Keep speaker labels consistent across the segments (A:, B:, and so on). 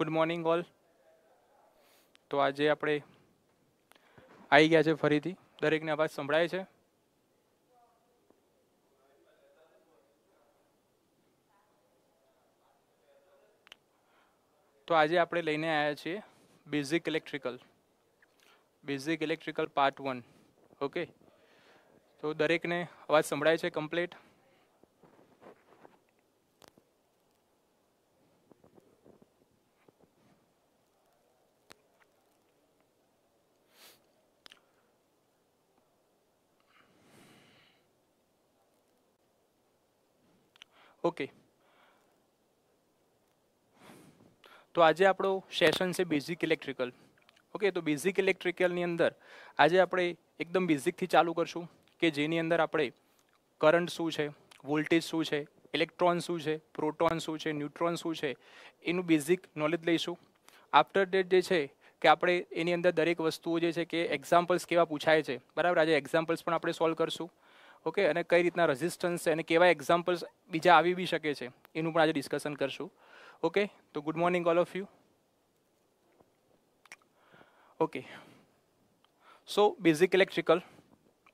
A: Good morning all તો આજે આપણે આવી ગયા છે ફરીથી દરેકને અવાજ સંભળાય છે તો આજે આપણે લઈને આવ્યા છીએ basic electrical basic electrical part one okay તો દરેકને અવાજ સંભળાય છે કમ્પ્લીટ ઓકે તો આજે આપણો સેશન છે બેઝિક ઇલેક્ટ્રિકલ ઓકે તો બેઝિક ઇલેક્ટ્રિકલની અંદર આજે આપણે એકદમ બેઝિકથી ચાલુ કરશું કે જેની અંદર આપણે કરંટ શું છે વોલ્ટેજ શું છે ઇલેક્ટ્રોન શું છે પ્રોટોન શું છે ન્યુટ્રોન શું છે એનું બેઝિક નોલેજ લઈશું આફ્ટર ડેટ જે છે કે આપણે એની અંદર દરેક વસ્તુઓ જે છે કે એક્ઝામ્પલ્સ કેવા પૂછાય છે બરાબર આજે એક્ઝામ્પલ્સ પણ આપણે સોલ્વ કરશું ઓકે અને કઈ રીતના રેઝિસ્ટન્સ અને કેવા એક્ઝામ્પલ્સ બીજા આવી બી શકે છે એનું પણ આજે ડિસ્કશન કરશું ઓકે તો good morning all of you okay so basic electrical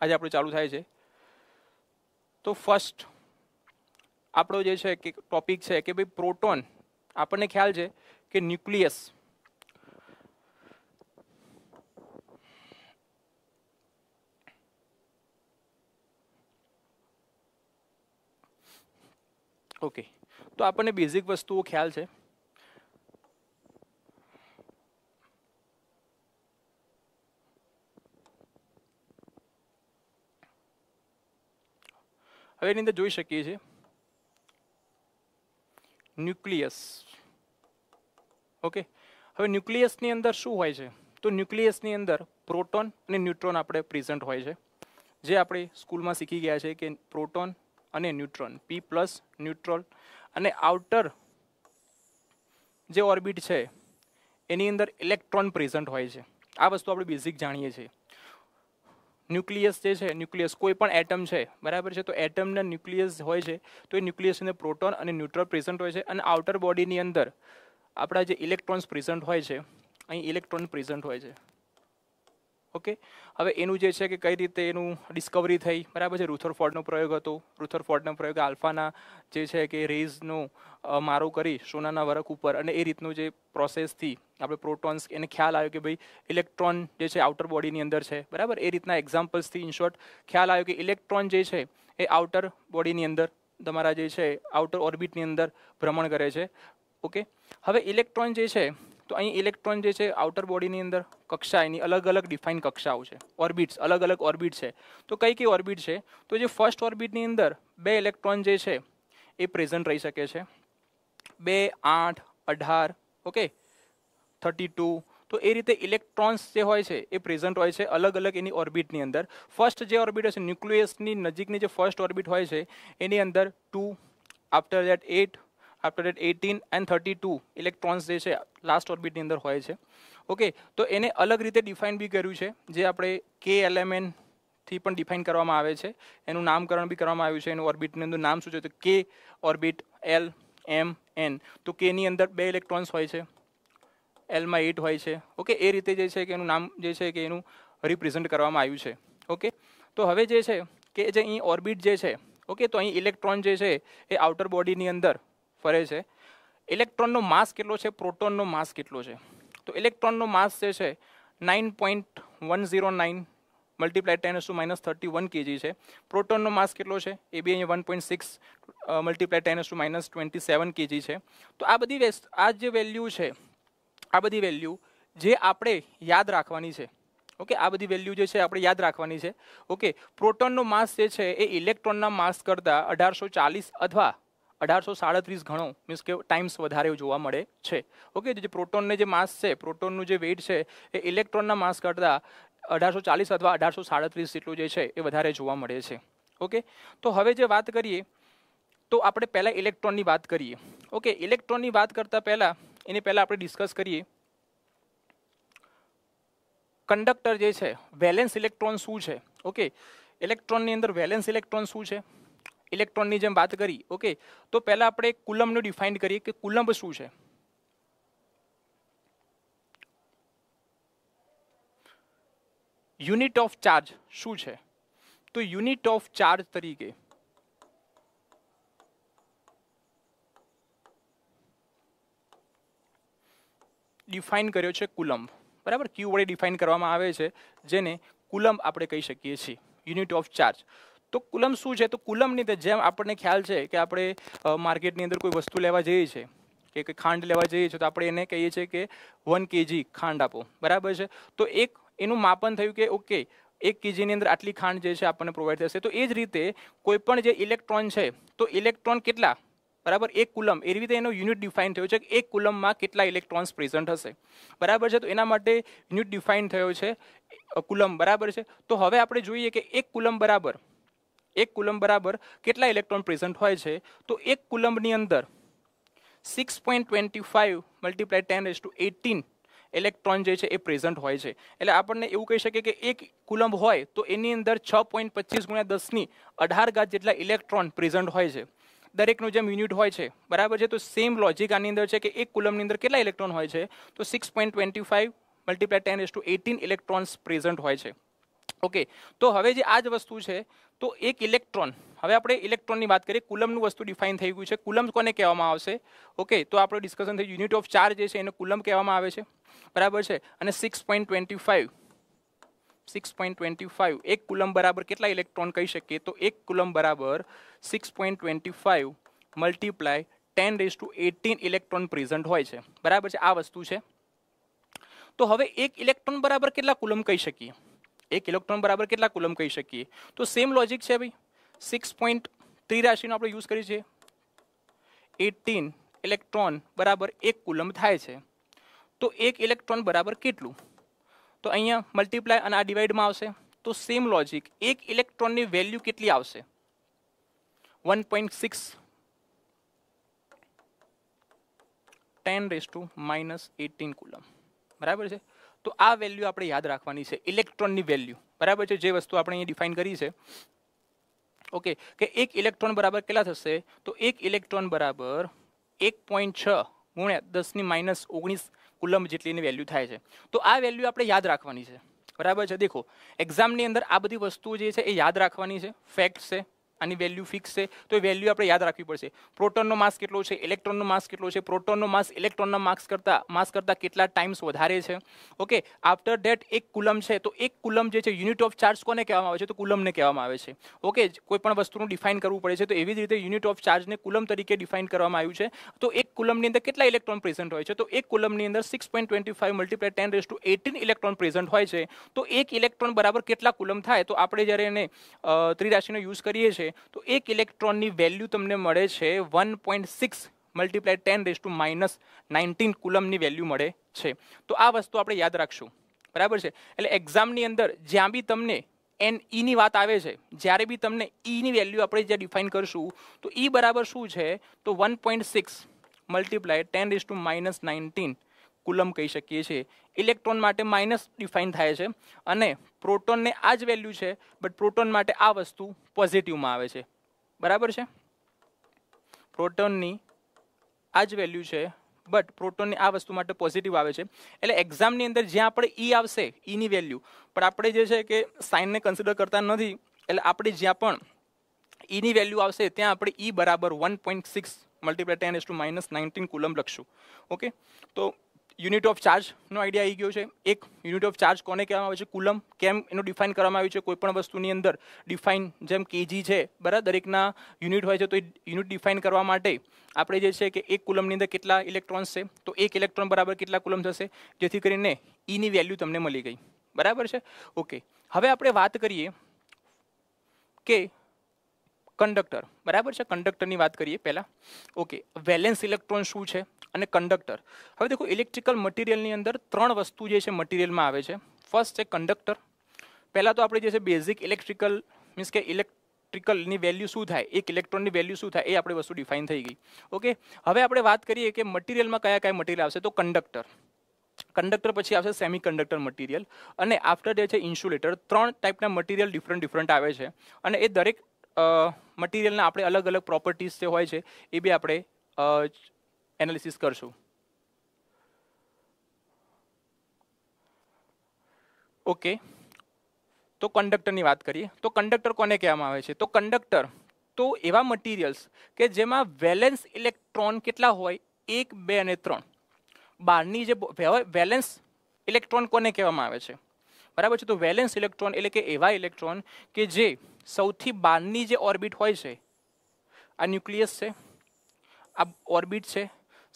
A: આજે આપણે ચાલુ થાય છે તો ફર્સ્ટ આપણો જે છે કે ટોપિક છે કે ભાઈ પ્રોટોન આપણને ખ્યાલ છે કે ન્યુક્લિયસ ઓકે તો આપણને બેઝિક વસ્તુઓ ખ્યાલ છે હવે એની અંદર જોઈ શકીએ છીએ ન્યુક્લિયસ ઓકે હવે ન્યુક્લિયસની અંદર શું હોય છે તો ન્યુક્લિયસની અંદર પ્રોટોન અને ન્યુટ્રોન આપણે પ્રેઝન્ટ હોય છે જે આપણે સ્કૂલમાં શીખી ગયા છે કે પ્રોટોન અને ન્યુટ્રોન પી પ્લસ ન્યુટ્રોન અને આઉટર જે ઓર્બિટ છે એની અંદર ઇલેક્ટ્રોન પ્રેઝન્ટ હોય છે આ વસ્તુ આપણે બેઝિક જાણીએ છીએ ન્યુક્લિયસ જે છે ન્યુક્લિયસ કોઈ પણ એટમ છે બરાબર છે તો એટમના ન્યુક્લિયસ હોય છે તો એ ન્યુક્લિયસની પ્રોટોન અને ન્યુટ્રોન પ્રેઝન્ટ હોય છે અને આઉટર બોડીની અંદર આપણા જે ઇલેક્ટ્રોન્સ પ્રેઝન્ટ હોય છે અહીં ઇલેક્ટ્રોન પ્રેઝન્ટ હોય છે ઓકે હવે એનું જે છે કે કઈ રીતે એનું ડિસ્કવરી થઈ બરાબર છે રૂથરફોર્ડનો પ્રયોગ હતો રૂથરફોર્ડનો પ્રયોગ આલ્ફાના જે છે કે રેઝનો મારો કરી સોનાના વરખ ઉપર અને એ રીતનું જે પ્રોસેસથી આપણે પ્રોટોન્સ એને ખ્યાલ આવ્યો કે ભાઈ ઇલેક્ટ્રોન જે છે આઉટર બોડીની અંદર છે બરાબર એ રીતના એક્ઝામ્પલ્સથી ઇન શોર્ટ ખ્યાલ આવ્યો કે ઇલેક્ટ્રોન જે છે એ આઉટર બોડીની અંદર તમારા જે છે આઉટર ઓર્બિટની અંદર ભ્રમણ કરે છે ઓકે હવે ઇલેક્ટ્રોન જે છે તો અહીં ઇલેક્ટ્રોન જે છે આઉટર બોડીની અંદર કક્ષા એની અલગ અલગ ડિફાઇન કક્ષાઓ છે ઓર્બિટ્સ અલગ અલગ ઓર્બિટ છે તો કઈ કઈ ઓર્બિટ છે તો જે ફર્સ્ટ ઓર્બિટની અંદર બે ઇલેક્ટ્રોન જે છે એ પ્રેઝન્ટ રહી શકે છે બે આઠ અઢાર ઓકે થર્ટી ટુ તો એ રીતે ઇલેક્ટ્રોન્સ જે હોય છે એ પ્રેઝન્ટ હોય છે અલગ અલગ એની ઓર્બિટની અંદર ફર્સ્ટ જે ઓર્બિટ હોય છે ન્યુક્લિયસની નજીકની જે ફર્સ્ટ ઓર્બિટ હોય છે એની અંદર two after that eight after that eighteen and thirty two electrons જે છે લાસ્ટ ઓર્બિટની અંદર હોય છે ઓકે તો એને અલગ રીતે ડિફાઇન બી કર્યું છે જે આપણે કે એલેમેન થી પણ ડિફાઇન કરવામાં આવે છે એનું નામકરણ બી કરવામાં આવ્યું છે એનું ઓર્બિટની અંદર નામ શું છે તો કે ઓર્બિટ એલ એમ એન તો કેની અંદર બે ઇલેક્ટ્રોન્સ હોય છે એલમાં એટ હોય છે ઓકે એ રીતે જે છે કે એનું નામ જે છે કે એનું રિપ્રેઝન્ટ કરવામાં આવ્યું છે ઓકે તો હવે જે છે કે જે અહીં ઓર્બિટ જે છે ઓકે તો અહીં ઇલેક્ટ્રોન જે છે એ આઉટર બોડીની અંદર ફરે છે ઇલેક્ટ્રોનનો માસ કેટલો છે પ્રોટોનનો માસ કેટલો છે તો ઇલેક્ટ્રોનનો માસ જે છે nine point one zero nine multiply ten to minus thirty one kg છે પ્રોટોનનો માસ કેટલો છે એ બી અહીંયા one point six multiply ten to minus twenty seven kg છે તો આ બધી આ જે વેલ્યુ છે આ બધી વેલ્યુ જે આપણે યાદ રાખવાની છે ઓકે આ બધી વેલ્યુ જે છે આપણે યાદ રાખવાની છે ઓકે પ્રોટોનનો માસ જે છે એ ઇલેક્ટ્રોનના માસ કરતાં અઢારસો ચાલીસ અથવા અઢારસો સાડત્રીસ ઘણો મીન્સ કે ટાઈમ્સ વધારે જોવા મળે છે ઓકે જે પ્રોટોનને જે માસ છે પ્રોટોનનું જે વેઇટ છે એ ઇલેક્ટ્રોનના માસ કરતાં અઢારસો ચાલીસ અથવા અઢારસો સાડત્રીસ જેટલું જે છે એ વધારે જોવા મળે છે ઓકે તો હવે જે વાત કરીએ તો આપણે પહેલાં ઇલેક્ટ્રોનની વાત કરીએ ઓકે ઇલેક્ટ્રોનની વાત કરતાં પહેલાં એની પહેલાં આપણે ડિસ્કસ કરીએ કંડક્ટર જે છે વેલેન્સ ઇલેક્ટ્રોન શું છે ઓકે ઇલેક્ટ્રોનની અંદર વેલેન્સ ઇલેક્ટ્રોન શું છે ઇલેક્ટ્રોનની જેમ વાત કરી ઓકે તો પહેલાં આપણે કુલમ્બનું ડિફાઇન કરીએ કે કુલમ્બ શું છે યુનિટ ઓફ ચાર્જ શું છે તો યુનિટ ઓફ ચાર્જ તરીકે ડિફાઇન કર્યો છે કુલમ્બ બરાબર ક્યુ વડે ડિફાઇન કરવામાં આવે છે જેને કુલમ્બ આપણે કહી શકીએ છીએ યુનિટ ઓફ ચાર્જ તો કુલમ શું છે તો કુલમની અંદર જેમ આપણને ખ્યાલ છે કે આપણે માર્કેટની અંદર કોઈ વસ્તુ લેવા જઈએ છીએ કે કંઈ ખાંડ લેવા જઈએ છીએ તો આપણે એને કહીએ છીએ કે વન કેજી ખાંડ આપો બરાબર છે તો એક એનું માપન થયું કે ઓકે એક કેજીની અંદર આટલી ખાંડ જે છે આપણને પ્રોવાઈડ થશે તો એ જ રીતે કોઈ પણ જે ઇલેક્ટ્રોન છે તો ઇલેક્ટ્રોન કેટલા બરાબર એક કુલમ એવી રીતે એનો યુનિટ ડિફાઇન થયો છે કે એક કુલમમાં કેટલા ઇલેક્ટ્રોન્સ પ્રેઝન્ટ હશે બરાબર છે તો એના માટે યુનિટ ડિફાઇન થયો છે કુલમ બરાબર છે તો હવે આપણે જોઈએ કે એક કુલમ બરાબર એક કુલમ બરાબર કેટલા ઇલેક્ટ્રોન પ્રેઝન્ટ હોય છે તો એક કુલમ્બની અંદર six point twenty five multiply ten S to eighteen electron જે છે એ પ્રેઝન્ટ હોય છે એટલે આપણને એવું કહી શકીએ કે એક કુલંબ હોય તો એની અંદર છ પોઈન્ટ પચીસ ગુણ્યા દસની અઢાર ગાત જેટલા ઇલેક્ટ્રોન પ્રેઝન્ટ હોય છે દરેકનું જેમ યુનિટ હોય છે બરાબર છે તો સેમ લોજિક આની અંદર છે કે એક કુલમની અંદર કેટલા ઇલેક્ટ્રોન હોય છે તો six point twenty five multiply ten S to eighteen electrons present હોય છે ઓકે તો હવે જે આ જ વસ્તુ છે તો એક ઇલેક્ટ્રોન હવે આપણે ઇલેક્ટ્રોનની વાત કરીએ કુલમનું વસ્તુ ડિફાઇન થઈ ગયું છે કુલમ કોને કહેવામાં આવશે ઓકે તો આપણે ડિસ્કશન થઈ યુનિટ ઓફ ચાર્જ જે છે એને કુલમ કહેવામાં આવે છે બરાબર છે અને six point twenty five six point twenty five એક કુલમ બરાબર કેટલા ઇલેક્ટ્રોન કહી શકીએ તો એક કુલમ બરાબર six point twenty five multiply ten raise to eighteen electron present હોય છે બરાબર છે આ વસ્તુ છે તો હવે એક ઇલેક્ટ્રોન બરાબર કેટલા કુલમ કહી શકીએ એક ઇલેક્ટ્રોન બરાબર કેટલા કુલમ કહી શકીએ તો સેમ લોજિક છે ભાઈ સિક્સ પોઈન્ટ ત્રી રાશિનો આપણે યુઝ કરીએ છીએ એટીન ઇલેક્ટ્રોન બરાબર એક કુલમ થાય છે તો એક ઇલેક્ટ્રોન બરાબર કેટલું તો અહીંયા મલ્ટીપ્લાય અને આ ડિવાઈડમાં આવશે તો સેમ લોજિક એક ઇલેક્ટ્રોનની વેલ્યુ કેટલી આવશે one point six ten raise to minus eighteen coulomb બરાબર છે તો આ વેલ્યુ આપણે યાદ રાખવાની છે ઇલેક્ટ્રોનની વેલ્યુ બરાબર છે જે વસ્તુ આપણે અહીં ડિફાઇન કરી છે ઓકે કે એક ઇલેક્ટ્રોન બરાબર કેટલા થશે તો એક ઇલેક્ટ્રોન બરાબર એક પોઈન્ટ છ ગુણ્યા દસની માઇનસ ઓગણીસ કુલમ જેટલીની વેલ્યુ થાય છે તો આ વેલ્યુ આપણે યાદ રાખવાની છે બરાબર છે દેખો એક્ઝામની અંદર આ બધી વસ્તુઓ જે છે એ યાદ રાખવાની છે ફેક્ટ છે આની વેલ્યુ ફિક્સ છે તો એ વેલ્યુ આપણે યાદ રાખવી પડશે પ્રોટોનનો માસ કેટલો છે ઇલેક્ટ્રોનનો માસ કેટલો છે પ્રોટોનનો માસ ઇલેક્ટ્રોનના માસ કરતાં માસ કરતાં કેટલા ટાઈમ્સ વધારે છે ઓકે આફ્ટર ડેટ એક કુલમ છે તો એક કુલમ જે છે યુનિટ ઓફ ચાર્જ કોને કહેવામાં આવે છે તો કુલમને કહેવામાં આવે છે ઓકે કોઈ પણ વસ્તુનું ડિફાઇન કરવું પડે છે તો એવી જ રીતે યુનિટ ઓફ ચાર્જને કુલમ તરીકે ડિફાઇન કરવામાં આવ્યું છે તો કુલમની અંદર કેટલા ઇલેક્ટ્રોન પ્રેઝન્ટ હોય છે તો એક કુલમની અંદર six point twenty five multiply ten raise to eighteen electron present હોય છે તો એક ઇલેક્ટ્રોન બરાબર કેટલા કુલમ થાય તો આપણે જ્યારે એને ત્રિરાશિનો યુઝ કરીએ છીએ તો એક ઇલેક્ટ્રોનની વેલ્યુ તમને મળે છે one point six multiply ten raise to minus nineteen કુલમની વેલ્યુ મળે છે તો આ વસ્તુ આપણે યાદ રાખશું બરાબર છે એટલે એક્ઝામની અંદર જ્યાં બી તમને એન ઈની e વાત આવે છે જ્યારે બી તમને ઈની e વેલ્યુ આપણે જ્યાં ડિફાઇન કરશું તો ઈ e બરાબર શું છે તો one point six multiply ten is to minus nineteen coulomb કહી શકીએ છીએ ઇલેક્ટ્રોન માટે માઇનસ ડિફાઇન થાય છે અને પ્રોટોનને આ જ વેલ્યુ છે બટ પ્રોટોન માટે આ વસ્તુ પોઝિટિવમાં આવે છે બરાબર છે પ્રોટોનની આ જ વેલ્યુ છે બટ પ્રોટોનની આ વસ્તુ માટે પોઝિટિવ આવે છે એટલે એક્ઝામની અંદર જ્યાં આપણે ઈ e આવશે ઈની e વેલ્યુ પણ આપણે જે છે કે સાઇનને કન્સિડર કરતા નથી એટલે આપણે જ્યાં પણ ઈની e વેલ્યુ આવશે ત્યાં આપણે ઈ બરાબર one point six multiply ten S to minus nineteen coulomb લખશું ઓકે તો યુનિટ ઓફ ચાર્જનો આઈડિયા આવી ગયો છે એક યુનિટ ઓફ ચાર્જ કોને કહેવામાં આવે છે કુલમ કેમ એનું ડિફાઇન કરવામાં આવ્યું છે કોઈપણ વસ્તુની અંદર ડિફાઇન જેમ કેજી છે બરાબર દરેકના યુનિટ હોય છે તો એ યુનિટ ડિફાઇન કરવા માટે આપણે જે છે કે એક કુલમની અંદર કેટલા ઇલેક્ટ્રોન્સ છે તો એક ઇલેક્ટ્રોન બરાબર કેટલા કુલમ થશે જેથી કરીને ઈની e વેલ્યુ તમને મળી ગઈ બરાબર છે ઓકે હવે આપણે વાત કરીએ કે કંડક્ટર બરાબર છે કંડક્ટરની વાત કરીએ પહેલાં ઓકે વેલેન્સ ઇલેક્ટ્રોન શું છે અને કંડક્ટર હવે દેખો ઇલેક્ટ્રિકલ મટીરિયલની અંદર ત્રણ વસ્તુ જે છે મટીરિયલમાં આવે છે ફર્સ્ટ છે કંડક્ટર પહેલાં તો આપણે જે છે બેઝિક ઇલેક્ટ્રિકલ મીન્સ કે ઇલેક્ટ્રિકલની વેલ્યુ શું થાય એક ઇલેક્ટ્રોનની વેલ્યુ શું થાય એ આપણે વસ્તુ ડિફાઇન થઈ ગઈ ઓકે હવે આપણે વાત કરીએ કે મટીરિયલમાં કયા કયા મટીરિયલ આવશે તો કંડક્ટર કંડક્ટર પછી આવશે સેમી કંડક્ટર મટીરિયલ અને આફ્ટર જે છે ઇન્સ્યુલેટર ત્રણ ટાઈપના મટીરિયલ ડિફરન્ટ ડિફરન્ટ આવે છે અને એ દરેક મટીરિયલના આપણે અલગ અલગ પ્રોપર્ટીઝ જે હોય છે એ બી આપણે એનાલિસિસ કરશું ઓકે તો કંડક્ટરની વાત કરીએ તો કંડક્ટર કોને કહેવામાં આવે છે તો કંડક્ટર તો એવા મટીરિયલ્સ કે જેમાં વેલેન્સ ઇલેક્ટ્રોન કેટલા હોય એક બે અને ત્રણ બહારની જે વેલેન્સ ઇલેક્ટ્રોન કોને કહેવામાં આવે છે બરાબર છે તો વેલેન્સ ઇલેક્ટ્રોન એટલે કે એવા ઇલેક્ટ્રોન કે જે સૌથી બહારની જે ઓર્બિટ હોય છે આ ન્યુક્લિયસ છે આ ઓર્બિટ છે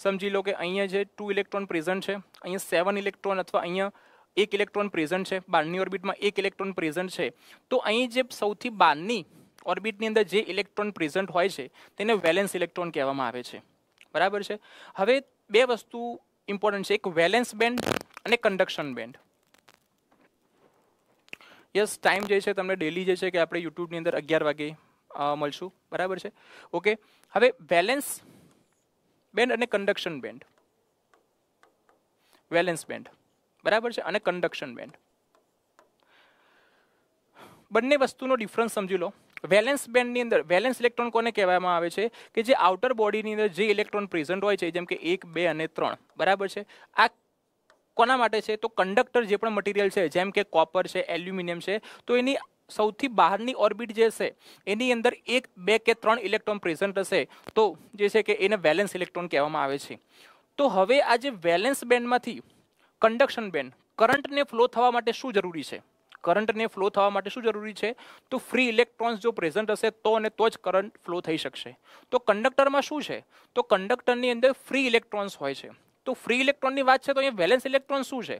A: સમજી લો કે અહીંયા જે ટુ ઇલેક્ટ્રોન પ્રેઝન્ટ છે અહીંયા સેવન ઇલેક્ટ્રોન અથવા અહીંયા એક ઇલેક્ટ્રોન પ્રેઝન્ટ છે બહારની ઓર્બિટમાં એક ઇલેક્ટ્રોન પ્રેઝન્ટ છે તો અહીં જે સૌથી બહારની ઓર્બિટની અંદર જે ઇલેક્ટ્રોન પ્રેઝન્ટ હોય છે તેને વેલેન્સ ઇલેક્ટ્રોન કહેવામાં આવે છે બરાબર છે હવે બે વસ્તુ ઇમ્પોર્ટન્ટ છે એક વેલેન્સ બેન્ડ અને કન્ડક્શન બેન્ડ યસ ટાઈમ જે છે તમને ડેલી જે છે કે આપણે યુટ્યુબની અંદર અગિયાર વાગે મળશું બરાબર છે ઓકે હવે બેલેન્સ બેન્ડ અને કન્ડક્શન બેન્ડ બેલેન્સ બેન્ડ બરાબર છે અને કન્ડક્શન બેન્ડ બંને વસ્તુનો ડિફરન્સ સમજી લો વેલેન્સ બેન્ડની અંદર વેલેન્સ ઇલેક્ટ્રોન કોને કહેવામાં આવે છે કે જે આઉટર બોડીની અંદર જે ઇલેક્ટ્રોન પ્રેઝન્ટ હોય છે જેમ કે એક બે અને ત્રણ બરાબર છે આ કોના માટે છે તો કંડક્ટર જે પણ મટીરિયલ છે જેમ કે કોપર છે એલ્યુમિનિયમ છે તો એની સૌથી બહારની ઓર્બિટ જે છે એની અંદર એક બે કે ત્રણ ઇલેક્ટ્રોન પ્રેઝન્ટ હશે તો જે છે કે એને વેલેન્સ ઇલેક્ટ્રોન કહેવામાં આવે છે તો હવે આ જે વેલેન્સ બેન્ડમાંથી કંડક્શન બેન્ડ કરંટને ફ્લો થવા માટે શું જરૂરી છે કરંટને ફ્લો થવા માટે શું જરૂરી છે તો ફ્રી ઇલેક્ટ્રોન્સ જો પ્રેઝન્ટ હશે તો અને તો જ કરંટ ફ્લો થઈ શકશે તો કંડક્ટરમાં શું છે તો કંડક્ટરની અંદર ફ્રી ઇલેક્ટ્રોન્સ હોય છે તો ફ્રી ઇલેક્ટ્રોનની વાત છે તો અહીંયા વેલેન્સ ઇલેક્ટ્રોન શું છે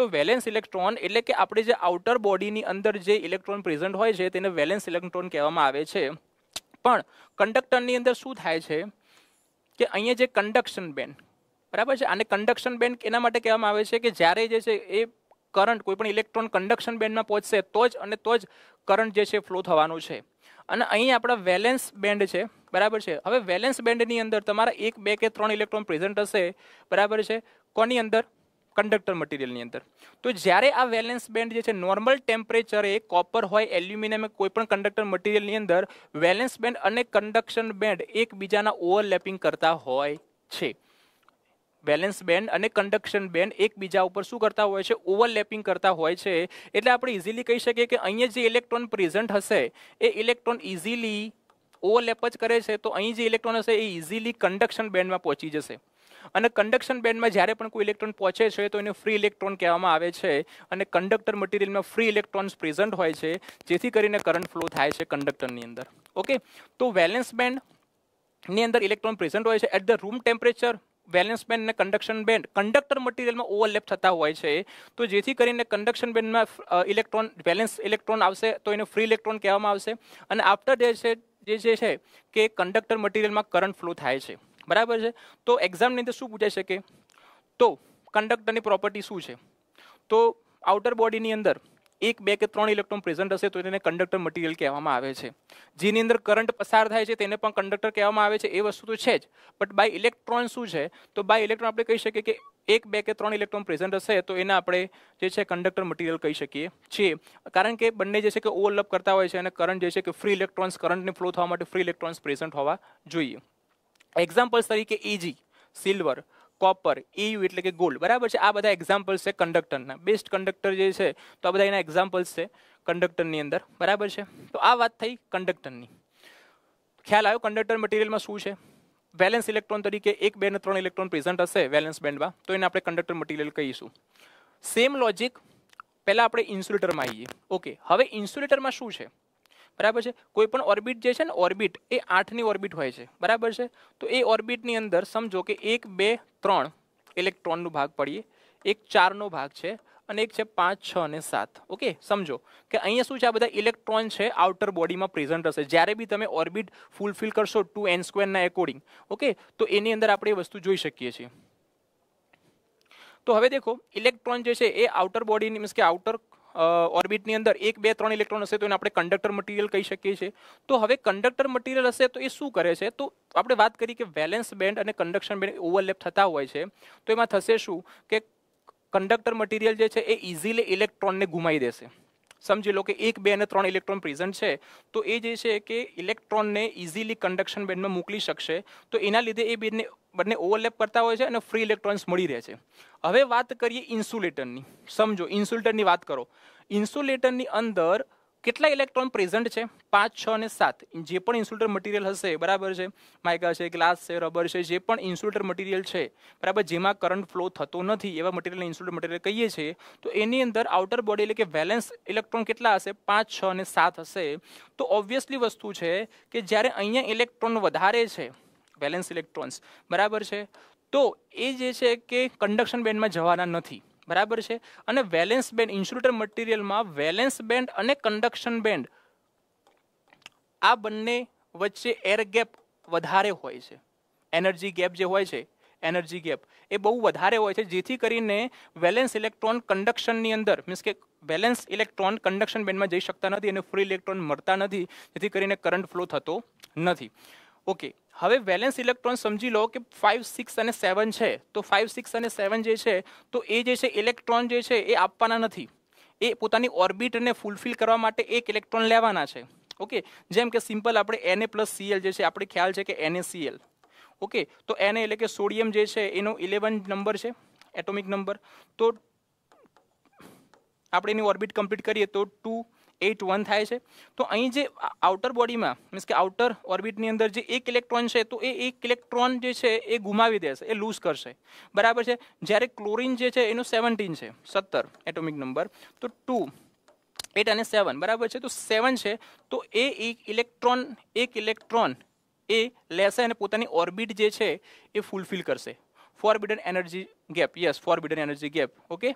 A: તો વેલેન્સ ઇલેક્ટ્રોન એટલે કે આપણે જે આઉટર બોડીની અંદર જે ઇલેક્ટ્રોન પ્રેઝન્ટ હોય છે તેને વેલેન્સ ઇલેક્ટ્રોન કહેવામાં આવે છે પણ કંડક્ટરની અંદર શું થાય છે કે અહીંયા જે કન્ડક્શન બેન્ડ બરાબર છે આને કન્ડક્શન બેન્ડ એના માટે કહેવામાં આવે છે કે જ્યારે જે છે એ કરંટ કોઈ પણ ઇલેક્ટ્રોન કન્ડક્શન બેન્ડમાં પહોંચશે તો જ અને તો જ કરંટ જે છે ફ્લો થવાનું છે અને અહીં આપણા વેલેન્સ બેન્ડ છે બરાબર છે હવે વેલેન્સ બેન્ડની અંદર તમારા એક બે કે ત્રણ ઇલેક્ટ્રોન પ્રેઝન્ટ હશે બરાબર છે કોની અંદર કંડક્ટર મટીરિયલની અંદર તો જ્યારે આ વેલેન્સ બેન્ડ જે છે નોર્મલ ટેમ્પરેચરે કોપર હોય એલ્યુમિનિયમ કોઈ પણ કંડક્ટર મટીરિયલની અંદર વેલેન્સ બેન્ડ અને કંડક્શન બેન્ડ એકબીજાના ઓવરલેપિંગ કરતા હોય છે બેલેન્સ બેન્ડ અને કન્ડક્શન બેન્ડ એકબીજા ઉપર શું કરતા હોય છે ઓવરલેપિંગ કરતા હોય છે એટલે આપણે ઇઝીલી કહી શકીએ કે અહીંયા જે ઇલેક્ટ્રોન પ્રેઝન્ટ હશે એ ઇલેક્ટ્રોન ઇઝીલી ઓવરલેપ જ કરે છે તો અહીં જે ઇલેક્ટ્રોન હશે એ ઇઝીલી કન્ડક્શન બેન્ડમાં પહોંચી જશે અને કન્ડક્શન બેન્ડમાં જ્યારે પણ કોઈ ઇલેક્ટ્રોન પહોંચે છે તો એને ફ્રી ઇલેક્ટ્રોન કહેવામાં આવે છે અને કન્ડક્ટર મટીરિયલમાં ફ્રી ઇલેક્ટ્રોન્સ પ્રેઝન્ટ હોય છે જેથી કરીને કરંટ ફ્લો થાય છે કંડક્ટરની અંદર ઓકે તો વેલેન્સ બેન્ડ ની અંદર ઇલેક્ટ્રોન પ્રેઝન્ટ હોય છે at the room temperature valence band અને કંડક્શન બેન્ડ કંડક્ટર મટીરિયલમાં ઓવરલેપ થતા હોય છે તો જેથી કરીને કન્ડક્શન બેન્ડમાં ઇલેક્ટ્રોન વેલેન્સ ઇલેક્ટ્રોન આવશે તો એને ફ્રી ઇલેક્ટ્રોન કહેવામાં આવશે અને આફ્ટર ડે છે જે જે છે કે કંડક્ટર મટીરિયલમાં કરંટ ફ્લો થાય છે બરાબર છે તો એક્ઝામની અંદર શું પૂછાઈ શકે તો કંડક્ટરની પ્રોપર્ટી શું છે તો આઉટર બોડીની અંદર એક બે કે ત્રણ ઇલેક્ટ્રોન પ્રેઝન્ટ હશે તો તેને કંડક્ટર મટીરિયલ કહેવામાં આવે છે જેની અંદર કરંટ પસાર થાય છે તેને પણ કંડક્ટર કહેવામાં આવે છે એ વસ્તુ તો છે જ બટ બાય ઇલેક્ટ્રોન શું છે તો બાય ઇલેક્ટ્રોન આપણે કહી શકીએ કે એક બે કે ત્રણ ઇલેક્ટ્રોન પ્રેઝન્ટ હશે તો એને આપણે જે છે કંડક્ટર મટીરિયલ કહી શકીએ છીએ કારણ કે બંને જે છે કે ઓવરલપ કરતા હોય છે અને કરંટ જે છે કે ફ્રી ઇલેક્ટ્રોન્સ કરંટને ફ્લો થવા માટે ફ્રી ઇલેક્ટ્રોન્સ પ્રેઝન્ટ હોવા જોઈએ એક્ઝામ્પલ્સ તરીકે ઇજી સિલ્વર કોપર ઇયુ e એટલે કે ગોલ્ડ બરાબર છે આ બધા એક્ઝામ્પલ સે કન્ડક્ટરના બેસ્ટ કન્ડક્ટર જે છે તો આ બધા એના એક્ઝામ્પલ્સ છે કન્ડક્ટર ની અંદર બરાબર છે તો આ વાત થઈ કન્ડક્ટર ની ખ્યાલ આવ્યો કન્ડક્ટર મટીરીયલ માં શું છે વેલેન્સ ઇલેક્ટ્રોન તરીકે 1 2 ને 3 ઇલેક્ટ્રોન પ્રેઝન્ટ હશે વેલેન્સ બેન્ડ માં તો એને આપણે કન્ડક્ટર મટીરીયલ કહીશું સેમ લોજિક પહેલા આપણે ઇન્સ્યુલેટર માં આવીએ ઓકે હવે ઇન્સ્યુલેટર માં શું છે બરાબર છે કોઈ પણ ઓર્બિટ જે છે ને ઓર્બિટ એ આઠની ઓર્બિટ હોય છે બરાબર છે તો એ ઓર્બિટની અંદર સમજો કે એક બે ત્રણ ઇલેક્ટ્રોનનું ભાગ પડીએ એક ચારનો ભાગ છે અને એક છે પાંચ છ અને સાત ઓકે સમજો કે અહીંયા શું છે આ બધા ઇલેક્ટ્રોન છે આઉટર બોડીમાં પ્રેઝન્ટ હશે જ્યારે બી તમે ઓર્બિટ ફૂલફિલ કરશો ટુ એન સ્ક્વેરના એકોર્ડિંગ ઓકે તો એની અંદર આપણે એ વસ્તુ જોઈ શકીએ છીએ તો હવે દેખો ઇલેક્ટ્રોન જે છે એ આઉટર બોડીની મીન્સ કે આઉટર ઓર્બિટની અંદર એક બે ત્રણ ઇલેક્ટ્રોન હશે તો એને આપણે કંડક્ટર મટીરિયલ કહી શકીએ છીએ તો હવે કંડક્ટર મટીરિયલ હશે તો એ શું કરે છે તો આપણે વાત કરી કે વેલેન્સ બેન્ડ અને કન્ડક્શન બેન્ડ ઓવરલેપ થતા હોય છે તો એમાં થશે શું કે કંડક્ટર મટીરિયલ જે છે એ ઇઝીલી ઇલેક્ટ્રોનને ગુમાવી દેશે સમજી લો કે એક બે અને ત્રણ ઇલેક્ટ્રોન પ્રેઝન્ટ છે તો એ જે છે કે ઇલેક્ટ્રોનને ઇઝીલી કન્ડક્શન બેન્ડમાં મોકલી શકશે તો એના લીધે એ બેનને બંને ઓવરલેપ કરતા હોય છે અને ફ્રી ઇલેક્ટ્રોન્સ મળી રહે છે હવે વાત કરીએ ઇન્સ્યુલેટરની સમજો ઇન્સ્યુલેટરની વાત કરો ઇન્સ્યુલેટરની અંદર કેટલા ઇલેક્ટ્રોન પ્રેઝન્ટ છે પાંચ છ અને સાત જે પણ ઇન્સ્યુલેટર મટીરિયલ હશે બરાબર છે માઇકા છે ગ્લાસ છે રબર છે જે પણ ઇન્સ્યુલેટર મટીરિયલ છે બરાબર જેમાં કરંટ ફ્લો થતો નથી એવા મટીરિયલને ઇન્સ્યુલેટર મટીરિયલ કહીએ છીએ તો એની અંદર આઉટર બોડી એટલે કે વેલેન્સ ઇલેક્ટ્રોન કેટલા હશે પાંચ છ અને સાત હશે તો ઓબ્વિયસલી વસ્તુ છે કે જ્યારે અહીંયા ઇલેક્ટ્રોન વધારે છે વેલેન્સ ઇલેક્ટ્રોન્સ બરાબર છે તો એ જે છે કે કન્ડક્શન બેન્ડમાં જવાના નથી બરાબર છે અને વેલેન્સ બેન્ડ ઇન્સ્યુલેટર મટીરિયલમાં વેલેન્સ બેન્ડ અને કન્ડક્શન બેન્ડ આ બંને વચ્ચે એર ગેપ વધારે હોય છે એનર્જી ગેપ જે હોય છે એનર્જી ગેપ એ બહુ વધારે હોય છે જેથી કરીને વેલેન્સ ઇલેક્ટ્રોન કન્ડક્શનની અંદર મીન્સ કે વેલેન્સ ઇલેક્ટ્રોન કન્ડક્શન બેન્ડમાં જઈ શકતા નથી અને ફ્રી ઇલેક્ટ્રોન મળતા નથી જેથી કરીને કરંટ ફ્લો થતો નથી ઓકે હવે વેલેન્સ ઇલેક્ટ્રોન સમજી લો કે ફાઇવ સિક્સ અને સેવન છે તો ફાઇવ સિક્સ અને સેવન જે છે તો એ જે છે ઇલેક્ટ્રોન જે છે એ આપવાના નથી એ પોતાની ઓર્બિટને ફૂલફિલ કરવા માટે એક ઇલેક્ટ્રોન લેવાના છે ઓકે જેમ કે સિમ્પલ આપણે એને પ્લસ સીએલ જે છે આપણે ખ્યાલ છે કે એને સીએલ ઓકે તો એને એટલે કે સોડિયમ જે છે એનો ઇલેવન નંબર છે એટોમિક નંબર તો આપણે એની ઓર્બિટ કમ્પ્લીટ કરીએ તો ટુ એટ વન થાય છે તો અહીં જે આઉટર બોડીમાં મીન્સ કે આઉટર ઓર્બિટની અંદર જે એક ઇલેક્ટ્રોન છે તો એ એક ઇલેક્ટ્રોન જે છે એ ગુમાવી દેશે એ લૂઝ કરશે બરાબર છે જ્યારે ક્લોરિન જે છે એનો સેવન્ટીન છે સત્તર એટોમિક નંબર તો ટુ એટ અને સેવન બરાબર છે તો સેવન છે તો એ એક ઇલેક્ટ્રોન એક ઇલેક્ટ્રોન એ લેશે અને પોતાની ઓર્બિટ જે છે એ ફૂલફિલ કરશે forbidden energy gap yes forbidden energy gap okay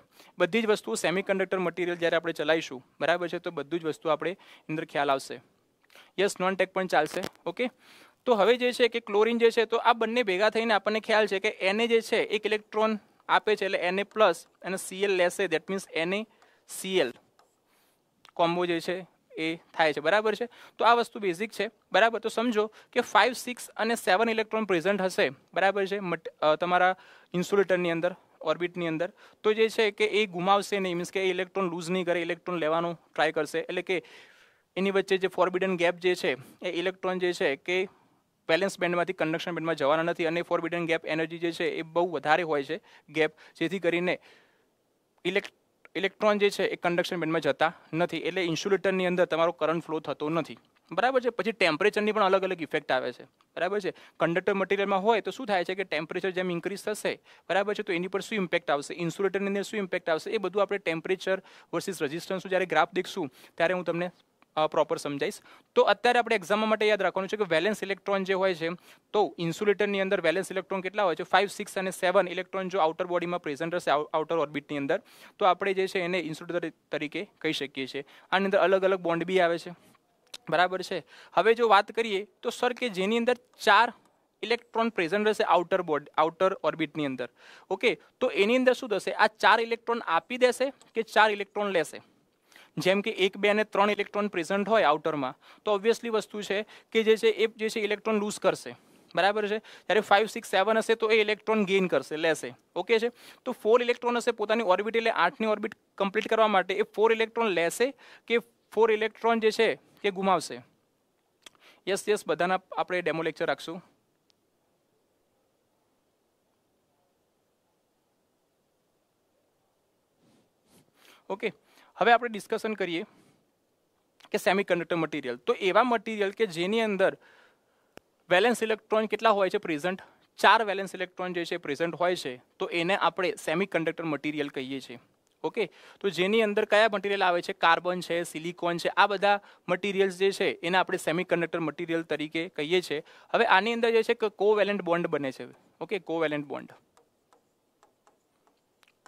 A: બધી જ વસ્તુઓ સેમિકન્ડક્ટર મટીરિયલ જ્યારે આપણે ચલાવીશું બરાબર છે તો બધું જ વસ્તુ આપણે અંદર ખ્યાલ આવશે યસ નોન ટેક પણ ચાલશે ઓકે તો હવે જે છે કે ક્લોરિન જે છે તો આ બંને ભેગા થઈને આપણને ખ્યાલ છે કે એને જે છે એક ઇલેક્ટ્રોન આપે છે એટલે એને પ્લસ અને સીએલ લેશે દેટ મીન્સ એને સીએલ કોમ્બો જે છે એ થાય છે બરાબર છે તો આ વસ્તુ બેઝિક છે બરાબર તો સમજો કે ફાઇવ સિક્સ અને સેવન ઇલેક્ટ્રોન પ્રેઝન્ટ હશે બરાબર છે તમારા ઇન્સ્યુલેટરની અંદર ઓર્બિટની અંદર તો જે છે કે એ ગુમાવશે નહીં મીન્સ કે એ ઇલેક્ટ્રોન લૂઝ નહીં કરે ઇલેક્ટ્રોન લેવાનો ટ્રાય કરશે એટલે કે એની વચ્ચે જે ફોરબિડન ગેપ જે છે એ ઇલેક્ટ્રોન જે છે કે બેલેન્સ બેન્ડમાંથી કન્ડક્શન બેન્ડમાં જવાના નથી અને ફોરબિડન ગેપ એનર્જી જે છે એ બહુ વધારે હોય છે ગેપ જેથી કરીને ઇલેક્ટ ઇલેક્ટ્રોન જે છે એ કન્ડક્શન બેન્ડમાં જતા નથી એટલે ઇન્સ્યુલેટરની અંદર તમારો કરંટ ફ્લો થતો નથી બરાબર છે પછી ટેમ્પરેચરની પણ અલગ અલગ ઇફેક્ટ આવે છે બરાબર છે કંડક્ટર મટીરિયલમાં હોય તો શું થાય છે કે ટેમ્પરેચર જેમ ઇન્ક્રીઝ થશે બરાબર છે તો એની પર શું ઇમ્પેક્ટ આવશે ઇન્સ્યુલેટરની અંદર શું ઇમ્પેક્ટ આવશે એ બધું આપણે ટેમ્પરેચર વર્સિસ રેઝિસ્ટન્સનું જ્યારે ગ્રાફ દેખશું ત્યારે હું તમને પ્રોપર સમજાઈશ તો અત્યારે આપણે એક્ઝામમાં માટે યાદ રાખવાનું છે કે વેલેન્સ ઇલેક્ટ્રોન જે હોય છે તો ઇન્સ્યુલેટરની અંદર વેલેન્સ ઇલેક્ટ્રોન કેટલા હોય છે ફાઇવ સિક્સ અને સેવન ઇલેક્ટ્રોન જો આઉટર બોડીમાં પ્રેઝન્ટ હશે આઉટર ઓર્બિટની અંદર તો આપણે જે છે એને ઇન્સ્યુલેટર તરીકે કહી શકીએ છીએ આની અંદર અલગ અલગ બોન્ડ બી આવે છે બરાબર છે હવે જો વાત કરીએ તો સર કે જેની અંદર ચાર ઇલેક્ટ્રોન પ્રેઝન્ટ રહેશે આઉટર બોર્ડ આઉટર ઓર્બિટની અંદર ઓકે તો એની અંદર શું થશે આ ચાર ઇલેક્ટ્રોન આપી દેશે કે ચાર ઇલેક્ટ્રોન લેશે જેમ કે એક બે અને ત્રણ ઇલેક્ટ્રોન પ્રેઝન્ટ હોય આઉટરમાં તો ઓબ્વિયસલી વસ્તુ છે કે જે છે એ જે છે ઇલેક્ટ્રોન લૂઝ કરશે બરાબર છે જ્યારે ફાઇવ સિક્સ સેવન હશે તો એ ઇલેક્ટ્રોન ગેઇન કરશે લેશે ઓકે છે તો ફોર ઇલેક્ટ્રોન હશે પોતાની ઓર્બિટ એટલે આઠની ઓર્બિટ કમ્પ્લીટ કરવા માટે એ ફોર ઇલેક્ટ્રોન લેશે કે ફોર ઇલેક્ટ્રોન જે છે એ ગુમાવશે યસ યસ બધાના આપણે ડેમો લેક્ચર રાખશું ઓકે હવે આપણે ડિસ્કશન કરીએ કે સેમિકન્ડક્ટર મટીરિયલ તો એવા મટીરિયલ કે જેની અંદર વેલેન્સ ઇલેક્ટ્રોન કેટલા હોય છે પ્રેઝન્ટ ચાર વેલેન્સ ઇલેક્ટ્રોન જે છે પ્રેઝન્ટ હોય છે તો એને આપણે સેમિકન્ડક્ટર મટીરિયલ કહીએ છીએ ઓકે તો જેની અંદર કયા મટીરિયલ આવે છે કાર્બન છે સિલિકોન છે આ બધા મટીરિયલ્સ જે છે એને આપણે સેમિકન્ડક્ટર મટીરિયલ તરીકે કહીએ છીએ હવે આની અંદર જે છે કે કોવેલેન્ટ બોન્ડ બને છે ઓકે કોવેલેન્ટ બોન્ડ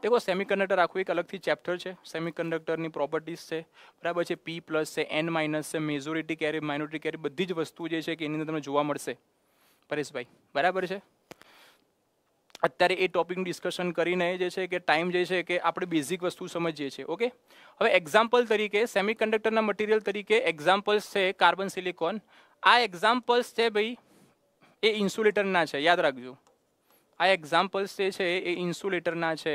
A: દેખો સેમિકન્ડક્ટર આખું એક અલગથી ચેપ્ટર છે સેમિકન્ડક્ટરની પ્રોપર્ટીઝ છે બરાબર છે પી પ્લસ છે એન માઇનસ છે મેજોરિટી કેરી માઇનોરિટી કેરી બધી જ વસ્તુ જે છે કે એની અંદર તમને જોવા મળશે પરેશભાઈ બરાબર છે અત્યારે એ ટોપિકનું ડિસ્કશન કરીને જે છે કે ટાઈમ જે છે કે આપણે બેઝિક વસ્તુ સમજીએ છીએ ઓકે હવે એક્ઝામ્પલ તરીકે સેમિકન્ડક્ટરના મટીરિયલ તરીકે એક્ઝામ્પલ્સ છે કાર્બન સિલિકોન આ એક્ઝામ્પલ્સ છે ભાઈ એ ઇન્સ્યુલેટરના છે યાદ રાખજો આ એક્ઝામ્પલ્સ જે છે એ ઇન્સ્યુલેટરના છે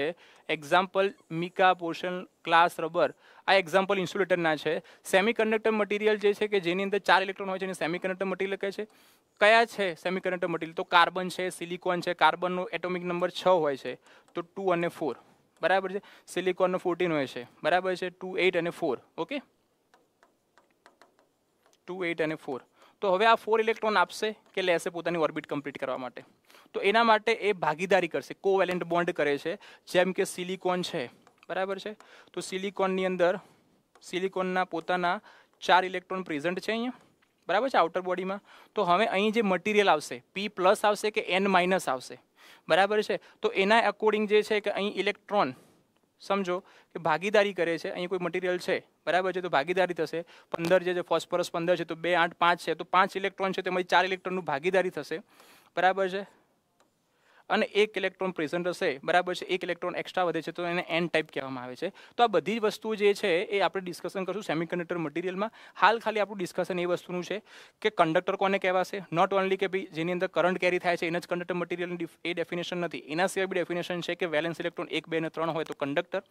A: example mica porcelain glass rubber આ એક્ઝામ્પલ ઇન્સ્યુલેટરના છે સેમિકન્ડક્ટર મટીરિયલ જે છે કે જેની અંદર ચાર ઇલેક્ટ્રોન હોય છે એને સેમિકન્ડક્ટર મટીરિયલ કહે છે કયા છે સેમિકન્ડક્ટર મટીરિયલ તો કાર્બન છે સિલિકોન છે કાર્બનનો એટોમિક નંબર છ હોય છે તો ટુ અને ફોર બરાબર છે સિલિકોનનો ફોર્ટીન હોય છે બરાબર છે ટુ એઇટ અને ફોર ઓકે ટુ એઇટ અને ફોર તો હવે આ ફોર ઇલેક્ટ્રોન આપશે કે લેશે પોતાની ઓર્બિટ કમ્પ્લીટ કરવા માટે તો એના માટે એ ભાગીદારી કરશે કોવેલેન્ટ બોન્ડ કરે છે જેમ કે સિલિકોન છે બરાબર છે તો સિલિકોનની અંદર સિલિકોનના પોતાના ચાર ઇલેક્ટ્રોન પ્રેઝન્ટ છે અહીંયા બરાબર છે આઉટર બોડીમાં તો હવે અહીં જે મટીરિયલ આવશે પી પ્લસ આવશે કે એન માઇનસ આવશે બરાબર છે તો એના અકોર્ડિંગ જે છે કે અહીં ઇલેક્ટ્રોન સમજો કે ભાગીદારી કરે છે અહીં કોઈ મટીરિયલ છે બરાબર છે તો ભાગીદારી થશે પંદર જે છે ફોસ્ફરસ પંદર છે તો બે આઠ પાંચ છે તો પાંચ ઇલેક્ટ્રોન છે તેમાંથી ચાર ઇલેક્ટ્રોનનું ભાગીદારી થશે બરાબર છે અને એક ઇલેક્ટ્રોન પ્રેઝન્ટ હશે બરાબર છે એક ઇલેક્ટ્રોન એક્સ્ટ્રા વધે છે તો એને એન ટાઈપ કહેવામાં આવે છે તો આ બધી જ વસ્તુ જે છે એ આપણે ડિસ્કશન કરશું સેમિકન્ડક્ટર મટીરિયલમાં હાલ ખાલી આપણું ડિસ્કશન એ વસ્તુનું છે કે કંડક્ટર કોને કહેવાશે નોટ ઓનલી કે ભાઈ જેની અંદર કરંટ કેરી થાય છે એને જ કંડક્ટર મટીરિયલની એ ડેફિનેશન નથી એના સિવાય બી ડેફિનેશન છે કે વેલેન્સ ઇલેક્ટ્રોન એક બે અને ત્રણ હોય તો કંડક્ટર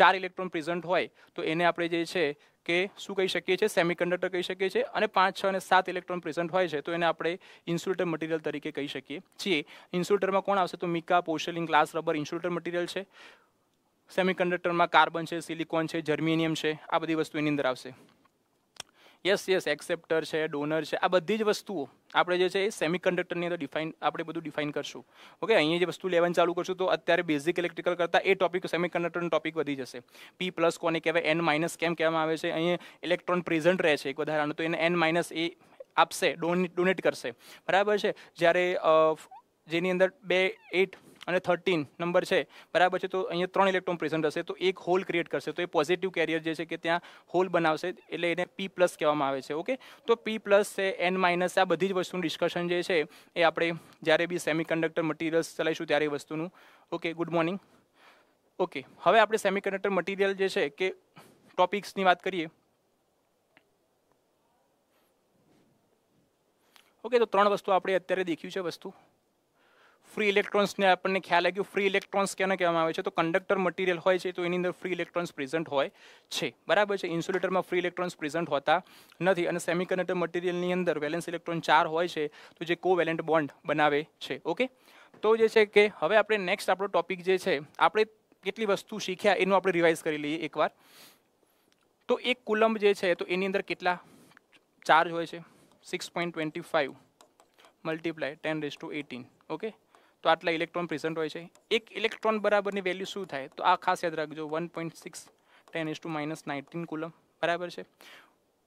A: ચાર ઇલેક્ટ્રોન પ્રેઝન્ટ હોય તો એને આપણે જે છે કે શું કહી શકીએ છીએ સેમિકન્ડક્ટર કહી શકીએ છીએ અને પાંચ છ અને સાત ઇલેક્ટ્રોન પ્રેઝન્ટ હોય છે તો એને આપણે ઇન્સ્યુલેટર મટીરિયલ તરીકે કહી શકીએ છીએ ઇન્સ્યુલેટરમાં કોણ આવશે તો mica porcelain glass rubber insulator material છે સેમિકન્ડક્ટરમાં કાર્બન છે સિલિકોન છે જર્મેનિયમ છે આ બધી વસ્તુ એની અંદર આવશે યસ યસ એક્સેપ્ટર છે ડોનર છે આ બધી જ વસ્તુઓ આપણે જે છે એ સેમી કન્ડક્ટરની અંદર ડિફાઇન આપણે બધું ડિફાઇન કરશું ઓકે અહીંયા જે વસ્તુ લેવાનું ચાલુ કરશું તો અત્યારે બેઝિક ઇલેક્ટ્રિકલ કરતાં એ ટોપિક સેમી કન્ડક્ટરનો ટોપિક વધી જશે પી પ્લસ કોને કહેવાય એન માઇનસ કેમ કહેવામાં આવે છે અહીંયા ઇલેક્ટ્રોન પ્રેઝન્ટ રહે છે એક વધારાનું તો એને એન માઇનસ એ આપશે ડોનેટ કરશે બરાબર છે જ્યારે જેની અંદર બે એટ અને થર્ટીન નંબર છે બરાબર છે તો અહીંયા ત્રણ ઇલેક્ટ્રોન પ્રેઝન્ટ હશે તો એક હોલ ક્રિએટ કરશે તો એ પોઝિટિવ કેરિયર જે છે કે ત્યાં હોલ બનાવશે એટલે એને પી પ્લસ કહેવામાં આવે છે ઓકે તો પી પ્લસ છે એન માઇનસ આ બધી જ વસ્તુનું ડિસ્કશન જે છે એ આપણે જ્યારે બી સેમિકન્ડક્ટર મટીરિયલ્સ ચલાવીશું ત્યારે એ વસ્તુનું ઓકે ગુડ મોર્નિંગ ઓકે હવે આપણે સેમિકન્ડક્ટર મટીરિયલ જે છે કે ટોપિક્સની વાત કરીએ ઓકે તો ત્રણ વસ્તુ આપણે અત્યારે દેખ્યું છે વસ્તુ ફ્રી ઇલેક્ટ્રોન્સને આપણને ખ્યાલ આવી ગયો ફ્રી ઇલેક્ટ્રોન્સ કેને કહેવામાં આવે છે તો કંડક્ટર મટીરિયલ હોય છે તો એની અંદર ફ્રી ઇલેક્ટ્રોન્સ પ્રેઝન્ટ હોય છે બરાબર છે ઇન્સ્યુલેટરમાં ફ્રી ઇલેક્ટ્રોન્સ પ્રેઝન્ટ હોતા નથી અને સેમિકન્ડક્ટર મટીરિયલની અંદર વેલેન્સ ઇલેક્ટ્રોન ચાર હોય છે તો જે કો વેલેન્ટ બોન્ડ બનાવે છે ઓકે તો જે છે કે હવે આપણે નેક્સ્ટ આપણો ટોપિક જે છે આપણે કેટલી વસ્તુ શીખ્યા એનું આપણે રિવાઇઝ કરી લઈએ એકવાર તો એક કુલંબ જે છે તો એની અંદર કેટલા ચાર્જ હોય છે six point twenty five multiply ten raise to eighteen okay તો આટલા ઇલેક્ટ્રોન પ્રેઝન્ટ હોય છે એક ઇલેક્ટ્રોન બરાબરની વેલ્યુ શું થાય તો આ ખાસ યાદ રાખજો one point six ten is to minus nineteen coulomb બરાબર છે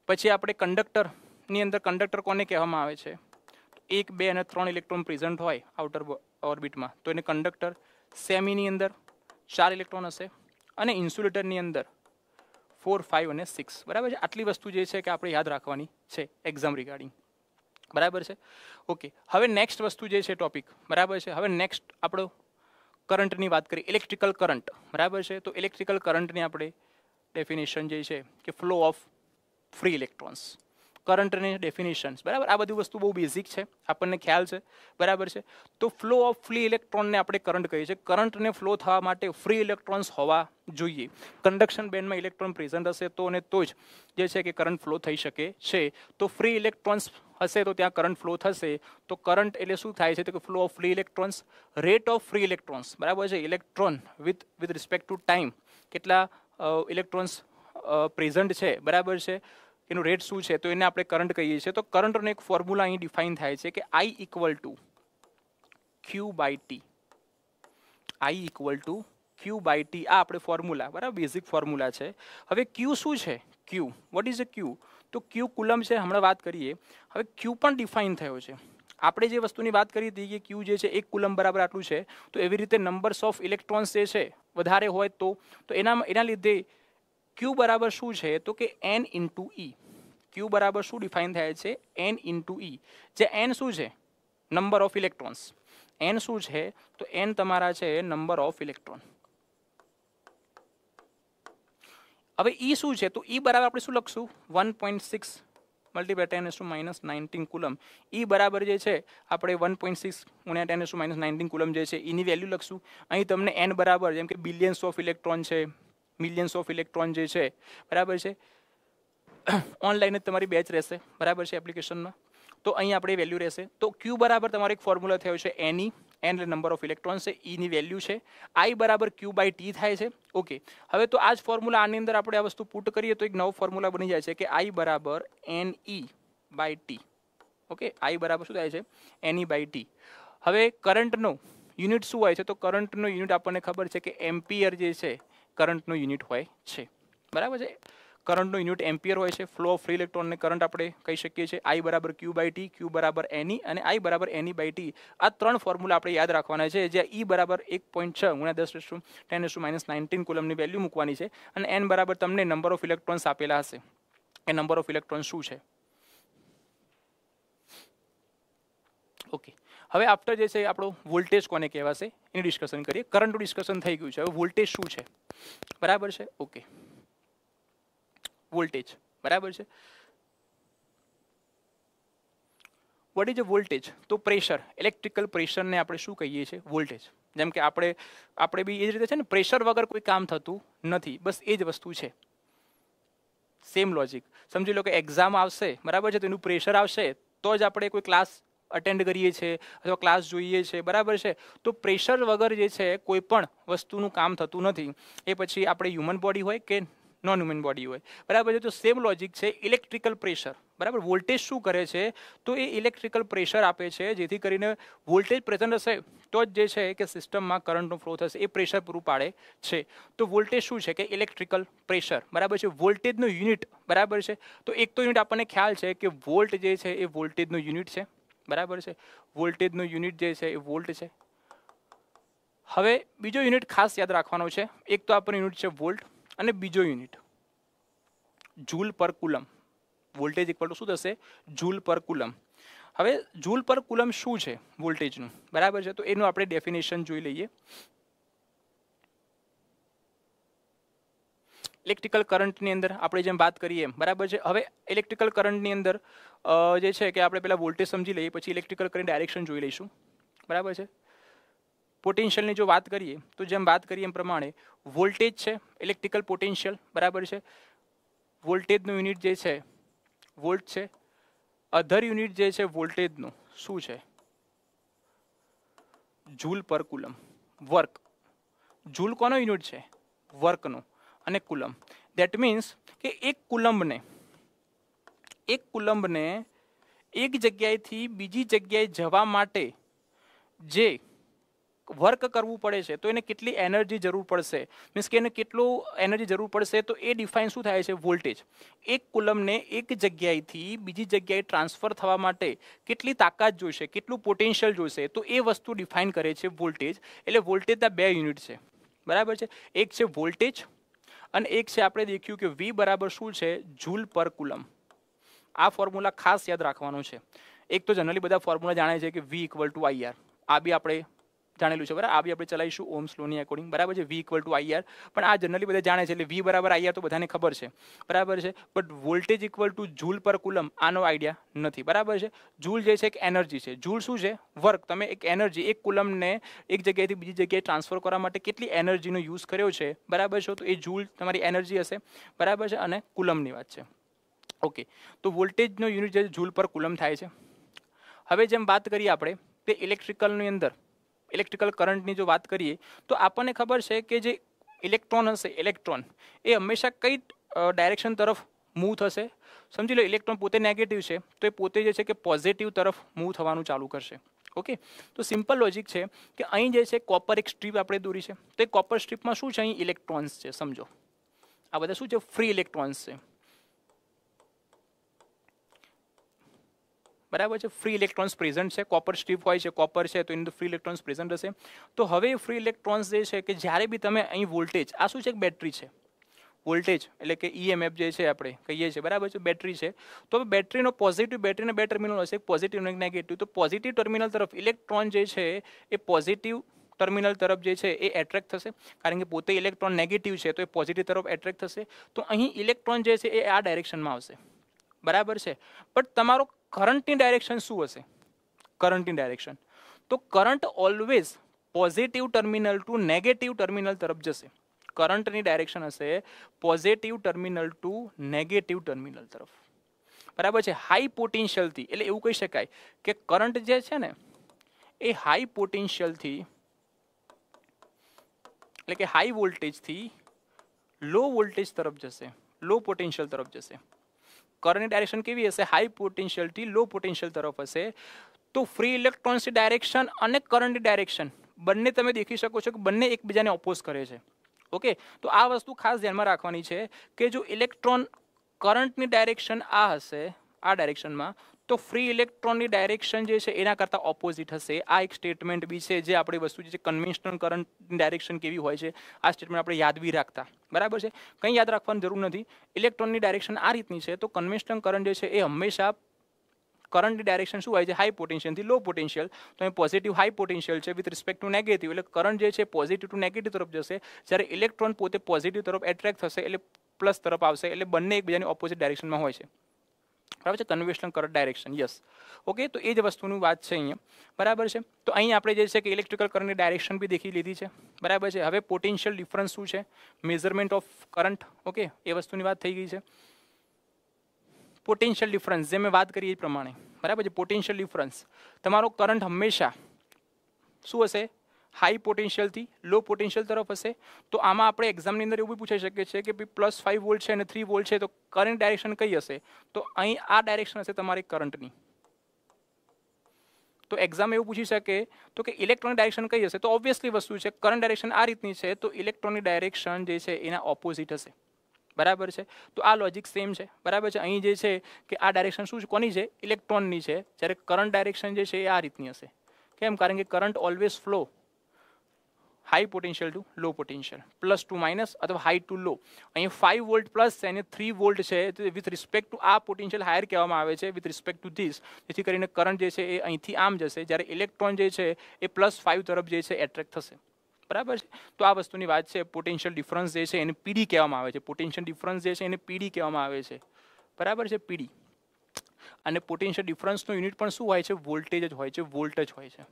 A: પછી આપણે કંડક્ટરની અંદર કંડક્ટર કોને કહેવામાં આવે છે એક બે અને ત્રણ ઇલેક્ટ્રોન પ્રેઝન્ટ હોય આઉટર ઓર્બિટમાં તો એને કંડક્ટર સેમીની અંદર ચાર ઇલેક્ટ્રોન હશે અને ઇન્સ્યુલેટરની અંદર ફોર ફાઇવ અને સિક્સ બરાબર છે આટલી વસ્તુ જે છે કે આપણે યાદ રાખવાની છે એક્ઝામ રિગાર્ડિંગ બરાબર છે ઓકે હવે નેક્સ્ટ વસ્તુ જે છે ટોપિક બરાબર છે હવે નેક્સ્ટ આપણો કરંટની વાત કરીએ ઇલેક્ટ્રિકલ કરંટ બરાબર છે તો ઇલેક્ટ્રિકલ કરંટની આપણે ડેફિનેશન જે છે કે ફ્લો ઓફ ફ્રી ઇલેક્ટ્રોન્સ કરંટની ડેફિનેશન્સ બરાબર આ બધી વસ્તુ બહુ બેઝિક છે આપણને ખ્યાલ છે બરાબર છે તો ફ્લો ઓફ ફ્રી ઇલેક્ટ્રોનને આપણે કરંટ કહીએ છીએ કરંટને ફ્લો થવા માટે ફ્રી ઇલેક્ટ્રોન્સ હોવા જોઈએ કન્ડક્શન બેન્ડમાં ઇલેક્ટ્રોન પ્રેઝન્ટ હશે તો અને તો જ જે છે કે કરંટ ફ્લો થઈ શકે છે તો ફ્રી ઇલેક્ટ્રોન્સ હશે તો ત્યાં કરંટ ફ્લો થશે તો કરંટ એટલે શું થાય છે તો કે flow of free electrons rate of free electrons બરાબર છે electron with with respect to time કેટલા ઇલેક્ટ્રોન્સ પ્રેઝન્ટ છે બરાબર છે એનું રેટ શું છે તો એને આપણે કરંટ કહીએ છીએ તો કરંટનો એક ફોર્મ્યુલા અહીં ડિફાઇન થાય છે કે I equal to Q by T I equal to Q by T આ આપણે ફોર્મ્યુલા બરાબર બેઝિક ફોર્મ્યુલા છે હવે ક્યુ શું છે ક્યુ વોટ ઇઝ અ ક્યુ તો ક્યુ કુલમ છે હમણાં વાત કરીએ હવે ક્યુ પણ ડિફાઇન થયો છે આપણે જે વસ્તુની વાત કરી હતી કે ક્યુ જે છે એક કુલમ બરાબર આટલું છે તો એવી રીતે નંબર્સ ઓફ ઇલેક્ટ્રોન્સ જે છે વધારે હોય તો તો એના એના લીધે ક્યુ બરાબર શું છે તો કે એન ઇન્ટુ ઈ ક્યુ બરાબર શું ડિફાઇન થાય છે એન ઇન્ટુ ઈ જે એન શું છે નંબર ઓફ ઇલેક્ટ્રોન્સ એન શું છે તો એન તમારા છે નંબર ઓફ ઇલેક્ટ્રોન હવે ઈ e શું છે તો ઈ e બરાબર આપણે શું લખશું one point six multiply ten is to minus nineteen coulomb E બરાબર જે છે આપણે વન પોઈન્ટ સિક્સ ગુણ્યા ten is to minus nineteen coulomb જે છે એની e વેલ્યુ લખશું અહીં તમને એન બરાબર જેમ કે બિલિયન્સ ઓફ ઇલેક્ટ્રોન છે મિલિયન્સ ઓફ ઇલેક્ટ્રોન જે છે બરાબર છે ઓનલાઈન જ તમારી બેચ રહેશે બરાબર છે એપ્લિકેશનમાં તો અહીં આપણે વેલ્યુ રહેશે તો ક્યુ બરાબર તમારો એક ફોર્મ્યુલા થયો છે એની એન નંબર ઓફ ઇલેક્ટ્રોન છે ઈની e વેલ્યુ છે આઈ બરાબર ક્યુ બાય ટી થાય છે ઓકે હવે તો આ જ ફોર્મ્યુલા આની અંદર આપણે આ વસ્તુ પુટ કરીએ તો એક નવો ફોર્મ્યુલા બની જાય છે કે આઈ બરાબર N E by T okay I બરાબર શું થાય છે એની બાય ટી હવે કરંટનો યુનિટ શું હોય છે તો કરંટનો યુનિટ આપણને ખબર છે કે એમ્પિયર જે છે કરંટનું યુનિટ હોય છે બરાબર છે કરંટનું યુનિટ એમ્પિયર હોય છે ફ્લો ફ્રી ઇલેક્ટ્રોનને કરંટ આપણે કહી શકીએ છીએ આઈ બરાબર ક્યુ બાય ટી ક્યુ બરાબર એની e અને આઈ બરાબર એની બાય ટી આ ત્રણ ફોર્મ્યુલા આપણે યાદ રાખવાના છે જ્યાં ઈ e બરાબર એક પોઈન્ટ છ ગુણ્યા દસ raise to ten raise to minus nineteen કુલમની વેલ્યુ મૂકવાની છે અને એન બરાબર તમને નંબર ઓફ ઇલેક્ટ્રોન્સ આપેલા હશે એ નંબર ઓફ ઇલેક્ટ્રોન શું છે ઓકે હવે આફ્ટર જે છે આપણો વોલ્ટેજ કોને કહેવાશે એની ડિસ્કશન કરીએ કરંટનું ડિસ્કશન થઈ ગયું છે હવે વોલ્ટેજ શું છે બરાબર છે ઓકે વોલ્ટેજ બરાબર છે વોટ ઇઝ અ વોલ્ટેજ તો પ્રેશર ઇલેક્ટ્રિકલ પ્રેશરને આપણે શું કહીએ છીએ વોલ્ટેજ જેમ કે આપણે આપણે બી એ જ રીતે છે ને પ્રેશર વગર કોઈ કામ થતું નથી બસ એ જ વસ્તુ છે સેમ લોજિક સમજી લો કે એક્ઝામ આવશે બરાબર છે તો એનું પ્રેશર આવશે તો જ આપણે કોઈ ક્લાસ અટેન્ડ કરીએ છીએ અથવા ક્લાસ જોઈએ છીએ બરાબર છે તો પ્રેશર વગર જે છે કોઈ પણ વસ્તુનું કામ થતું નથી એ પછી આપણે હ્યુમન બોડી હોય કે નોન હ્યુમન બોડી હોય બરાબર છે તો સેમ લોજિક છે ઇલેક્ટ્રિકલ પ્રેશર બરાબર વોલ્ટેજ શું કરે છે તો એ ઇલેક્ટ્રિકલ પ્રેશર આપે છે જેથી કરીને વોલ્ટેજ પ્રેઝન્ટ હશે તો જ જે છે કે સિસ્ટમમાં કરંટનો ફ્લો થશે એ પ્રેશર પૂરું પાડે છે તો વોલ્ટેજ શું છે કે ઇલેક્ટ્રિકલ પ્રેશર બરાબર છે વોલ્ટેજનું યુનિટ બરાબર છે તો એક તો યુનિટ આપણને ખ્યાલ છે કે વોલ્ટ જે છે એ વોલ્ટેજનું યુનિટ છે બરાબર છે વોલ્ટેજનું યુનિટ જે છે એ વોલ્ટ છે હવે બીજો યુનિટ ખાસ યાદ રાખવાનો છે એક તો આપણો યુનિટ છે વોલ્ટ અને બીજો unit joule per coulomb voltage equal to શું થશે જૂલ પર કુલમ હવે જૂલ પર કુલમ શું છે વોલ્ટેજનું બરાબર છે તો એનું આપણે ડેફિનેશન જોઈ લઈએ ઇલેક્ટ્રિકલ કરંટની અંદર આપણે જેમ વાત કરીએ એમ બરાબર છે હવે ઇલેક્ટ્રિકલ કરંટની અંદર જે છે કે આપણે પહેલાં વોલ્ટેજ સમજી લઈએ પછી ઇલેક્ટ્રિકલ કરંટ ડાયરેક્શન જોઈ લઈશું બરાબર છે પોટેન્શિયલની જો વાત કરીએ તો જેમ વાત કરીએ એમ પ્રમાણે વોલ્ટેજ છે ઇલેક્ટ્રિકલ પોટેન્શિયલ બરાબર છે વોલ્ટેજનું યુનિટ જે છે વોલ્ટ છે અધર યુનિટ જે છે વોલ્ટેજનું શું છે joule per coulomb work joule કોનો યુનિટ છે વર્કનું અને કુલમ દેટ મીન્સ કે એક કુલંબને એક કુલંબને એક જગ્યાએથી બીજી જગ્યાએ જવા માટે જે વર્ક કરવું પડે છે તો એને કેટલી એનર્જી જરૂર પડશે મીન્સ કે એને કેટલું એનર્જી જરૂર પડશે તો એ ડિફાઇન શું થાય છે વોલ્ટેજ એક કુલમને એક જગ્યાએથી બીજી જગ્યાએ ટ્રાન્સફર થવા માટે કેટલી તાકાત જોઈશે કેટલું પોટેન્શિયલ જોઈશે તો એ વસ્તુ ડિફાઇન કરે છે વોલ્ટેજ એટલે વોલ્ટેજના બે યુનિટ છે બરાબર છે એક છે વોલ્ટેજ અને એક છે આપણે દેખ્યું કે વી બરાબર શું છે જૂલ પર કુલમ આ ફોર્મ્યુલા ખાસ યાદ રાખવાનું છે એક તો જનરલી બધા ફોર્મ્યુલા જાણે છે કે વી ઇક્વલ ટુ આઈઆર આ બી આપણે જાણેલું છે બરાબર આ બી આપણે ચલાવીશું ઓમ્સ લોની એકોર્ડિંગ બરાબર છે વી ઇક્વલ ટુ આઈઆર પણ આ જનરલી બધા જાણે છે એટલે વી બરાબર આઈઆર તો બધાને ખબર છે બરાબર છે but voltage equal to joule per coulomb આનો આઈડિયા નથી બરાબર છે જૂલ જે છે એક એનર્જી છે જૂલ શું છે વર્ક તમે એક એનર્જી એક કુલમને એક જગ્યાએથી બીજી જગ્યાએ ટ્રાન્સફર કરવા માટે કેટલી એનર્જીનો યુઝ કર્યો છે બરાબર છે તો એ જૂલ તમારી એનર્જી હશે બરાબર છે અને કુલમની વાત છે ઓકે તો વોલ્ટેજનો યુનિટ જે જૂલ પર કુલમ થાય છે હવે જેમ વાત કરીએ આપણે તે ઇલેક્ટ્રિકલની અંદર ઇલેક્ટ્રિકલ કરંટની જો વાત કરીએ તો આપણને ખબર છે કે જે ઇલેક્ટ્રોન હશે ઇલેક્ટ્રોન એ હંમેશા કઈ ડાયરેક્શન તરફ મૂવ થશે સમજી લો ઇલેક્ટ્રોન પોતે નેગેટિવ છે તો એ પોતે જે છે કે પોઝિટિવ તરફ મૂવ થવાનું ચાલુ કરશે ઓકે તો સિમ્પલ લોજિક છે કે અહીં જે છે કોપર એક સ્ટ્રીપ આપણે દોરી છે તો એ કોપર સ્ટ્રીપમાં શું છે અહીં ઇલેક્ટ્રોન્સ છે સમજો આ બધા શું છે ફ્રી ઇલેક્ટ્રોન્સ છે બરાબર છે ફ્રી ઇલેક્ટ્રોન્સ પ્રેઝન્ટ છે કોપર સ્ટ્રીપ હોય છે કોપર છે તો એની ફ્રી ઇલેક્ટ્રોન્સ પ્રેઝન્ટ હશે તો હવે ફ્રી ઇલેક્ટ્રોન્સ જે છે કે જ્યારે બી તમે અહીં વોલ્ટેજ આ શું છે એક બેટરી છે વોલ્ટેજ એટલે કે ઈએમએફ e જે છે આપણે કહીએ છીએ બરાબર છે બેટરી છે તો બેટરીનો પોઝિટિવ બેટરીના બે ટર્મિનલ હશે પોઝિટિવ અને નેગેટિવ તો પોઝિટિવ ટર્મિનલ તરફ ઇલેક્ટ્રોન જે છે એ પોઝિટિવ ટર્મિનલ તરફ જે છે એ એટ્રેક્ટ થશે કારણ કે પોતે ઇલેક્ટ્રોન નેગેટિવ છે તો એ પોઝિટિવ તરફ એટ્રેક્ટ થશે તો અહીં ઇલેક્ટ્રોન જે છે એ આ ડાયરેક્શનમાં આવશે બરાબર છે બટ તમારો करंट इन डायरेक्शन शू हे करंट इन डायरेक्शन तो current always positive terminal to negative terminal तरफ जैसे करंट की डायरेक्शन हे positive terminal to negative terminal तरफ बराबर है हाई पोटेन्शियल थी एट एवं कही सकते कि करंट जो है ये हाई पोटेन्शियल थी एट के हाई वोल्टेज थी लो वोल्टेज तरफ जैसे लो पोटेंशियल तरफ जैसे કરંટની ડાયરેક્શન કેવી હશે હાઈ પોટેન્શિયલથી લો પોટેન્શિયલ તરફ હશે તો ફ્રી ઇલેક્ટ્રોન્સની ડાયરેક્શન અને કરંટની ડાયરેક્શન બંને તમે દેખી શકો છો કે બંને એકબીજાને ઓપોઝ કરે છે ઓકે તો આ વસ્તુ ખાસ ધ્યાનમાં રાખવાની છે કે જો ઇલેક્ટ્રોન કરંટની ડાયરેક્શન આ હશે આ ડાયરેક્શનમાં તો ફ્રી ઇલેક્ટ્રોનની ડાયરેક્શન જે છે એના કરતાં ઓપોઝિટ હશે આ એક સ્ટેટમેન્ટ બી છે જે આપણી વસ્તુ જે છે કન્વેન્શનલ કરંટની ડાયરેક્શન કેવી હોય છે આ સ્ટેટમેન્ટ આપણે યાદ બી રાખતા બરાબર છે કંઈ યાદ રાખવાની જરૂર નથી ઇલેક્ટ્રોનની ડાયરેક્શન આ રીતની છે તો કન્વેન્શનલ કરંટ જે છે એ હંમેશા કરંટની ડાયરેક્શન શું હોય છે હાઈ પોટેન્શિયલથી લો પોટેન્શિયલ તો અહીં પોઝિટિવ હાઈ પોટેન્શિયલ છે વિથ રિસ્પેક્ટ ટુ નેગેટિવ એટલે કરંટ જે છે પોઝિટિવ ટુ નેગેટિવ તરફ જશે જ્યારે ઇલેક્ટ્રોન પોતે પોઝિટિવ તરફ એટ્રેક્ટ થશે એટલે પ્લસ તરફ આવશે એટલે બંને એકબીજાની ઓપોઝિટ ડાયરેક્શનમાં હોય છે બરાબર છે conventional current direction yes okay તો એ જ વસ્તુની વાત છે અહીંયા બરાબર છે તો અહીં આપણે જે છે કે ઇલેક્ટ્રિકલ કરંટની ડાયરેક્શન બી દેખી લીધી છે બરાબર છે હવે પોટેન્શિયલ ડિફરન્સ શું છે મેઝરમેન્ટ ઓફ કરંટ ઓકે એ વસ્તુની વાત થઈ ગઈ છે પોટેન્શિયલ ડિફરન્સ જે મેં વાત કરી એ પ્રમાણે બરાબર છે પોટેન્શિયલ ડિફરન્સ તમારો કરંટ હંમેશા શું હશે હાઈ પોટેન્શિયલથી લો પોટેન્શિયલ તરફ હશે તો આમાં આપણે એક્ઝામની અંદર એવું બી પૂછાઈ શકીએ છીએ કે ભાઈ પ્લસ ફાઇવ વોલ્ટ છે અને થ્રી વોલ્ટ છે તો કરંટ ડાયરેક્શન કઈ હશે તો અહીં આ ડાયરેક્શન હશે તમારી કરંટની તો એક્ઝામ એવું પૂછી શકે તો કે ઇલેક્ટ્રોનિક ડાયરેક્શન કઈ હશે તો ઓબ્વિયસલી વસ્તુ છે કરંટ ડાયરેક્શન આ રીતની છે તો ઇલેક્ટ્રોનિક ડાયરેક્શન જે છે એના ઓપોઝિટ હશે બરાબર છે તો આ લોજિક સેમ છે બરાબર છે અહીં જે છે કે આ ડાયરેક્શન શું છે કોની છે ઇલેક્ટ્રોનની છે જ્યારે કરંટ ડાયરેક્શન જે છે એ આ રીતની હશે કેમ કારણ કે current always flow high potential to low potential plus to minus અથવા હાઈ ટુ લો અહીં ફાઇવ વોલ્ટ પ્લસ છે અને થ્રી વોલ્ટ છે વિથ રિસ્પેક્ટ ટુ આ પોટેન્શિયલ હાયર કહેવામાં આવે છે વિથ રિસ્પેક્ટ ટુ ધીસ જેથી કરીને કરંટ જે છે એ અહીંથી આમ જશે જ્યારે ઇલેક્ટ્રોન જે છે એ પ્લસ ફાઇવ તરફ જે છે એટ્રેક્ટ થશે બરાબર છે તો આ વસ્તુની વાત છે પોટેન્શિયલ ડિફરન્સ જે છે એને પીડી કહેવામાં આવે છે પોટેન્શિયલ ડિફરન્સ જે છે એને પીડી કહેવામાં આવે છે બરાબર છે પીડી અને પોટેન્શિયલ ડિફરન્સનું યુનિટ પણ શું હોય છે વોલ્ટેજ જ હોય છે વોલ્ટ જ હોય છે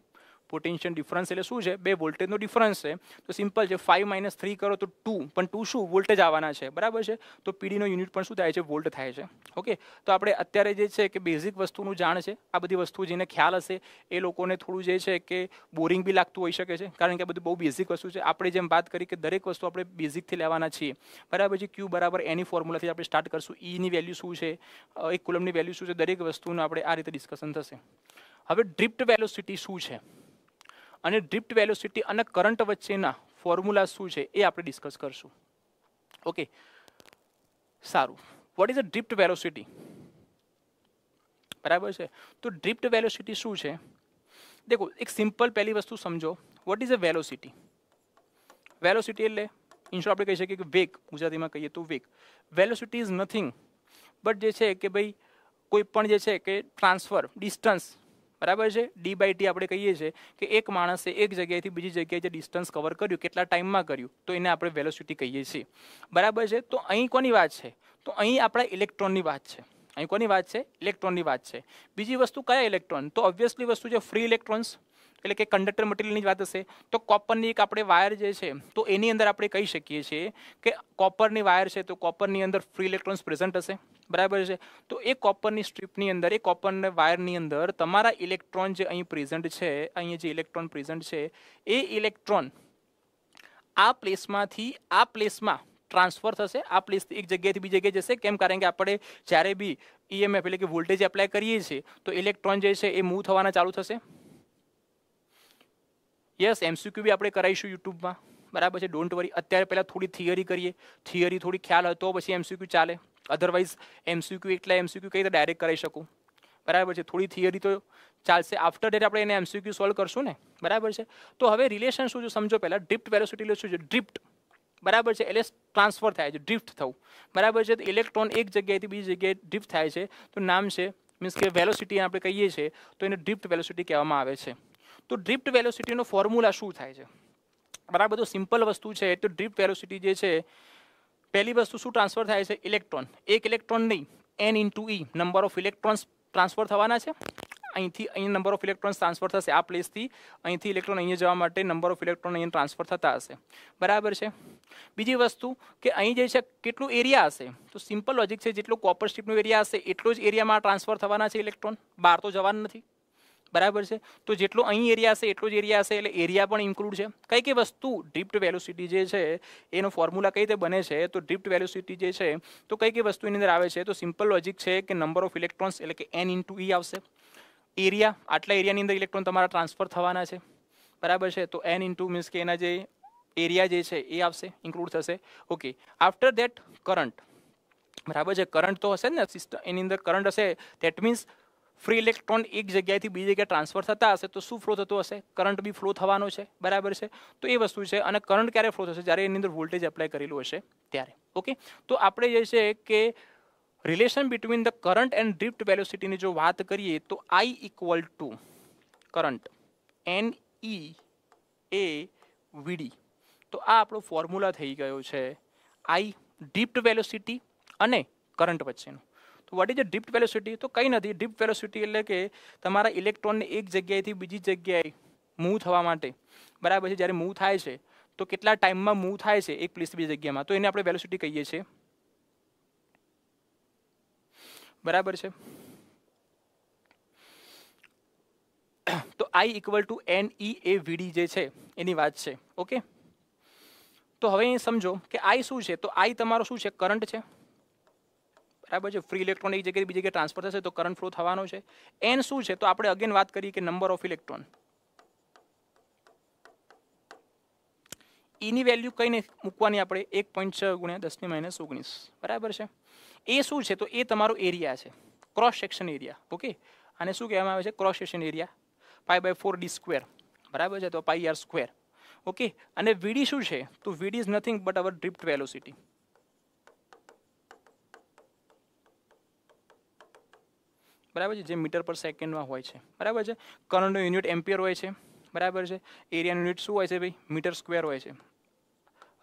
A: પોટેન્શિયલ ડિફરન્સ એટલે શું છે બે વોલ્ટેજનો ડિફરન્સ છે તો સિમ્પલ છે ફાઇવ માઇનસ થ્રી કરો તો ટુ પણ ટુ શું વોલ્ટેજ આવવાના છે બરાબર છે તો પીડીનો યુનિટ પણ શું થાય છે વોલ્ટ થાય છે ઓકે તો આપણે અત્યારે જે છે કે બેઝિક વસ્તુનું જાણ છે આ બધી વસ્તુ જેને ખ્યાલ હશે એ લોકોને થોડું જે છે કે બોરિંગ બી લાગતું હોઈ શકે છે કારણ કે આ બધું બહુ બેઝિક વસ્તુ છે આપણે જેમ વાત કરી કે દરેક વસ્તુ આપણે બેઝિકથી લેવાના છીએ બરાબર છે ક્યુ બરાબર એની ફોર્મ્યુલાથી આપણે સ્ટાર્ટ કરશું ઈની e વેલ્યુ શું છે એક કુલમની વેલ્યુ શું છે દરેક વસ્તુનું આપણે આ રીતે ડિસ્કશન થશે હવે ડ્રિફ્ટ વેલોસિટી શું છે અને ડ્રિફ્ટ વેલોસિટી અને કરંટ વચ્ચેના ફોર્મ્યુલા શું છે એ આપણે ડિસ્કસ કરશું ઓકે સારું what is a drift velocity બરાબર છે તો ડ્રિફ્ટ વેલોસિટી શું છે દેખો એક સિમ્પલ પહેલી વસ્તુ સમજો what is a velocity velocity એટલે ઇન આપણે કહી શકીએ કે વેગ ગુજરાતીમાં કહીએ તો વેગ વેલોસિટી ઇઝ નથિંગ બટ જે છે કે ભાઈ કોઈ પણ જે છે કે ટ્રાન્સફર ડિસ્ટન્સ બરાબર છે ડી બાય ટી આપણે કહીએ છીએ કે એક માણસે એક જગ્યાએથી બીજી જગ્યાએ જે ડિસ્ટન્સ કવર કર્યું કેટલા ટાઈમમાં કર્યું તો એને આપણે વેલોસિટી કહીએ છીએ બરાબર છે તો અહીં કોની વાત છે તો અહીં આપણા ઇલેક્ટ્રોનની વાત છે અહીં કોની વાત છે ઇલેક્ટ્રોનની વાત છે બીજી વસ્તુ કયા ઇલેક્ટ્રોન તો ઓબ્વિયસલી વસ્તુ છે ફ્રી ઇલેક્ટ્રોન્સ એટલે કે કંડક્ટર મટીરિયલની વાત હશે તો કોપરની એક આપણે વાયર જે છે તો એની અંદર આપણે કહી શકીએ છીએ કે કોપરની વાયર છે તો કોપરની અંદર ફ્રી ઇલેક્ટ્રોન્સ પ્રેઝન્ટ હશે બરાબર છે તો એક કોપરની સ્ટ્રિપની અંદર એક કોપરના વાયરની અંદર તમારો ઇલેક્ટ્રોન જે અહીં પ્રેઝન્ટ છે અહીં જે ઇલેક્ટ્રોન પ્રેઝન્ટ છે એ ઇલેક્ટ્રોન આ પ્લેસમાંથી આ પ્લેસમાં ટ્રાન્સફર થશે આ પ્લેસથી એક જગ્યાએથી બીજી જગ્યાએ જશે કેમ કારેંગે આપણે ચારે ભી ઈએમએફ એટલે કે વોલ્ટેજ એપ્લાય કરીએ છે તો ઇલેક્ટ્રોન જે છે એ મૂવ થવાના ચાલુ થશે યસ એમસીક્યુ ਵੀ આપણે કરાઈશું YouTube માં બરાબર છે ડોન્ટ વરી અત્યારે પહેલા થોડી થિયરી કરીએ થિયરી થોડી ખ્યાલ હતો પછી એમસીક્યુ ચાલે અધરવાઇઝ એમસીક્યુ એટલે એમસીક્યુ કઈ રીતે ડાયરેક્ટ કરાવી શકું બરાબર છે થોડી થિયરી તો ચાલશે આફ્ટર ડેટ આપણે એને એમસીક્યુ સોલ્વ કરશું ને બરાબર છે તો હવે રિલેશન શું છે સમજો પહેલાં ડ્રિફ્ટ વેલોસિટી શું છે ડ્રિફ્ટ બરાબર છે એટલે ટ્રાન્સફર થાય છે ડ્રિફ્ટ થવું બરાબર છે તો ઇલેક્ટ્રોન એક જગ્યાએથી બીજી જગ્યાએ ડ્રિફ્ટ થાય છે તો નામ છે મીન્સ કે વેલોસિટી આપણે કહીએ છીએ તો એને ડ્રિફ્ટ વેલોસિટી કહેવામાં આવે છે તો ડ્રિફ્ટ વેલોસિટીનો ફોર્મ્યુલા શું થાય છે બરાબર તો સિમ્પલ વસ્તુ છે તો ડ્રિફ્ટ વેલોસિટી જે છે પહેલી વસ્તુ શું ટ્રાન્સફર થાય છે ઇલેક્ટ્રોન એક ઇલેક્ટ્રોન નહીં n into e number of electrons transfer થવાના છે અહીંથી અહીં નંબર ઓફ ઇલેક્ટ્રોન્સ ટ્રાન્સફર થશે આ પ્લેસથી અહીંથી ઇલેક્ટ્રોન અહીંયા જવા માટે નંબર ઓફ ઇલેક્ટ્રોન અહીંયા ટ્રાન્સફર થતા હશે બરાબર છે બીજી વસ્તુ કે અહીં જે છે કેટલું એરિયા હશે તો સિમ્પલ લોજિક છે જેટલું કોપર સ્ટ્રીપનું એરિયા હશે એટલો જ એરિયામાં ટ્રાન્સફર થવાના છે ઇલેક્ટ્રોન બહાર તો જવાનું નથી બરાબર છે તો જેટલો અહીં એરિયા હશે એટલો જ એરિયા હશે એટલે એરિયા પણ ઇન્ક્લુડ છે કઈ કઈ વસ્તુ ડ્રિફ્ટ વેલોસિટી જે છે એનો ફોર્મ્યુલા કઈ રીતે બને છે તો ડ્રિફ્ટ વેલોસિટી જે છે તો કઈ કઈ વસ્તુ એની અંદર આવે છે તો સિમ્પલ લોજિક છે કે નંબર ઓફ ઇલેક્ટ્રોન્સ એટલે કે એન ઇન્ટુ ઈ આવશે એરિયા આટલા એરિયાની અંદર ઇલેક્ટ્રોન તમારા ટ્રાન્સફર થવાના છે બરાબર છે તો એન ઇન્ટુ મીન્સ કે એના જે એરિયા જે છે એ આવશે ઇન્ક્લુડ થશે ઓકે આફ્ટર દેટ કરંટ બરાબર છે કરંટ તો હશે ને સિસ્ટમ એની અંદર કરંટ હશે દેટ મીન્સ ફ્રી ઇલેક્ટ્રોન એક જગ્યાએથી બીજી જગ્યાએ ટ્રાન્સફર થતા હશે તો શું ફ્લો થતો હશે કરંટ બી ફ્લો થવાનો છે બરાબર છે તો એ વસ્તુ છે અને કરંટ ક્યારે ફ્લો થશે જ્યારે એની અંદર વોલ્ટેજ એપ્લાય કરેલું હશે ત્યારે ઓકે તો આપણે જે છે કે relation between the current and drift વેલોસિટીની જો વાત કરીએ તો I equal to current n e A v d તો આ આપણો ફોર્મ્યુલા થઈ ગયો છે આઈ ડિપ્ટ વેલોસિટી અને કરંટ વચ્ચેનું તો what is a drift velocity તો કંઈ નથી ડીપ વેલોસિટી એટલે કે તમારા ઇલેક્ટ્રોનને એક જગ્યાએથી બીજી જગ્યાએ મૂવ થવા માટે બરાબર છે જ્યારે મૂવ થાય છે તો કેટલા ટાઈમમાં મૂવ થાય છે એક પ્લેસથી બીજી જગ્યામાં તો એને આપણે વેલોસિટી કહીએ છીએ બરાબર છે તો I equal to n e A v d જે છે એની વાત છે ઓકે તો હવે સમજો કે આઈ શું છે તો આઈ તમારો શું છે કરંટ છે બરાબર છે ફ્રી ઇલેક્ટ્રોન એક જગ્યાએ બીજી જગ્યાએ ટ્રાન્સફર થશે તો કરંટ ફ્લો થવાનો છે એન શું છે તો આપણે અગેન વાત કરીએ કે નંબર ઓફ ઇલેક્ટ્રોન ઈની વેલ્યુ કઈને મૂકવાની આપણે એક પોઈન્ટ છ ગુણ્યા દસની માઇનસ ઓગણીસ બરાબર છે એ શું છે તો એ તમારો એરિયા છે ક્રોસ સેક્શન એરિયા ઓકે આને શું કહેવામાં આવે છે cross section area pi by four d square બરાબર છે તો પાઈ આર સ્ક્વેર ઓકે અને વીડી શું છે તો વીડી is nothing but our drift velocity બરાબર છે જે મીટર પર સેકન્ડમાં હોય છે બરાબર છે કરંટનું યુનિટ એમ્પિયર હોય છે બરાબર છે એરિયાનું યુનિટ શું હોય છે ભાઈ મીટર સ્ક્વેર હોય છે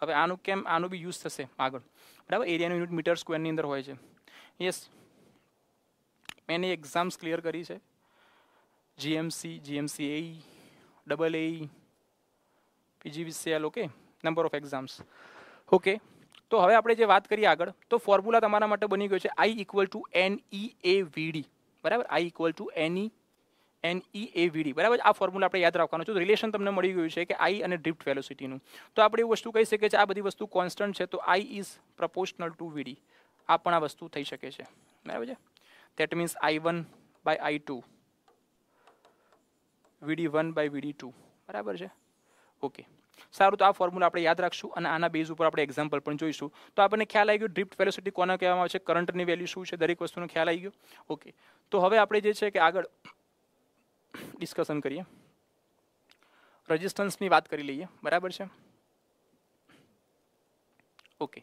A: હવે આનું કેમ આનું બી યુઝ થશે આગળ બરાબર એરિયાનું યુનિટ મીટર સ્ક્વેરની અંદર હોય છે યસ મેં એની એક્ઝામ્સ ક્લિયર કરી છે જીએમસી જીએમસી એ double A PGVCL okay number of exams okay તો હવે આપણે જે વાત કરીએ આગળ તો ફોર્મ્યુલા તમારા માટે બની ગયો છે I equal to n e A v d બરાબર I equal to n e n e A v d બરાબર આ ફોર્મ્યુલા આપણે યાદ રાખવાનું છે તો રિલેશન તમને મળી ગયું છે કે આઈ અને ડ્રિફ્ટ વેલોસિટીનું તો આપણે એ વસ્તુ કહી શકીએ છીએ આ બધી વસ્તુ કોન્સ્ટન્ટ છે તો I is proportional to v d આ પણ આ વસ્તુ થઈ શકે છે બરાબર છે that means I one by I two v d one by v d two બરાબર છે ઓકે સારું તો આ ફોર્મ્યુલા આપણે યાદ રાખશું અને આના બેઝ ઉપર આપણે એક્ઝામ્પલ પણ જોઈશું તો આપણને ખ્યાલ આવી ગયો ડ્રિફ્ટ વેલોસિટી કોને કહેવામાં આવે છે કરંટની વેલ્યુ શું છે દરેક વસ્તુનો ખ્યાલ આવી ગયો ઓકે તો હવે આપણે જે છે કે આગળ ડિસ્કશન કરીએ રજિસ્ટન્સની વાત કરી લઈએ બરાબર છે okay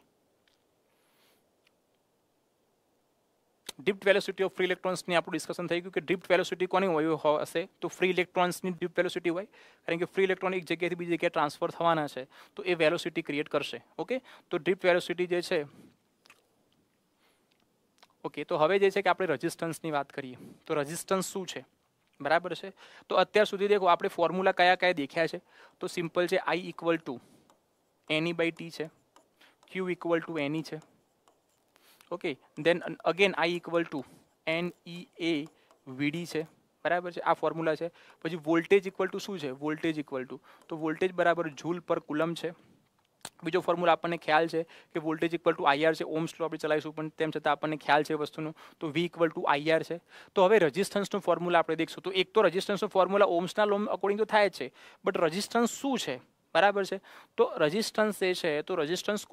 A: drift velocity of free ઇલેક્ટ્રોન્સની આપણું ડિસ્કશન થઈ ગયું કે ડિપ્ટ વેલોસિટી કોની હોય હશે તો ફ્રી ઇલેક્ટ્રોન્સની ડીપ વેલોસિટી હોય કારણ કે ફ્રી ઇલેક્ટ્રોન એક જગ્યાએથી બીજી જગ્યાએ ટ્રાન્સફર થવાના છે તો એ વેલોસિટી ક્રિએટ કરશે ઓકે તો ડિપ્ટ વેલોસિટી જે છે ઓકે તો હવે જે છે કે આપણે રજિસ્ટન્સની વાત કરીએ તો રજિસ્ટન્સ શું છે બરાબર છે તો અત્યાર સુધી દેખો આપણે ફોર્મ્યુલા કયા કયા દેખ્યા છે તો સિમ્પલ છે I equal to n e by t છે ક્યુ ઇક્વલ ટુ એની છે okay then again I equal to n e A v d છે બરાબર છે આ ફોર્મ્યુલા છે પછી વોલ્ટેજ ઇક્વલ ટુ શું છે વોલ્ટેજ ઇક્વલ ટુ તો વોલ્ટેજ બરાબર જૂલ પર કુલમ છે બીજો ફોર્મ્યુલા આપણને ખ્યાલ છે કે વોલ્ટેજ ઇક્વલ ટુ આઈઆર છે ઓમ્સ લો આપણે ચલાવીશું પણ તેમ છતાં આપણને ખ્યાલ છે વસ્તુનું તો વી ઇક્વલ ટુ આઈઆર છે તો હવે રજિસ્ટન્સનું ફોર્મ્યુલા આપણે દેખશું તો એક તો રજિસ્ટન્સનું ફોર્મ્યુલા ઓમ્સના લોમ અકોર્ડિંગ તો થાય છે બટ રજિસ્ટન્સ શું છે બરાબર છે તો રજિસ્ટન્સ એ છે તો રજિસ્ટન્સ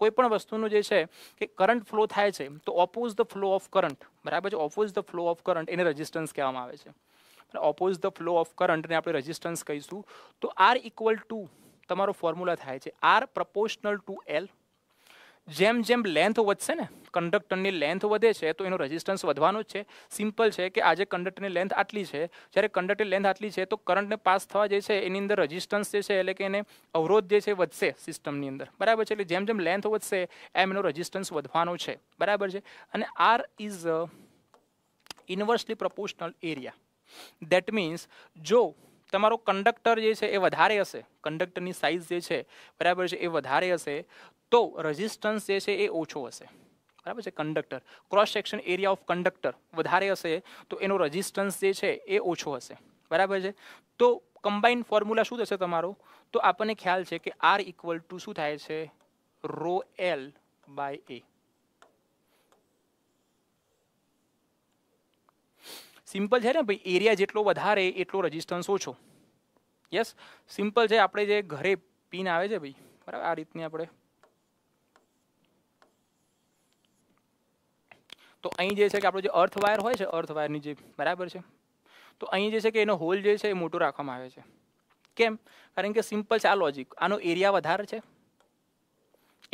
A: કોઈ પણ વસ્તુનું જે છે કે કરંટ ફ્લો થાય છે તો oppose the flow of current બરાબર છે oppose the flow of current એને રેઝિસ્ટન્સ કહેવામાં આવે છે ઓપોઝ ધ ફ્લો ઓફ કરંટને આપણે રેઝિસ્ટન્સ કહીશું તો આર ઇક્વલ ટુ તમારો ફોર્મ્યુલા થાય છે આર પ્રપોશનલ ટુ એલ જેમ જેમ લેન્થ વધશે ને કંડક્ટરની લેન્થ વધે છે તો એનો રેઝિસ્ટન્સ વધવાનો જ છે સિમ્પલ છે કે આજે કંડક્ટરની લેન્થ આટલી છે જ્યારે કંડક્ટરની લેન્થ આટલી છે તો કરંટને પાસ થવા જે છે એની અંદર રેઝિસ્ટન્સ જે છે એટલે કે એને અવરોધ જે છે વધશે સિસ્ટમની અંદર બરાબર છે એટલે જેમ જેમ લેન્થ વધશે એમ એનો રેઝિસ્ટન્સ વધવાનો છે બરાબર છે અને R is inversely proportional area that means જો તમારો કંડક્ટર જે છે એ વધારે હશે કંડક્ટરની સાઇઝ જે છે બરાબર છે એ વધારે હશે તો રેઝિસ્ટન્સ જે છે એ ઓછો હશે બરાબર છે conductor cross section area of conductor વધારે હશે તો એનો રેઝિસ્ટન્સ જે છે એ ઓછો હશે બરાબર છે તો કમ્બાઇન્ડ ફોર્મ્યુલા શું થશે તમારો તો આપણને ખ્યાલ છે કે આર ઇક્વલ ટુ શું થાય છે rho l by A simple છે ને ભાઈ એરિયા જેટલો વધારે એટલો રેઝિસ્ટન્સ ઓછો યસ સિમ્પલ છે આપણે જે ઘરે પિન આવે છે ભાઈ બરાબર આ રીતની આપણે તો અહીં જે છે કે આપણો જે અર્થ વાયર હોય છે અર્થ વાયરની જે બરાબર છે તો અહીં જે છે કે એનો હોલ જે છે એ મોટો રાખવામાં આવે છે કેમ કારણ કે સિમ્પલ છે આ લોજિક આનો એરિયા વધારે છે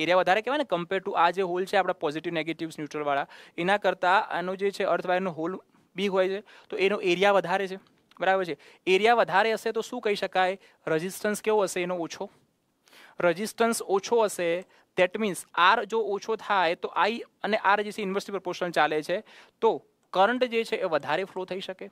A: એરિયા વધારે કહેવાય ને કમ્પેર ટુ આ જે હોલ છે આપણા પોઝિટિવ નેગેટિવ ન્યુટ્રલવાળા એના કરતાં આનો જે છે અર્થવાયરનો હોલ બી હોય છે તો એનો એરિયા વધારે છે બરાબર છે એરિયા વધારે હશે તો શું કહી શકાય રેઝિસ્ટન્સ કેવો હશે એનો ઓછો રઝિસ્ટન્સ ઓછો હશે દેટ મીન્સ આર જો ઓછો થાય તો આઈ અને આર જે છે ઇન્વર્સલી પ્રોપોર્શનલ ચાલે છે તો કરંટ જે છે એ વધારે ફ્લો થઈ શકે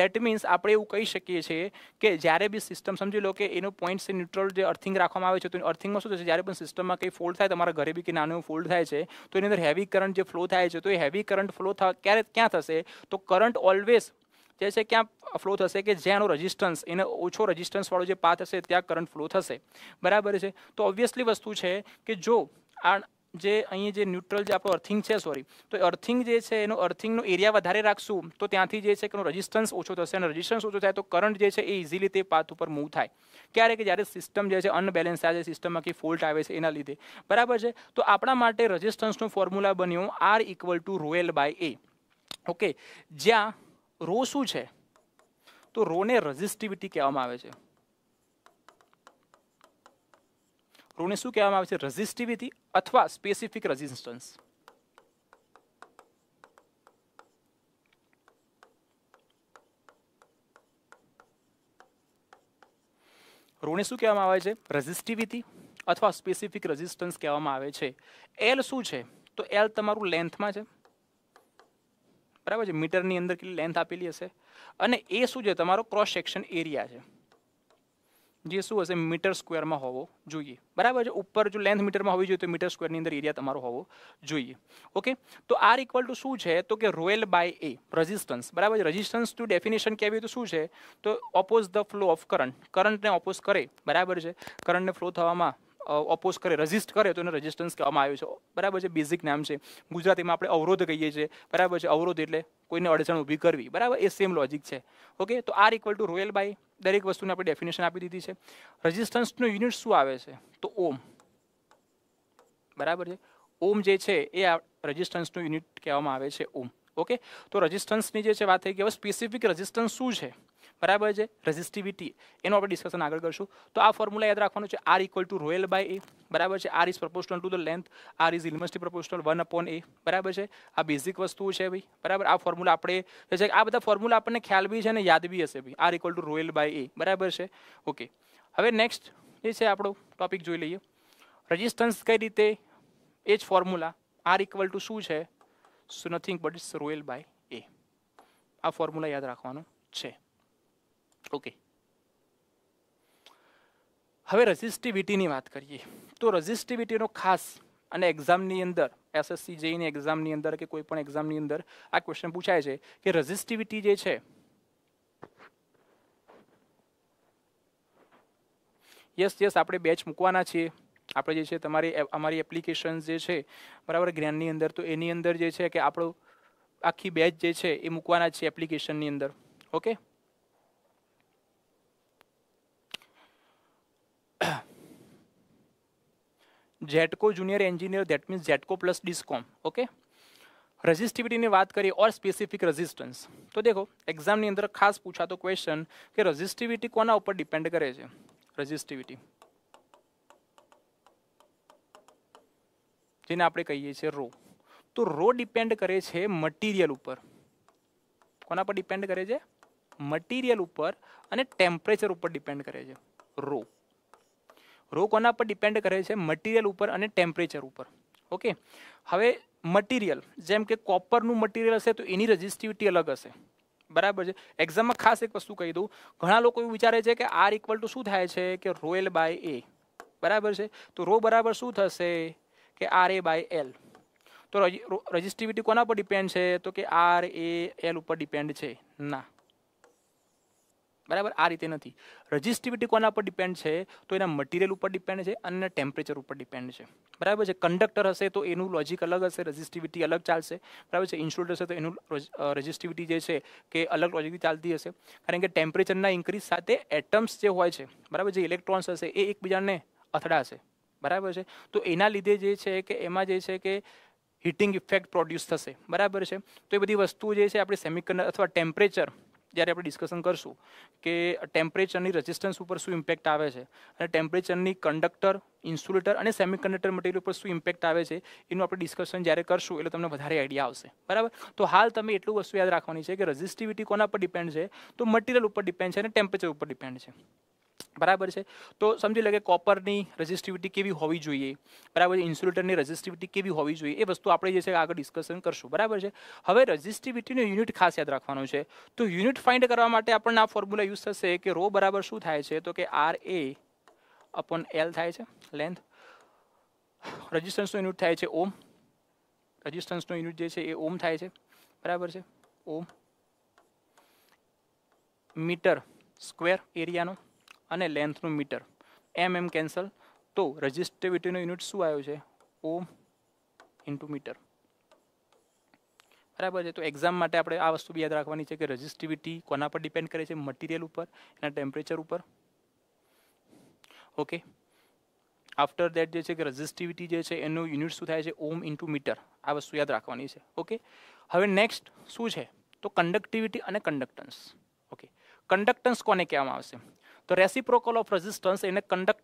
A: દેટ મીન્સ આપણે એવું કહી શકીએ છીએ કે જ્યારે બી સિસ્ટમ સમજી લો કે એનો પોઈન્ટ્સ ન્યુટ્રલ જે અર્થિંગ રાખવામાં આવે છે તો અર્થિંગમાં શું થશે જ્યારે પણ સિસ્ટમમાં કંઈ ફોલ્ડ થાય તમારા ઘરે બી કે નાનો ફોલ્ડ થાય છે તો એની અંદર હેવી કરંટ જે ફ્લો થાય છે તો એ હેવી કરંટ ફ્લો ક્યારે ક્યાં થશે તો કરંટ ઓલવેઝ જે છે ક્યાં ફ્લો થશે કે જેનો રજિસ્ટન્સ એને ઓછો રજિસ્ટન્સવાળો જે પાથ હશે ત્યાં કરંટ ફ્લો થશે બરાબર છે તો ઓબ્વિયસલી વસ્તુ છે કે જો આ જે અહીં જે ન્યુટ્રલ જે આપણો અર્થિંગ છે સોરી તો અર્થિંગ જે છે એનો અર્થિંગનો એરિયા વધારે રાખશું તો ત્યાંથી જે છે કે રજિસ્ટન્સ ઓછો થશે અને રજિસ્ટન્સ ઓછો થાય તો કરંટ જે છે એ ઇઝીલી તે પાથ ઉપર મૂવ થાય ક્યારે કે જ્યારે સિસ્ટમ જે છે અનબેલેન્સ થાય છે સિસ્ટમમાં કે ફોલ્ટ આવે છે એના લીધે બરાબર છે તો આપણા માટે રજિસ્ટન્સનું ફોર્મ્યુલા બન્યું R equal to rho l by A okay જ્યાં રો શું છે તો રોને રઝિસ્ટિવિટી કહેવામાં આવે છે રોને શું કહેવામાં આવે છે રઝિસ્ટિવિટી અથવા સ્પેસિફિક રેઝિસ્ટન્સ રોને શું કહેવામાં આવે છે રઝિસ્ટિવિટી અથવા સ્પેસિફિક રેઝિસ્ટન્સ કહેવામાં આવે છે એલ શું છે તો એલ તમારું લેન્થમાં છે બરાબર છે મીટરની અંદર કેટલી લેન્થ આપેલી હશે અને એ શું છે તમારો ક્રોસ સેક્શન એરિયા છે જે શું હશે મીટર સ્ક્વેરમાં હોવો જોઈએ બરાબર છે ઉપર જો લેન્થ મીટરમાં હોવી જોઈએ તો મીટર સ્ક્વેરની અંદર એરિયા તમારો હોવો જોઈએ ઓકે તો આર ઇક્વલ ટુ શું છે તો કે રોયલ બાય એ રઝિસ્ટન્સ બરાબર છે રઝિસ્ટન્સ ટુ ડેફિનેશન કહેવી તો શું છે તો oppose the flow of current કરંટને ઓપોઝ કરે બરાબર છે કરંટને ફ્લો થવામાં ઓપોઝ કરે રજિસ્ટ કરે તો એને રજિસ્ટન્સ કહેવામાં આવ્યું છે બરાબર છે બેઝિક નામ છે ગુજરાતીમાં આપણે અવરોધ કહીએ છીએ બરાબર છે અવરોધ એટલે કોઈને અડચણ ઊભી કરવી બરાબર એ સેમ લોજિક છે ઓકે તો R equal to royal by દરેક વસ્તુને આપણે ડેફિનેશન આપી દીધી છે રજિસ્ટન્સનું યુનિટ શું આવે છે તો ઓમ બરાબર છે ઓમ જે છે એ રજિસ્ટન્સનું યુનિટ કહેવામાં આવે છે ઓમ ઓકે તો રજિસ્ટન્સની જે છે વાત થઈ કે હવે સ્પેસિફિક રજિસ્ટન્સ શું છે બરાબર છે રેઝિસ્ટિવિટી એનું આપણે ડિસ્કશન આગળ કરશું તો આ ફોર્મ્યુલા યાદ રાખવાનું છે R equal to royal by A બરાબર છે R is proportional to the length R is ઇલમસ્ટી પ્રપોર્શનલ વન અપોન એ બરાબર છે આ બેઝિક વસ્તુ છે ભાઈ બરાબર આ ફોર્મ્યુલા આપણે છે આ બધા ફોર્મ્યુલા આપણને ખ્યાલ બી છે અને યાદ બી હશે ભાઈ R equal to royal by A બરાબર છે ઓકે હવે નેક્સ્ટ એ છે આપણો ટોપિક જોઈ લઈએ રજિસ્ટન્સ કઈ રીતે એ જ ફોર્મ્યુલા આર ઇક્વલ ટુ શું છે so nothing but it's rho l by A આ ફોર્મ્યુલા યાદ રાખવાનું છે ઓકે હવે રજિસ્ટિવિટીની વાત કરીએ તો રજિસ્ટિવિટીનો ખાસ અને એક્ઝામની અંદર એસએસસી જઈને એક્ઝામની અંદર કે કોઈ પણ એક્ઝામની અંદર આ ક્વેશ્ચન પૂછાય છે કે રજિસ્ટિવિટી જે છે યસ યસ આપણે બેચ મૂકવાના છીએ આપણે જે છે તમારી અમારી એપ્લિકેશન જે છે બરાબર જ્ઞાનની અંદર તો એની અંદર જે છે કે આપણો આખી બેચ જે છે એ મૂકવાના છે એપ્લિકેશનની અંદર okay GETCO junior engineer that means GETCO plus discom okay રઝિસ્ટિવિટીની વાત કરીએ ઓર સ્પેસિફિક રેઝિસ્ટન્સ તો દેખો એક્ઝામની અંદર ખાસ પૂછાતો ક્વેશ્ચન કે રઝિસ્ટિવિટી કોના ઉપર ડિપેન્ડ કરે છે રઝિસ્ટિવિટી જેને આપણે કહીએ છીએ રો તો રો ડિપેન્ડ કરે છે મટીરિયલ ઉપર કોના પર ડિપેન્ડ કરે છે મટીરિયલ ઉપર અને ટેમ્પરેચર ઉપર ડિપેન્ડ કરે છે રો રો કોના પર ડિપેન્ડ કરે છે મટીરિયલ ઉપર અને ટેમ્પરેચર ઉપર ઓકે હવે મટીરિયલ જેમ કે કોપરનું મટીરિયલ હશે તો એની રજિસ્ટિવિટી અલગ હશે બરાબર છે એક્ઝામમાં ખાસ એક વસ્તુ કહી દઉં ઘણા લોકો એવું વિચારે છે કે આર ઇક્વલ ટુ શું થાય છે કે રોયલ બાય એ બરાબર છે તો રો બરાબર શું થશે કે આર એ બાય એલ તો રજિસ્ટિવિટી કોના પર ડિપેન્ડ છે તો કે આર એ એલ ઉપર ડિપેન્ડ છે ના બરાબર આ રીતે નથી રજિસ્ટિવિટી કોના પર ડિપેન્ડ છે તો એના મટીરિયલ ઉપર ડિપેન્ડ છે અને ટેમ્પરેચર ઉપર ડિપેન્ડ છે બરાબર છે કંડક્ટર હશે તો એનું લોજિક અલગ હશે રજિસ્ટિવિટી અલગ ચાલશે બરાબર છે ઇન્સ્યુલેટર હશે તો એનું રજિસ્ટિવિટી જે છે કે અલગ લોજિકથી ચાલતી હશે કારણ કે ટેમ્પરેચરના ઇન્ક્રીઝ સાથે એટમ્સ જે હોય છે બરાબર જે ઇલેક્ટ્રોન્સ હશે એ એકબીજાને અથડાશે બરાબર છે તો એના લીધે જે છે કે એમાં જે છે કે હીટિંગ ઇફેક્ટ પ્રોડ્યુસ થશે બરાબર છે તો એ બધી વસ્તુઓ જે છે આપણે સેમિકન્ડક્ટર અથવા ટેમ્પરેચર જ્યારે આપણે ડિસ્કશન કરશું કે ટેમ્પરેચરની રેઝિસ્ટન્સ ઉપર શું ઇમ્પેક્ટ આવે છે અને ટેમ્પરેચરની કન્ડક્ટર ઇન્સ્યુલેટર અને કન્ડક્ટર મટીરિયલ ઉપર શું ઇમ્પેક્ટ આવે છે એનું આપણે ડિસ્કશન જ્યારે કરશું એટલે તમને વધારે આઈડિયા આવશે બરાબર તો હાલ તમે એટલું વસ્તુ યાદ રાખવાની છે કે રજિસ્ટિવિટી કોના પર ડિપેન્ડ છે તો મટીરિયલ ઉપર ડિપેન્ડ છે અને ટેમ્પરેચર ઉપર ડિપેન્ડ છે बराबर છે તો સમજી લે કે કોપર ની રે ジ સ્ટીવિટી કેવી હોવી જોઈએ બરાબર ઇન્સ્યુલેટર ની રે ジ સ્ટીવિટી કેવી હોવી જોઈએ એ વસ્તુ આપણે જે છે આગળ ડિસ્કશન કરશું બરાબર છે હવે રે ジ સ્ટીવિટી નો યુનિટ ખાસ યાદ રાખવાનું છે તો યુનિટ ફાઇન્ડ કરવા માટે આપણે આ ફોર્મ્યુલા યુઝ થશે કે રો બરાબર શું થાય છે તો કે RA / L થાય છે લેન્થ રે ジ स्टेंस નો યુનિટ થાય છે ઓમ રે ジ स्टेंस નો યુનિટ જે છે એ ઓમ થાય છે બરાબર છે ઓમ મીટર સ્ક્વેર એરિયા નો અને લેન્થનું મીટર એમ એમ કેન્સલ તો રજિસ્ટિવિટીનો યુનિટ શું આવ્યો છે ઓમ ઇન્ટુ મીટર બરાબર છે તો એક્ઝામ માટે આપણે આ વસ્તુ બી યાદ રાખવાની છે કે રજિસ્ટિવિટી કોના પર ડિપેન્ડ કરે છે મટીરિયલ ઉપર એના ટેમ્પરેચર ઉપર ઓકે આફ્ટર દેટ જે છે કે રજિસ્ટિવિટી જે છે એનું યુનિટ શું થાય છે ઓમ ઇન્ટુ મીટર આ વસ્તુ યાદ રાખવાની છે ઓકે હવે નેક્સ્ટ શું છે તો કંડક્ટિવિટી અને કંડક્ટન્સ ઓકે કંડક્ટન્સ કોને કહેવામાં આવશે તો રેસિપ્રોકલ ઓફ રેઝિસ્ટન્સ એને કંડક્ટ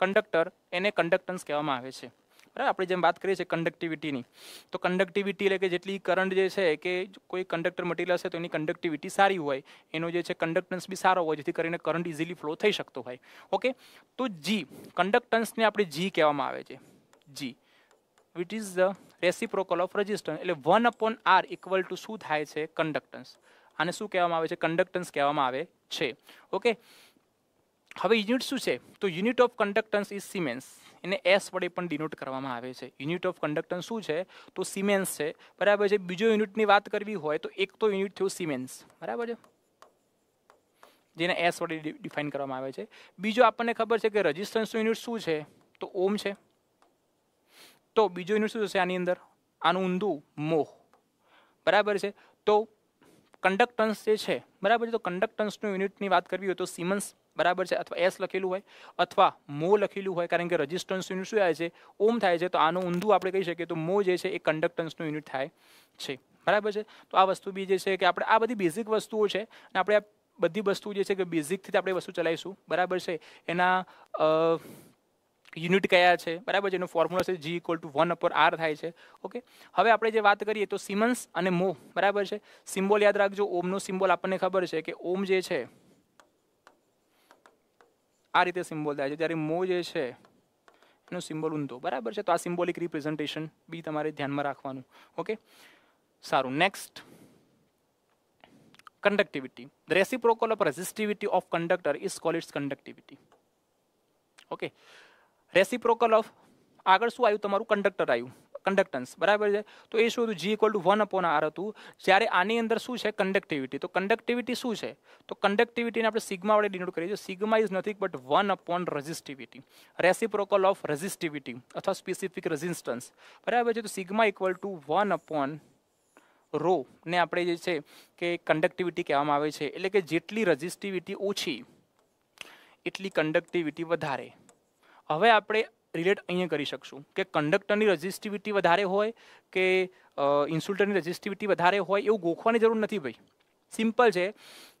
A: કંડક્ટર એને કંડક્ટન્સ કહેવામાં આવે છે બરાબર આપણે જેમ વાત કરીએ છીએ કંડક્ટિવિટીની તો કંડક્ટિવિટી એટલે કે જેટલી કરંટ જે છે કે કોઈ કંડક્ટર મટીરિયલ હશે તો એની કંડક્ટિવિટી સારી હોય એનો જે છે કંડક્ટન્સ બી સારો હોય જેથી કરીને કરંટ ઇઝીલી ફ્લો થઈ શકતો હોય ઓકે તો જી કંડક્ટન્સને આપણે જી કહેવામાં આવે છે G which is the reciprocal of resistance એટલે one upon R equal to શું થાય છે કંડક્ટન્સ આને શું કહેવામાં આવે છે કંડક્ટન્સ કહેવામાં આવે છે ઓકે હવે યુનિટ શું છે તો unit of conductance is siemens એને એસ વડે પણ ડિનોટ કરવામાં આવે છે યુનિટ ઓફ કન્ડક્ટન્સ શું છે તો સિમેન્સ છે બરાબર છે બીજો યુનિટની વાત કરવી હોય તો એક તો યુનિટ થયો સિમેન્સ બરાબર છે જેને એસ વડે ડિફાઇન કરવામાં આવે છે બીજો આપણને ખબર છે કે રજિસ્ટન્સનું યુનિટ શું છે તો ઓમ છે તો બીજો યુનિટ શું થશે આની અંદર આનું ઊંધું મોહ બરાબર છે તો કન્ડક્ટન્સ જે છે બરાબર છે તો કન્ડક્ટન્સનું યુનિટની વાત કરવી હોય તો સિમન્સ બરાબર છે અથવા એસ લખેલું હોય અથવા મો લખેલું હોય કારણ કે રજિસ્ટન્સ યુનિટ શું થાય છે ઓમ થાય છે તો આનું ઊંધું આપણે કહી શકીએ તો મો જે છે એ કંડક્ટન્સનું યુનિટ થાય છે બરાબર છે તો આ વસ્તુ બી જે છે કે આપણે આ બધી બેઝિક વસ્તુઓ છે અને આપણે આ બધી વસ્તુ જે છે કે બેઝિકથી આપણે વસ્તુ ચલાવીશું બરાબર છે એના યુનિટ કયા છે બરાબર છે એનો ફોર્મ્યુલા છે G equal to one upon R થાય છે ઓકે હવે આપણે જે વાત કરીએ તો સિમન્સ અને મો બરાબર છે સિમ્બોલ યાદ રાખજો ઓમનો સિમ્બોલ આપણને ખબર છે કે ઓમ જે છે આ રીતે સિમ્બોલ થાય છે જ્યારે મો જે છે એનો સિમ્બોલ ઊંધો બરાબર છે તો આ સિમ્બોલિક રિપ્રેઝન્ટેશન બી તમારે ધ્યાનમાં રાખવાનું ઓકે સારું next conductivity. The reciprocal of resistivity of conductor is called its conductivity. Okay. Reciprocal of આગળ શું આવ્યું તમારું કંડક્ટર આવ્યું કન્ડક્ટન્સ બરાબર છે તો એ શું હતું G equal to one upon R હતું જ્યારે આની અંદર શું છે કન્ડક્ટિવિટી તો કન્ડક્ટિવિટી શું છે તો કન્ડક્ટિવિટીને આપણે સિગ્મા વડે ડિનોટ કરીએ છીએ sigma is nothing but one upon resistivity reciprocal of resistivity અથવા સ્પેસિફિક રેઝિસ્ટન્સ બરાબર છે તો sigma equal to one upon rho ને આપણે જે છે કે કન્ડક્ટિવિટી કહેવામાં આવે છે એટલે કે જેટલી રજિસ્ટિવિટી ઓછી એટલી કન્ડક્ટિવિટી વધારે હવે આપણે रिलेट અહીંયા કરી શકું કે કન્ડક્ટર ની રેઝિસ્ટિવિટી વધારે હોય કે ઇન્સ્યુલેટર ની રેઝિસ્ટિવિટી વધારે હોય એવું ગોખવાની જરૂર નથી ભાઈ સિમ્પલ છે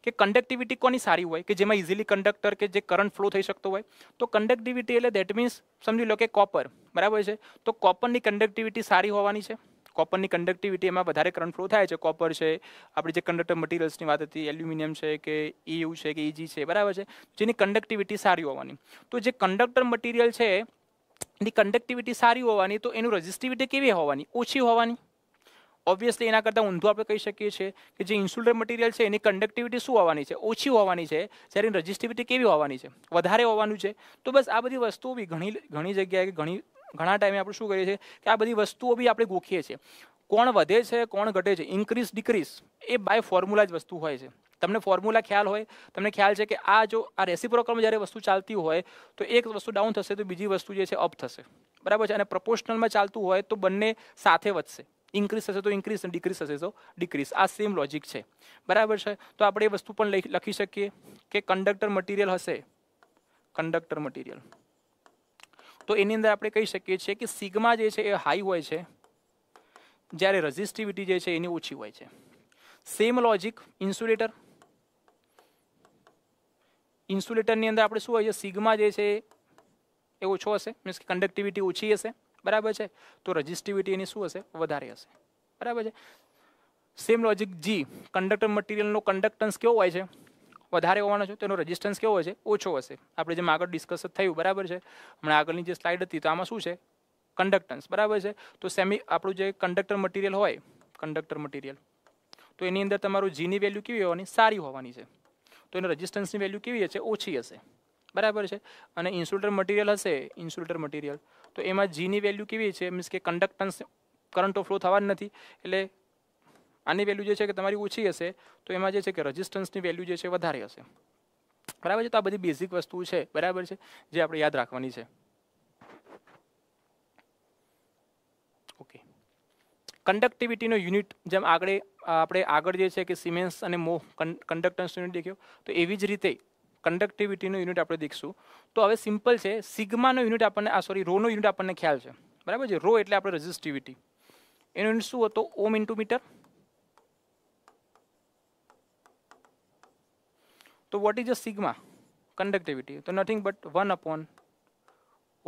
A: કે કન્ડક્ટિવિટી કોની સારી હોય કે જેમાં ઈઝીલી કન્ડક્ટર કે જે કરંટ ફ્લો થઈ શકતો હોય તો કન્ડક્ટિવિટી એટલે ધેટ મીન્સ સમજી લો કે કોપર બરાબર છે તો કોપર ની કન્ડક્ટિવિટી સારી હોવાની છે કોપર ની કન્ડક્ટિવિટી માં વધારે કરંટ ફ્લો થાય છે કોપર છે આપણી જે કન્ડક્ટર મટીરિયલ્સ ની વાત હતી એલ્યુમિનિયમ છે કે ઈ e એવું છે કે ઈજી e છે બરાબર છે જે ની કન્ડક્ટિવિટી સારી હોવાની તો જે કન્ડક્ટર મટીરિયલ છે એની કન્ડક્ટિવિટી સારી હોવાની તો એનું રજિસ્ટિવિટી કેવી હોવાની ઓછી હોવાની ઓબ્વિયસલી એના કરતાં ઊંધું આપણે કહી શકીએ છીએ કે જે ઇન્સ્યુલેટર મટીરિયલ છે એની કન્ડક્ટિવિટી શું હોવાની છે ઓછી હોવાની છે જ્યારે એની રજિસ્ટિવિટી કેવી હોવાની છે વધારે હોવાનું છે તો બસ આ બધી વસ્તુઓ બી ઘણી ઘણી જગ્યાએ ઘણી ઘણા ટાઈમે આપણે શું કરીએ છીએ કે આ બધી વસ્તુઓ બી આપણે ગોખીએ છીએ કોણ વધે છે કોણ ઘટે છે ઇન્ક્રીઝ ડિક્રીઝ એ બાય ફોર્મ્યુલા જ વસ્તુ હોય છે તમને ફોર્મ્યુલા ખ્યાલ હોય તમને ખ્યાલ છે કે આ જો આ રેસીપ્રોકલમાં જ્યારે વસ્તુ ચાલતી હોય તો એક વસ્તુ ડાઉન થશે તો બીજી વસ્તુ જે છે અપ થશે બરાબર છે અને પ્રપોર્શનલમાં ચાલતું હોય તો બંને સાથે વધશે ઇન્ક્રીઝ થશે તો ઇન્ક્રીઝ અને ડિક્રીઝ થશે તો ડિક્રીઝ આ સેમ લોજિક છે બરાબર છે તો આપણે એ વસ્તુ પણ લખી શકીએ કે કંડક્ટર મટીરિયલ હશે કંડક્ટર મટીરિયલ તો એની અંદર આપણે કહી શકીએ છીએ કે સિગ્મા જે છે એ હાઈ હોય છે જ્યારે રઝિસ્ટિવિટી જે છે એની ઓછી હોય છે સેમ લોજિક ઇન્સ્યુલેટર ઇન્સ્યુલેટરની અંદર આપણે શું હોય છે સિગ્મા જે છે એ ઓછો હશે મીન્સ કે કન્ડક્ટિવિટી ઓછી હશે બરાબર છે તો રઝિસ્ટિવિટી એની શું હશે વધારે હશે બરાબર છે સેમ લોજિક જી કંડક્ટર મટીરિયલનો કન્ડક્ટન્સ કેવો હોય છે વધારે હોવાનો છે તેનો રેઝિસ્ટન્સ કેવો હોય છે ઓછો હશે આપણે જેમ આગળ ડિસ્કસ થયું બરાબર છે હમણાં આગળની જે સ્લાઇડ હતી તો આમાં શું છે કંડક્ટન્સ બરાબર છે તો સેમી આપણું જે કંડક્ટર મટીરિયલ હોય કંડક્ટર મટીરિયલ તો એની અંદર તમારું જીની વેલ્યુ કેવી હોવાની સારી હોવાની છે તો એની રજિસ્ટન્સની વેલ્યુ કેવી હશે ઓછી હશે બરાબર છે અને ઇન્સ્યુલેટર મટીરિયલ હશે ઇન્સ્યુલેટર મટીરિયલ તો એમાં જીની વેલ્યુ કેવી છે મીન્સ કે કંડક્ટન્સ કરંટ ઓફ ફ્લો થવા જ નથી એટલે આની વેલ્યુ જે છે કે તમારી ઓછી હશે તો એમાં જે છે કે રજિસ્ટન્સની વેલ્યુ જે છે વધારે હશે બરાબર છે તો આ બધી બેઝિક વસ્તુ છે બરાબર છે જે આપણે યાદ રાખવાની છે કંડક્ટિવિટીનો યુનિટ જેમ આગળ આપણે આગળ જે છે કે સિમેન્સ અને મો કંડક્ટન્સ યુનિટ દેખ્યો તો એવી જ રીતે કંડક્ટિવિટીનો યુનિટ આપણે દેખશું તો હવે સિમ્પલ છે સિગ્માનો યુનિટ આપણને આ સોરી રોનો યુનિટ આપણને ખ્યાલ છે બરાબર છે રો એટલે આપણે રજિસ્ટિવિટી એનો યુનિટ શું હતો ઓમ ઇન્ટુ મીટર તો what is a sigma conductivity તો nothing but 1 upon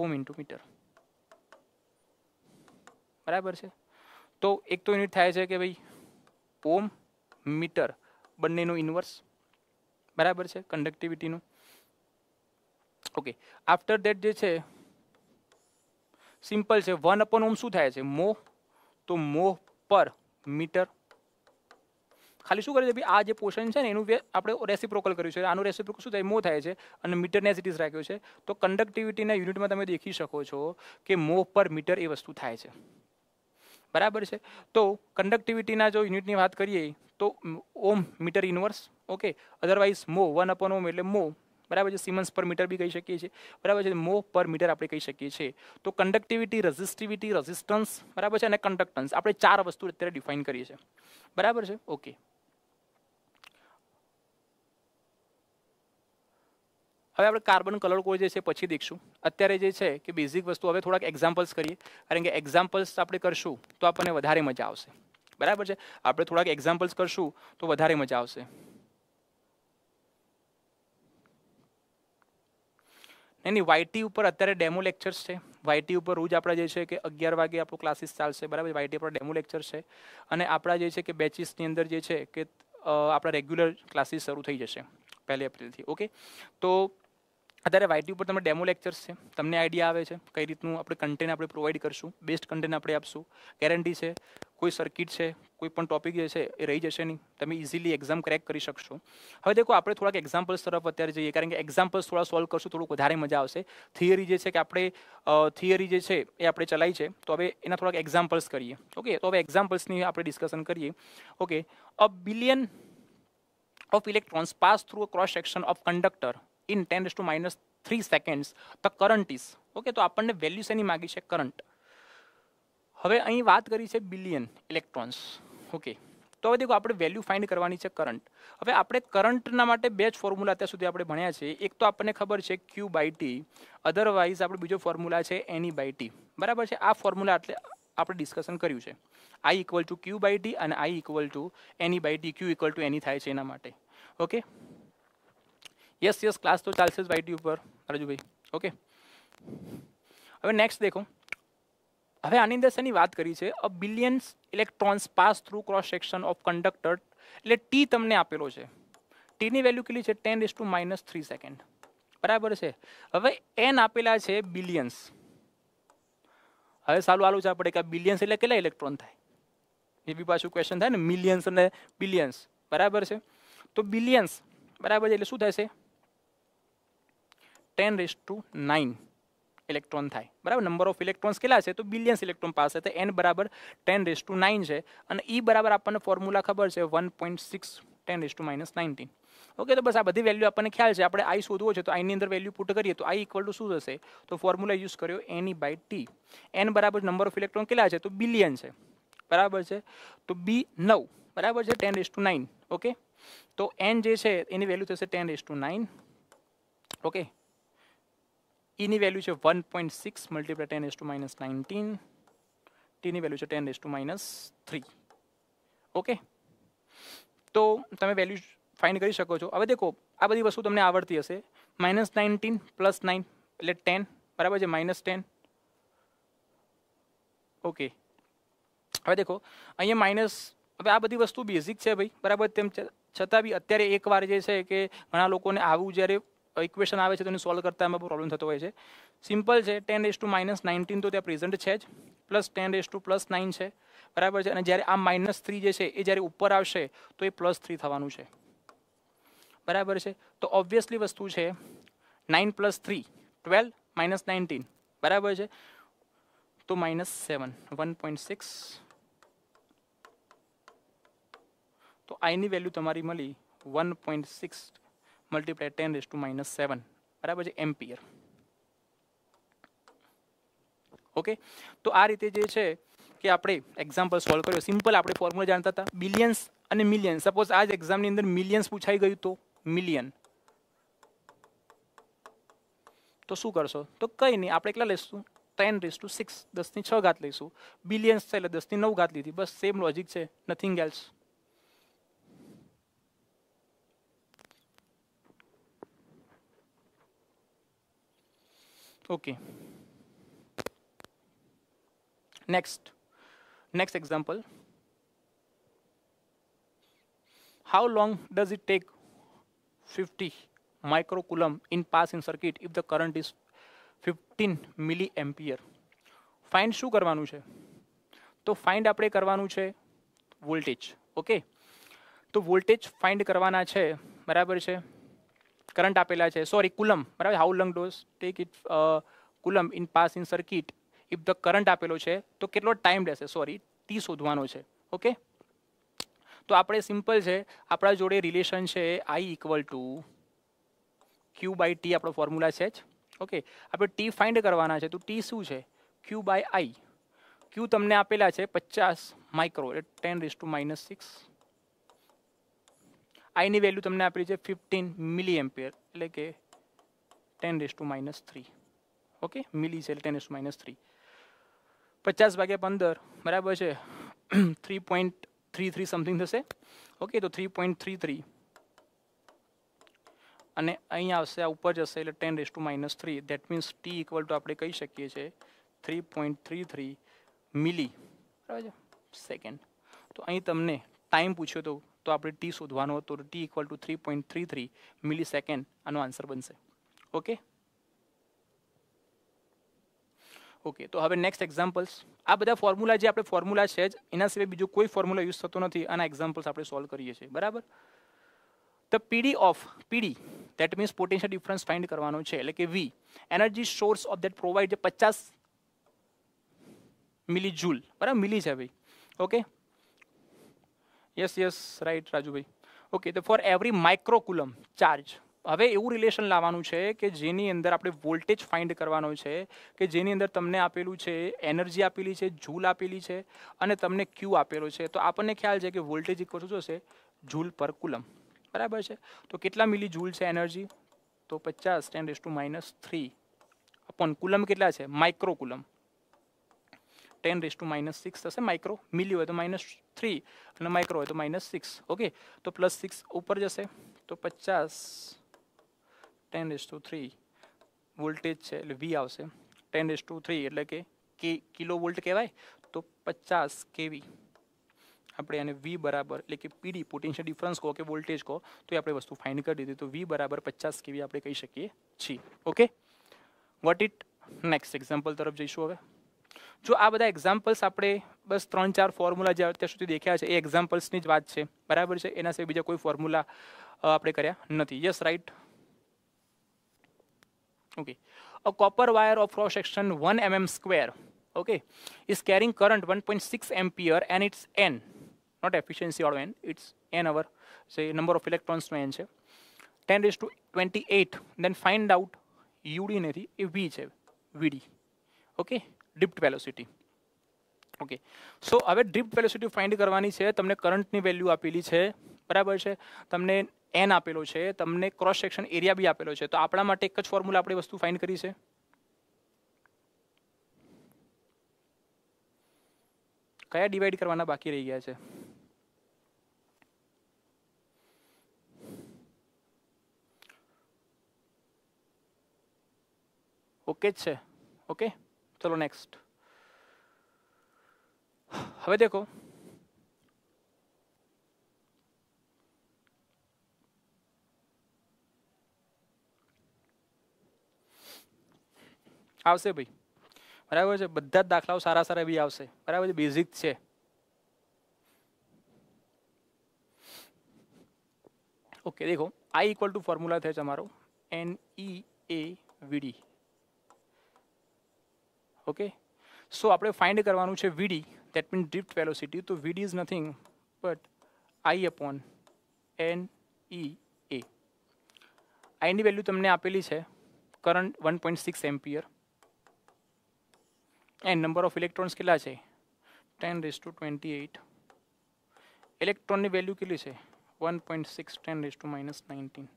A: ohm into meter બરાબર છે તો એક તો યુનિટ થાય છે કે ભાઈ ઓમ મીટર બંનેનું ઇન્વર્સ બરાબર છે કન્ડક્ટિવિટીનું ઓકે આફ્ટર દેટ જે છે સિમ્પલ છે વન અપોન ઓમ શું થાય છે મો તો મો પર મીટર ખાલી શું કરે છે આ જે પોર્શન છે ને એનું આપણે રેસિપ્રોકલ કર્યું છે આનું રેસિપ્રોકલ શું થાય મો થાય છે અને મીટરને એઝ રાખ્યું છે તો કન્ડક્ટિવિટીના યુનિટમાં તમે દેખી શકો છો કે મો પર મીટર એ વસ્તુ થાય છે બરાબર છે તો કન્ડક્ટિવિટીના જો યુનિટની વાત કરીએ તો ohm meter inverse okay otherwise mho one upon ohm એટલે મો બરાબર છે સિમન્સ પર મીટર બી કહી શકીએ છીએ બરાબર છે મો પર મીટર આપણે કહી શકીએ છીએ તો કન્ડક્ટિવિટી રઝિસ્ટિવિટી રેઝિસ્ટન્સ બરાબર છે અને કન્ડક્ટન્સ આપણે ચાર વસ્તુ અત્યારે ડિફાઇન કરીએ છીએ બરાબર છે ઓકે હવે આપણે કાર્બન કલર કોડ જે છે પછી દેખશું અત્યારે જે છે કે બેઝિક વસ્તુ હવે થોડાક એક્ઝામ્પલ્સ કરીએ કારણ કે એક્ઝામ્પલ્સ આપણે કરશું તો આપણને વધારે મજા આવશે બરાબર છે આપણે થોડાક એક્ઝામ્પલ્સ કરશું તો વધારે મજા આવશે નહીં નહીં વાયટી ઉપર અત્યારે ડેમો લેક્ચર્સ છે વાયટી ઉપર રોજ આપણા જે છે કે અગિયાર વાગે આપણું ક્લાસીસ ચાલશે બરાબર વાયટી ઉપર ડેમો લેક્ચર છે અને આપણા જે છે કે બેચીસની અંદર જે છે કે આપણા રેગ્યુલર ક્લાસીસ શરૂ થઈ જશે પહેલી એપ્રિલથી ઓકે તો અત્યારે વાયટી ઉપર તમને ડેમો લેક્ચર્સ છે તમને આઈડિયા આવે છે કઈ રીતનું આપણે કન્ટેન્ટ આપણે પ્રોવાઈડ કરશું બેસ્ટ કન્ટેન્ટ આપણે આપશું ગેરંટી છે કોઈ સર્કિટ છે કોઈ પણ ટોપિક જે છે એ રહી જશે નહીં તમે ઇઝીલી એક્ઝામ ક્રેક કરી શકશો હવે દેખો આપણે થોડાક એક્ઝામ્પલ્સ તરફ અત્યારે જઈએ કારણ કે એક્ઝામ્પલ્સ થોડા સોલ્વ કરશું થોડુંક વધારે મજા આવશે થિયરી જે છે કે આપણે થિયરી જે છે એ આપણે ચલાવી છે તો હવે એના થોડાક એક્ઝામ્પલ્સ કરીએ ઓકે તો હવે એક્ઝામ્પલ્સની આપણે ડિસ્કશન કરીએ okay a billion of electrons pass through a cross section of conductor in ten to minus three seconds the current is okay તો આપણને વેલ્યુ શેની માગી છે કરંટ હવે અહીં વાત કરી છે બિલિયન ઇલેક્ટ્રોન્સ ઓકે તો હવે દેખો આપણે વેલ્યુ ફાઇન્ડ કરવાની છે કરંટ હવે આપણે કરંટના માટે બે જ ફોર્મ્યુલા અત્યાર સુધી આપણે ભણ્યા છે એક તો આપણને ખબર છે ક્યુ બાય ટી અધરવાઇઝ આપણે બીજો ફોર્મ્યુલા છે એની બાય ટી બરાબર છે આ ફોર્મ્યુલા એટલે આપણે ડિસ્કશન કર્યું છે I equal to Q by T અને I equal to n e by t Q equal to n e થાય છે એના માટે ઓકે યસ યસ ક્લાસ તો ચાલશે જ વાયટી ઉપર અરજુભાઈ ઓકે હવે નેક્સ્ટ દેખો હવે આની અંદર શેની વાત કરી છે a billions electrons pass through cross section of conductor એટલે ટી તમને આપેલો છે ટીની વેલ્યુ કેટલી છે ten is to minus three second બરાબર છે હવે એન આપેલા છે બિલિયન્સ હવે સારું આલું જ આપણે કે બિલિયન્સ એટલે કેટલા ઇલેક્ટ્રોન થાય એ બી પાછું ક્વેશ્ચન થાય ને મિલિયન્સ અને બિલિયન્સ બરાબર છે તો બિલિયન્સ બરાબર છે એટલે શું થશે ten raise to nine electron થાય બરાબર નંબર ઓફ ઇલેક્ટ્રોન્સ કેટલા છે તો બિલિયન્સ ઇલેક્ટ્રોન પાસે તો એન બરાબર ટેન રેસ ટુ નાઇન છે અને ઈ બરાબર આપણને ફોર્મ્યુલા ખબર છે one point six ten raise to minus nineteen okay તો બસ આ બધી વેલ્યુ આપણને ખ્યાલ છે આપણે આઈ શોધવો છે તો આઈની અંદર વેલ્યુ પુટ કરીએ તો આઈ ઇક્વલ ટુ શું થશે તો ફોર્મ્યુલા યુઝ કર્યો એની બાય ટી એન બરાબર નંબર ઓફ ઇલેક્ટ્રોન કેટલા છે તો બિલિયન છે બરાબર છે તો બી નવ બરાબર છે ten raise to nine okay તો એન જે છે એની વેલ્યુ થશે ten raise to nine okay इन ही वैल्यू्स 1.6 * 10 ^ -19 टीनी वैल्यू 10 ^ -3 ओके तो तुम वैल्यू फाइंड कर सको हो अब देखो आ बदी वस्तु हमने आवर्ती है से -19 + 9 એટલે 10 બરાબર છે -10 ओके હવે देखो અહીંયા - હવે આ બધી વસ્તુ બેઝિક છે ભાઈ બરાબર તેમ છતાં ਵੀ અત્યારે એક વાર જે છે કે ઘણા લોકોને આવું જ્યારે ઇક્વેશન આવે છે તો એને સોલ્વ કરતા એમાં પ્રોબ્લેમ થતો હોય છે સિમ્પલ છે ten raise to minus nineteen તો ત્યાં પ્રેઝન્ટ છે જ plus ten raise to plus nine છે બરાબર છે અને જ્યારે આ માઇનસ થ્રી જે છે એ જ્યારે ઉપર આવશે તો એ પ્લસ થ્રી થવાનું છે બરાબર છે તો ઓબ્વિયસલી વસ્તુ છે nine plus three twelve minus nineteen બરાબર છે તો minus seven one point six તો આઈની વેલ્યુ તમારી મળી one point six multiply ten raise to minus seven બરાબર છે એમ્પિયર ઓકે તો આ રીતે જે છે કે આપણે એક્ઝામ્પલ સોલ્વ કર્યો સિમ્પલ આપણે ફોર્મ્યુલા જાણતા હતા બિલિયન્સ અને મિલિયન સપોઝ આ જ એક્ઝામની અંદર મિલિયન્સ પૂછાઈ ગયું તો મિલિયન તો શું કરશો તો કંઈ નહીં આપણે કેટલા લઈશું ટેન રેસ ટુ સિક્સ દસની છ ઘાત લઈશું બિલિયન્સ છે એટલે દસની નવ ઘાત લીધી બસ સેમ લોજિક છે nothing else okay next next example how long does it take 50 microcoulomb in pass in circuit if the current is 15 milli ampere find शू करवा तो फाइंड अपने करवा वोल्टेज ओके तो वोल्टेज फाइंड करवाना है बराबर है કરંટ આપેલા છે સોરી કુલમ બરાબર how long does take it coulomb in pass in circuit if the current આપેલો છે તો કેટલો ટાઈમ લેશે સોરી ટી શોધવાનો છે ઓકે તો આપણે સિમ્પલ છે આપણા જોડે રિલેશન છે I equal to Q by t આપણો ફોર્મ્યુલા છે જ ઓકે આપણે ટી ફાઇન્ડ કરવાના છે તો ટી શું છે ક્યુ બાય આઈ ક્યુ તમને આપેલા છે પચાસ માઇક્રો એટલે ten raise to minus six આઈની વેલ્યુ તમને આપેલી છે ફિફ્ટીન મિલી એમ્પિયર એટલે કે ten raise to minus three okay milli છે ten raise to minus three પચાસ ભાગ્યા પંદર બરાબર છે three point three three something થશે ઓકે તો થ્રી પોઈન્ટ થ્રી થ્રી અને અહીં આવશે આ ઉપર જશે એટલે ten raise to minus three that means T equal to આપણે કહી શકીએ છીએ three point three three milli બરાબર છે સેકન્ડ તો અહીં તમને ટાઈમ પૂછ્યો તો તો આપણે ટી શોધવાનો હતો t equal to three point three three milli second આનો આન્સર બનશે ઓકે ઓકે તો હવે નેક્સ્ટ એક્ઝામ્પલ્સ આ બધા ફોર્મ્યુલા જે આપણે ફોર્મ્યુલા છે જ એના સિવાય બીજો કોઈ ફોર્મ્યુલા યુઝ થતો નથી આના એક્ઝામ્પલ્સ આપણે સોલ્વ કરીએ છીએ બરાબર the PD of PD that means potential difference find કરવાનો છે એટલે કે V energy source of that provide જે પચાસ મિલી જુલ બરાબર મિલી છે ભાઈ okay yes yes right Rajubhai okay તો ફોર એવરી માઇક્રોકુલમ ચાર્જ હવે એવું રિલેશન લાવવાનું છે કે જેની અંદર આપણે વોલ્ટેજ ફાઇન્ડ કરવાનો છે કે જેની અંદર તમને આપેલું છે એનર્જી આપેલી છે ઝૂલ આપેલી છે અને તમને ક્યુ આપેલો છે તો આપણને ખ્યાલ છે કે વોલ્ટેજ ઇક્વલ શું થશે ઝૂલ પર કુલમ બરાબર છે તો કેટલા મિલી ઝૂલ છે એનર્જી તો પચાસ ten raise to minus three upon coulomb કેટલા છે માઇક્રોકુલમ 10 रे टू -6 થશે માઇક્રો મિલી હોય તો -3 અને માઇક્રો હોય તો -6 ઓકે તો +6 ઉપર જશે તો 50 10 रे टू 3 વોલ્ટેજ છે એટલે V આવશે 10 रे टू 3 એટલે કે કિલો વોલ્ટ કહેવાય તો 50 કેવી આપણે અને V બરાબર એટલે કે પીડી પોટેન્શિયલ ડિફરન્સ કો કે વોલ્ટેજ કો તો આપણે વસ્તુ ફાઇન્ડ કરી દીધી તો V = 50 કેવી આપણે કહી સકીએ છીએ okay what it next example તરફ જઈશું હવે तो आ बड़ा एग्जांपल्स आपले बस 3 4 फार्मूला जे आहे त्या सुद्धा देखे आहे हे एग्जांपल्स ની જ વાત છે બરાબર છે એના સે બીજો કોઈ ફોર્મ્યુલા આપણે કર્યા નથી yes right okay a copper wire of રો section 1 mm² okay is carrying current 1.6 ampere and it's n not efficiency or n it's n our so number of electrons નો n છે 10^28 देन फाइंड आउट यूडिनरी ए वी છે vd okay drift velocity okay so હવે drift velocity find કરવાની છે તમને કરંટની વેલ્યુ આપેલી છે બરાબર છે તમને એન આપેલો છે તમને ક્રોસ સેક્શન એરિયા બી આપેલો છે તો આપણા માટે એક જ ફોર્મ્યુલા આપણે વસ્તુ ફાઇન્ડ કરી છે કયા ડિવાઈડ કરવાના બાકી રહી ગયા છે ઓકે જ છે ઓકે ચલો નેક્સ્ટ હવે દેખો આવશે ભાઈ બરાબર છે બધા જ દાખલાઓ સારા સારા બી આવશે બરાબર છે બેઝિક છે ઓકે દેખો આઈ ઇક્વલ ટુ ફોર્મ્યુલા થાય છે અમારો n e e A VD okay so આપણે ફાઇન્ડ કરવાનું છે VD that mean drift velocity તો વીડી is nothing but I upon n e A આઈની વેલ્યુ તમને આપેલી છે current one point six ampere and number of electrons કેટલા છે ten raise to twenty eight ઇલેક્ટ્રોનની વેલ્યુ કેટલી છે one point six ten raise to minus nineteen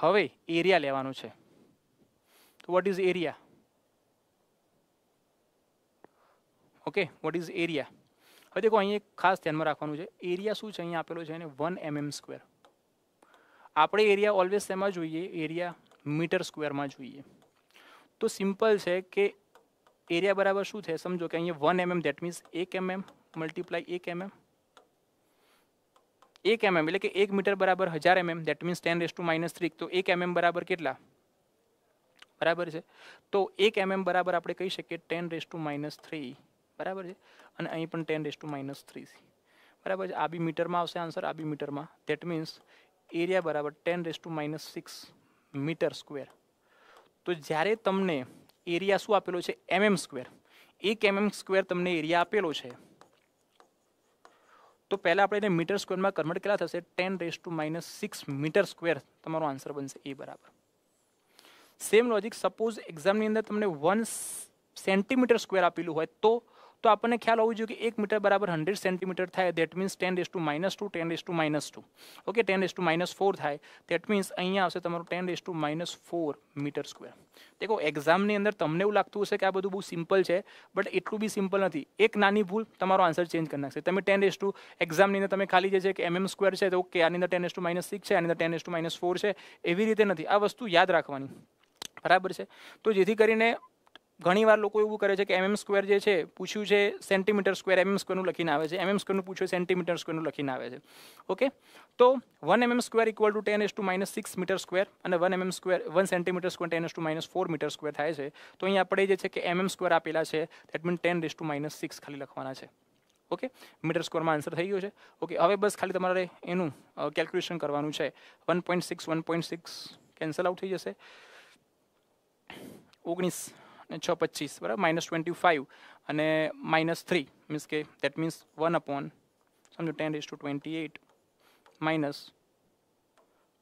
A: હવે એરિયા લેવાનું છે તો what is area okay what is area अब देखो अई एक खास ध्यान में रखना है एरिया શું છે અહીં આપેલું છે એને 1 mm² આપડે એરિયા ઓલવેઝ એમાં જોઈએ એરિયા મીટર² માં જોઈએ તો સિમ્પલ છે કે એરિયા બરાબર શું છે સમજો કે અહીંયા 1 mm that means 1 mm * 1 mm 1 mm એટલે કે 1 મીટર બરાબર 1000 mm दैट मींस 10^-3 તો 1 mm બરાબર કેટલા બરાબર છે તો 1 mm બરાબર આપણે કહી શકીએ 10^-3 બરાબર છે અને અહીં પણ ten raise to minus three c બરાબર છે આ બી મીટરમાં આવશે આન્સર આ બી મીટરમાં ધેટ મીન્સ એરિયા બરાબર ten raise to minus six metre square તો જ્યારે તમને એરિયા શું આપેલો છે એમએમ સ્ક્વેર એક એમએમ સ્ક્વેર તમને એરિયા આપેલો છે તો પહેલાં આપણે એને મીટર સ્ક્વેરમાં કન્વર્ટ કેટલા થશે ten raise to minus six metre square તમારો આન્સર બનશે એ બરાબર સેમ લોજિક સપોઝ એક્ઝામની અંદર તમને વન સેન્ટીમીટર સ્ક્વેર આપેલું હોય તો તો આપણને ખ્યાલ હોવું જોઈએ કે એક મીટર બરાબર હંડ્રેડ સેન્ટીમીટર થાય that means ten raise to minus two ten raise to minus two okay ten raise to minus four થાય દેટ મીન્સ અહીંયા આવશે તમારું ten raise to minus four metre square દેખો એક્ઝામની અંદર તમને એવું લાગતું હશે કે આ બધું બહુ સિમ્પલ છે બટ એટલું બી સિમ્પલ નથી એક નાની ભૂલ તમારો આન્સર ચેન્જ કરી નાખશે તમે ટેન ડેસ ટુ એક્ઝામની અંદર તમે ખાલી જે છે કે એમએમ mm સ્ક્વેર છે તો ઓકે આની અંદર ten S to minus six છે આની અંદર ten S to minus four છે એવી રીતે નથી આ વસ્તુ યાદ રાખવાની બરાબર છે તો જેથી કરીને ઘણીવાર લોકો એવું કરે છે કે એમએમ સ્ક્વેર જે છે પૂછ્યું છે સેન્ટીમીટર સ્ક્વેર એમએમ સ્ક્વેરનું લખીને આવે છે એમએમ સ્ક્વેરનું પૂછ્યું સેન્ટીમીટર સ્ક્વેરનું લખીને આવે છે ઓકે તો one mm square equal to ten S to minus six metre square અને one mm square one centimetre square ten S to minus four metre square થાય છે તો અહીં આપણે જે છે કે એમએમ સ્ક્વેર આપેલા છે that mean ten raise to minus six ખાલી લખવાના છે ઓકે મીટર સ્ક્વેરમાં આન્સર થઈ ગયો છે ઓકે હવે બસ ખાલી તમારે એનું કેલ્ક્યુલેશન કરવાનું છે one point six one point six cancel out થઈ જશે ઓગણીસ અને છ પચીસ બરાબર માઇનસ ટ્વેન્ટી ફાઇવ અને માઇનસ થ્રી મીન્સ કે દેટ મીન્સ વન અપોન સમજો ten raise to twenty eight minus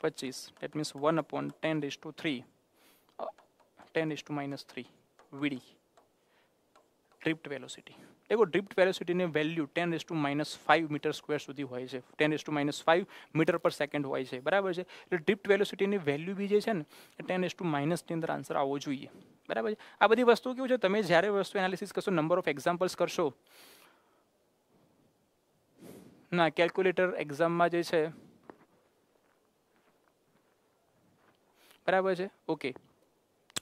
A: પચીસ that means one upon ten raise to three ten raise to minus three VD drift velocity દેખો ડ્રિફ્ટ વેલોસિટીની value ten raise to minus five metre square સુધી હોય છે ten raise to minus five metre per second હોય છે બરાબર છે એટલે ડ્રિફ્ટ વેલોસિટીની વેલ્યુ બી જે છે ને ટેન રેસ ટુ માઇનસની અંદર આન્સર આવવો જોઈએ બરાબર આ બધી વસ્તુ કેવું છે તમે જ્યારે વસ્તુ એનાલિસિસ કરશો નંબર ઓફ એક્ઝામ્પલ્સ કરશો ના કેલ્ક્યુલેટર એક્ઝામમાં જે છે બરાબર છે ઓકે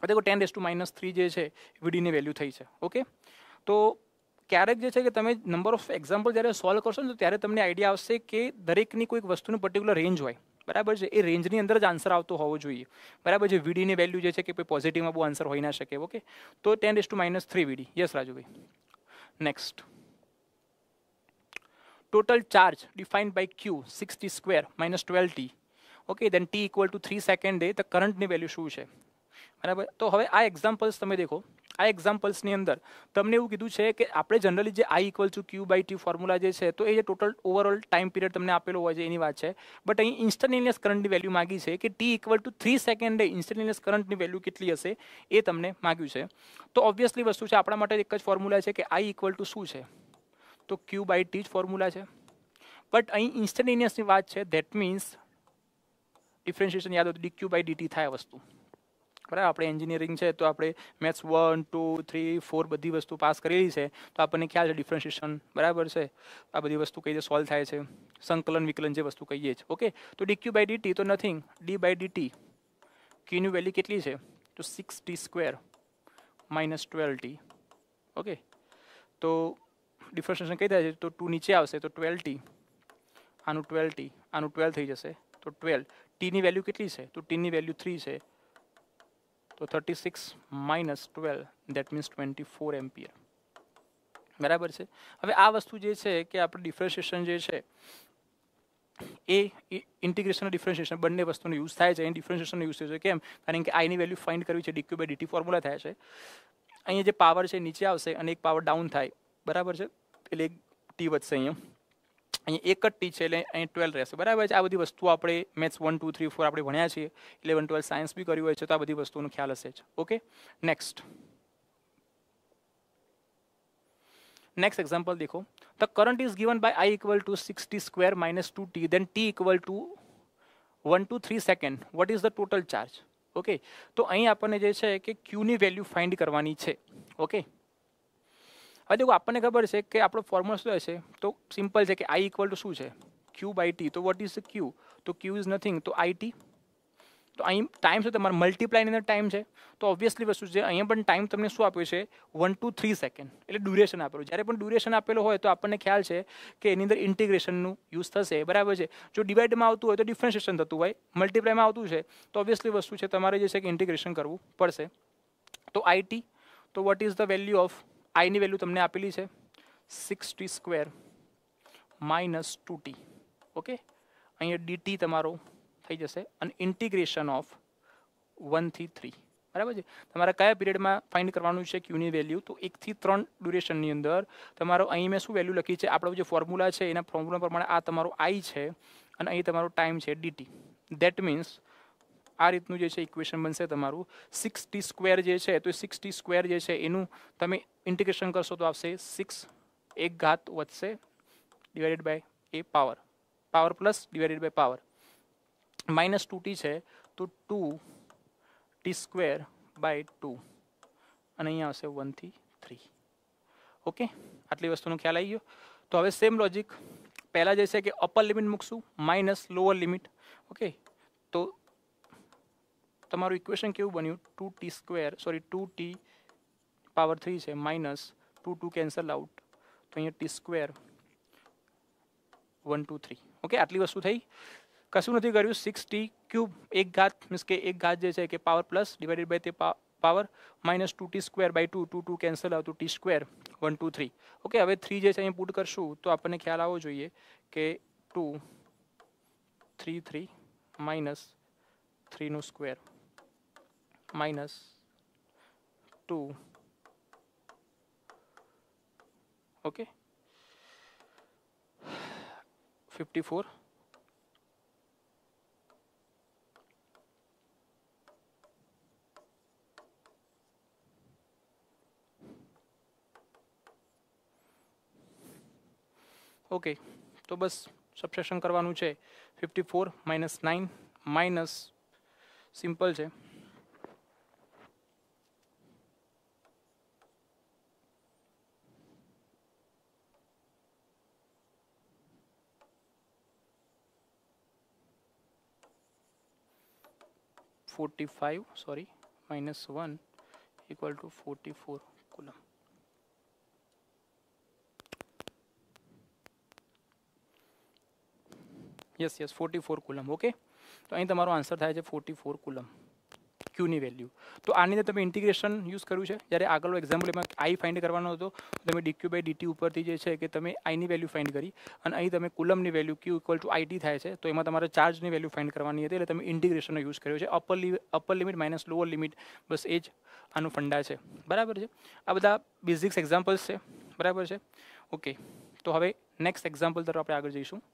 A: દેખો ten raise to minus three જે છે વીડીની વેલ્યુ થઈ છે ઓકે તો ક્યારેક જે છે કે તમે નંબર ઓફ એક્ઝામ્પલ જ્યારે સોલ્વ કરશો ને તો ત્યારે તમને આઈડિયા આવશે કે દરેકની કોઈક વસ્તુનું પર્ટિક્યુલર રેન્જ હોય બરાબર છે આ રેન્જ ની અંદર જ આન્સર આવતો હોવો જોઈએ બરાબર છે વીડી ની વેલ્યુ જે છે કે પોઝિટિવ માં બુ આન્સર હોઈ ના શકે ઓકે તો 10^-3 vd yes Raju bhai next total charge defined by q 6t^2 - 12t okay then t = 3 second ડે ધ કરંટ ની વેલ્યુ શું છે બરાબર તો હવે આ એક્ઝામ્પલ્સ તમે देखो આ એક્ઝામ્પલ્સની અંદર તમને એવું કીધું છે કે આપણે જનરલી જે I equal to Q by t formula જે છે તો એ જે ટોટલ ઓવરઓલ ટાઈમ પીરિયડ તમને આપેલો હોય છે એની વાત છે બટ અહીં ઇન્સ્ટન્ટેનિયસ કરંટની વેલ્યુ માગી છે કે ટી ઇક્વલ ટુ થ્રી સેકન્ડે ઇન્સ્ટન્ટેનિયસ કરંટની વેલ્યુ કેટલી હશે એ તમને માગ્યું છે તો ઓબ્વિયસલી વસ્તુ છે આપણા માટે એક જ ફોર્મ્યુલા છે કે આઈ ઇક્વલ ટુ શું છે તો ક્યુ બાય ટી જ ફોર્મ્યુલા છે બટ અહીં ઇન્સ્ટન્ટેનિયસની વાત છે ધેટ મીન્સ ડિફરન્શિએશન યાદ હતું ડી ક્યુ બાય ડીટી થાય વસ્તુ બરાબર આપણે એન્જિનિયરિંગ છે તો આપણે maths one two three four બધી વસ્તુ પાસ કરેલી છે તો આપણને ખ્યાલ છે ડિફરન્શિએશન બરાબર છે આ બધી વસ્તુ કઈ રીતે સોલ્વ થાય છે સંકલન વિકલન જે વસ્તુ કહીએ છીએ ઓકે તો ડી ક્યુ બાય ડીટી તો nothing d by dt t value કેટલી છે તો six t square minus twelve t okay તો ડિફરન્શિએશન કઈ થાય છે તો ટુ નીચે આવશે તો ટ્વેલ્વ ટી આનું ટ્વેલ્વ ટી આનું ટ્વેલ્વ થઈ જશે તો ટ્વેલ્વ ટીની વેલ્યુ કેટલી છે તો ટીની વેલ્યુ થ્રી છે तो 36 - 12 दैट मींस 24 एंपियर बराबर छे अबे आ वस्तु जे छे के आप डिफरेंशिएशन जे छे ए इंटीग्रेशन और डिफरेंशिएशन बन्ने वस्तु ने यूज થાય છે એ ડિફરન્શિયેશન નો યુઝ છે કેમ કારણ કે આની વેલ્યુ ફાઇન્ડ કરવી છે dQ / dt ફોર્મ્યુલા થાય છે અહીંયા જે પાવર છે નીચે આવશે અને એક પાવર ડાઉન થાય બરાબર છે એટલે t વધશે અહીંયા અહીંયા એક જ ટી છે એટલે અહીં ટ્વેલ્વ રહેશે બરાબર છે આ બધી વસ્તુઓ આપણે maths one two three four આપણે ભણ્યા છીએ ઇલેવન ટ્વેલ્વ સાયન્સ બી કર્યું હોય છે તો આ બધી વસ્તુનો ખ્યાલ હશે જ ઓકે નેક્સ્ટ नेक्स्ट एग्जाम्पल देखो the current is given by I equal to sixty square minus two t then t equal to one two three second what is the total charge okay તો અહીં આપણને જે છે કે ક્યુની value find કરવાની છે okay હવે દેખો આપણને ખબર છે કે આપણો ફોર્મ્યુલા શું હશે તો સિમ્પલ છે કે આઈ ઇક્વલ ટુ શું છે ક્યુ બાય ટી તો વોટ ઇઝ ધ ક્યુ તો ક્યુ ઇઝ નથિંગ તો આઈ ટી તો અહીં ટાઈમ છે તમારે મલ્ટીપ્લાયની અંદર ટાઈમ છે તો ઓબ્વિયસલી વસ્તુ છે અહીંયા પણ ટાઈમ તમને શું આપ્યો છે વન ટુ થ્રી સેકન્ડ એટલે ડ્યુરેશન આપેલું જ્યારે પણ ડ્યુરેશન આપેલો હોય તો આપણને ખ્યાલ છે કે એની અંદર ઇન્ટિગ્રેશનનું યુઝ થશે બરાબર છે જો ડિવાઈડમાં આવતું હોય તો ડિફરન્શિએશન થતું હોય મલ્ટીપ્લાયમાં આવતું છે તો ઓબ્વિયસલી વસ્તુ છે તમારે જે છે કે ઇન્ટિગ્રેશન કરવું પડશે તો આઈટી તો what is the value of आईनी वैल्यू तुमने આપેલી છે 6t² - 2t ઓકે અહીંયા dt તમારો થઈ જશે અને ઇન્ટિગ્રેશન ઓફ 1 થી 3 બરાબર છે તમારે કયા પીરિયડમાં ફાઇન્ડ કરવાનું છે ક્યુ ની વેલ્યુ તો 1 થી 3 ડ્યુરેશન ની અંદર તમારો અહીંયા મે શું વેલ્યુ લખી છે આપણો જે ફોર્મ્યુલા છે એના ફોર્મ્યુલા પ્રમાણે આ તમારો i છે અને અહીં તમારો ટાઈમ છે dt ધેટ મીન્સ આ રીત નું જે છે ઇક્વેશન બનશે તમારું 6t² જે છે તો 6t² જે છે એનું તમે ઇન્ટિગ્રેશન કરશો તો આવશે 6 1 ઘાત વતસે / a power power +/ power - 2t છે તો 2 t² / 2 અને અહીં આવશે 1t 3 ઓકે આટલી વસ્તુનો ખ્યાલ આવી ગયો તો હવે સેમ લોજિક પહેલા જેસે કે અપર લિમિટ મુકશું માઈનસ લોઅર લિમિટ ઓકે તો તમારો ઇક્વેશન કેવો બન્યો 2t² સોરી 2t ^ 3 છે માઈનસ 2 2 કેન્સલ આઉટ તો અહીંયા t² 1 2 3 ઓકે આટલી વસ્તુ થઈ કશું નתי કર્યું 6t³ એક घात मींस કે એક घात જે છે કે power plus divide by the power minus 2t² / 2 2 2 cancel out તો t² 1 2 3 ઓકે હવે 3 જે છે અહીં પુટ કરશું તો આપણને ખ્યાલ આવવો જોઈએ કે 2 3 3 માઈનસ 3 નો સ્ક્વેર minus 2 okay 54 ओके तो बस सबसेशन करवा four minus nine minus simple है forty five sorry minus one equal to forty four coulomb yes yes forty four coulomb okay તો અહીં તમારો આન્સર થાય ક્યુની વેલ્યુ તો આની અંદર તમે ઇન્ટિગ્રેશન યુઝ કર્યું છે જ્યારે આગળનો એક્ઝામ્પલ એમાં આઈ ફાઇન્ડ કરવાનો હતો તમે ડીક્યુ બાય ડીટી ઉપરથી જે છે કે તમે આઈની વેલ્યુ ફાઇન્ડ કરી અને અહીં તમે કુલમની value q equal to IT થાય છે તો એમાં તમારે ચાર્જની વેલ્યુ ફાઇન્ડ કરવાની હતી એટલે તમે ઇન્ટિગ્રેશનનો યુઝ કર્યો છે upper upper limit minus lower limit બસ એ જ આનું ફંડા છે બરાબર છે આ બધા બેઝિક્સ એક્ઝામ્પલ્સ છે બરાબર છે ઓકે તો હવે નેક્સ્ટ એક્ઝામ્પલ તરફ આપણે આગળ જઈશું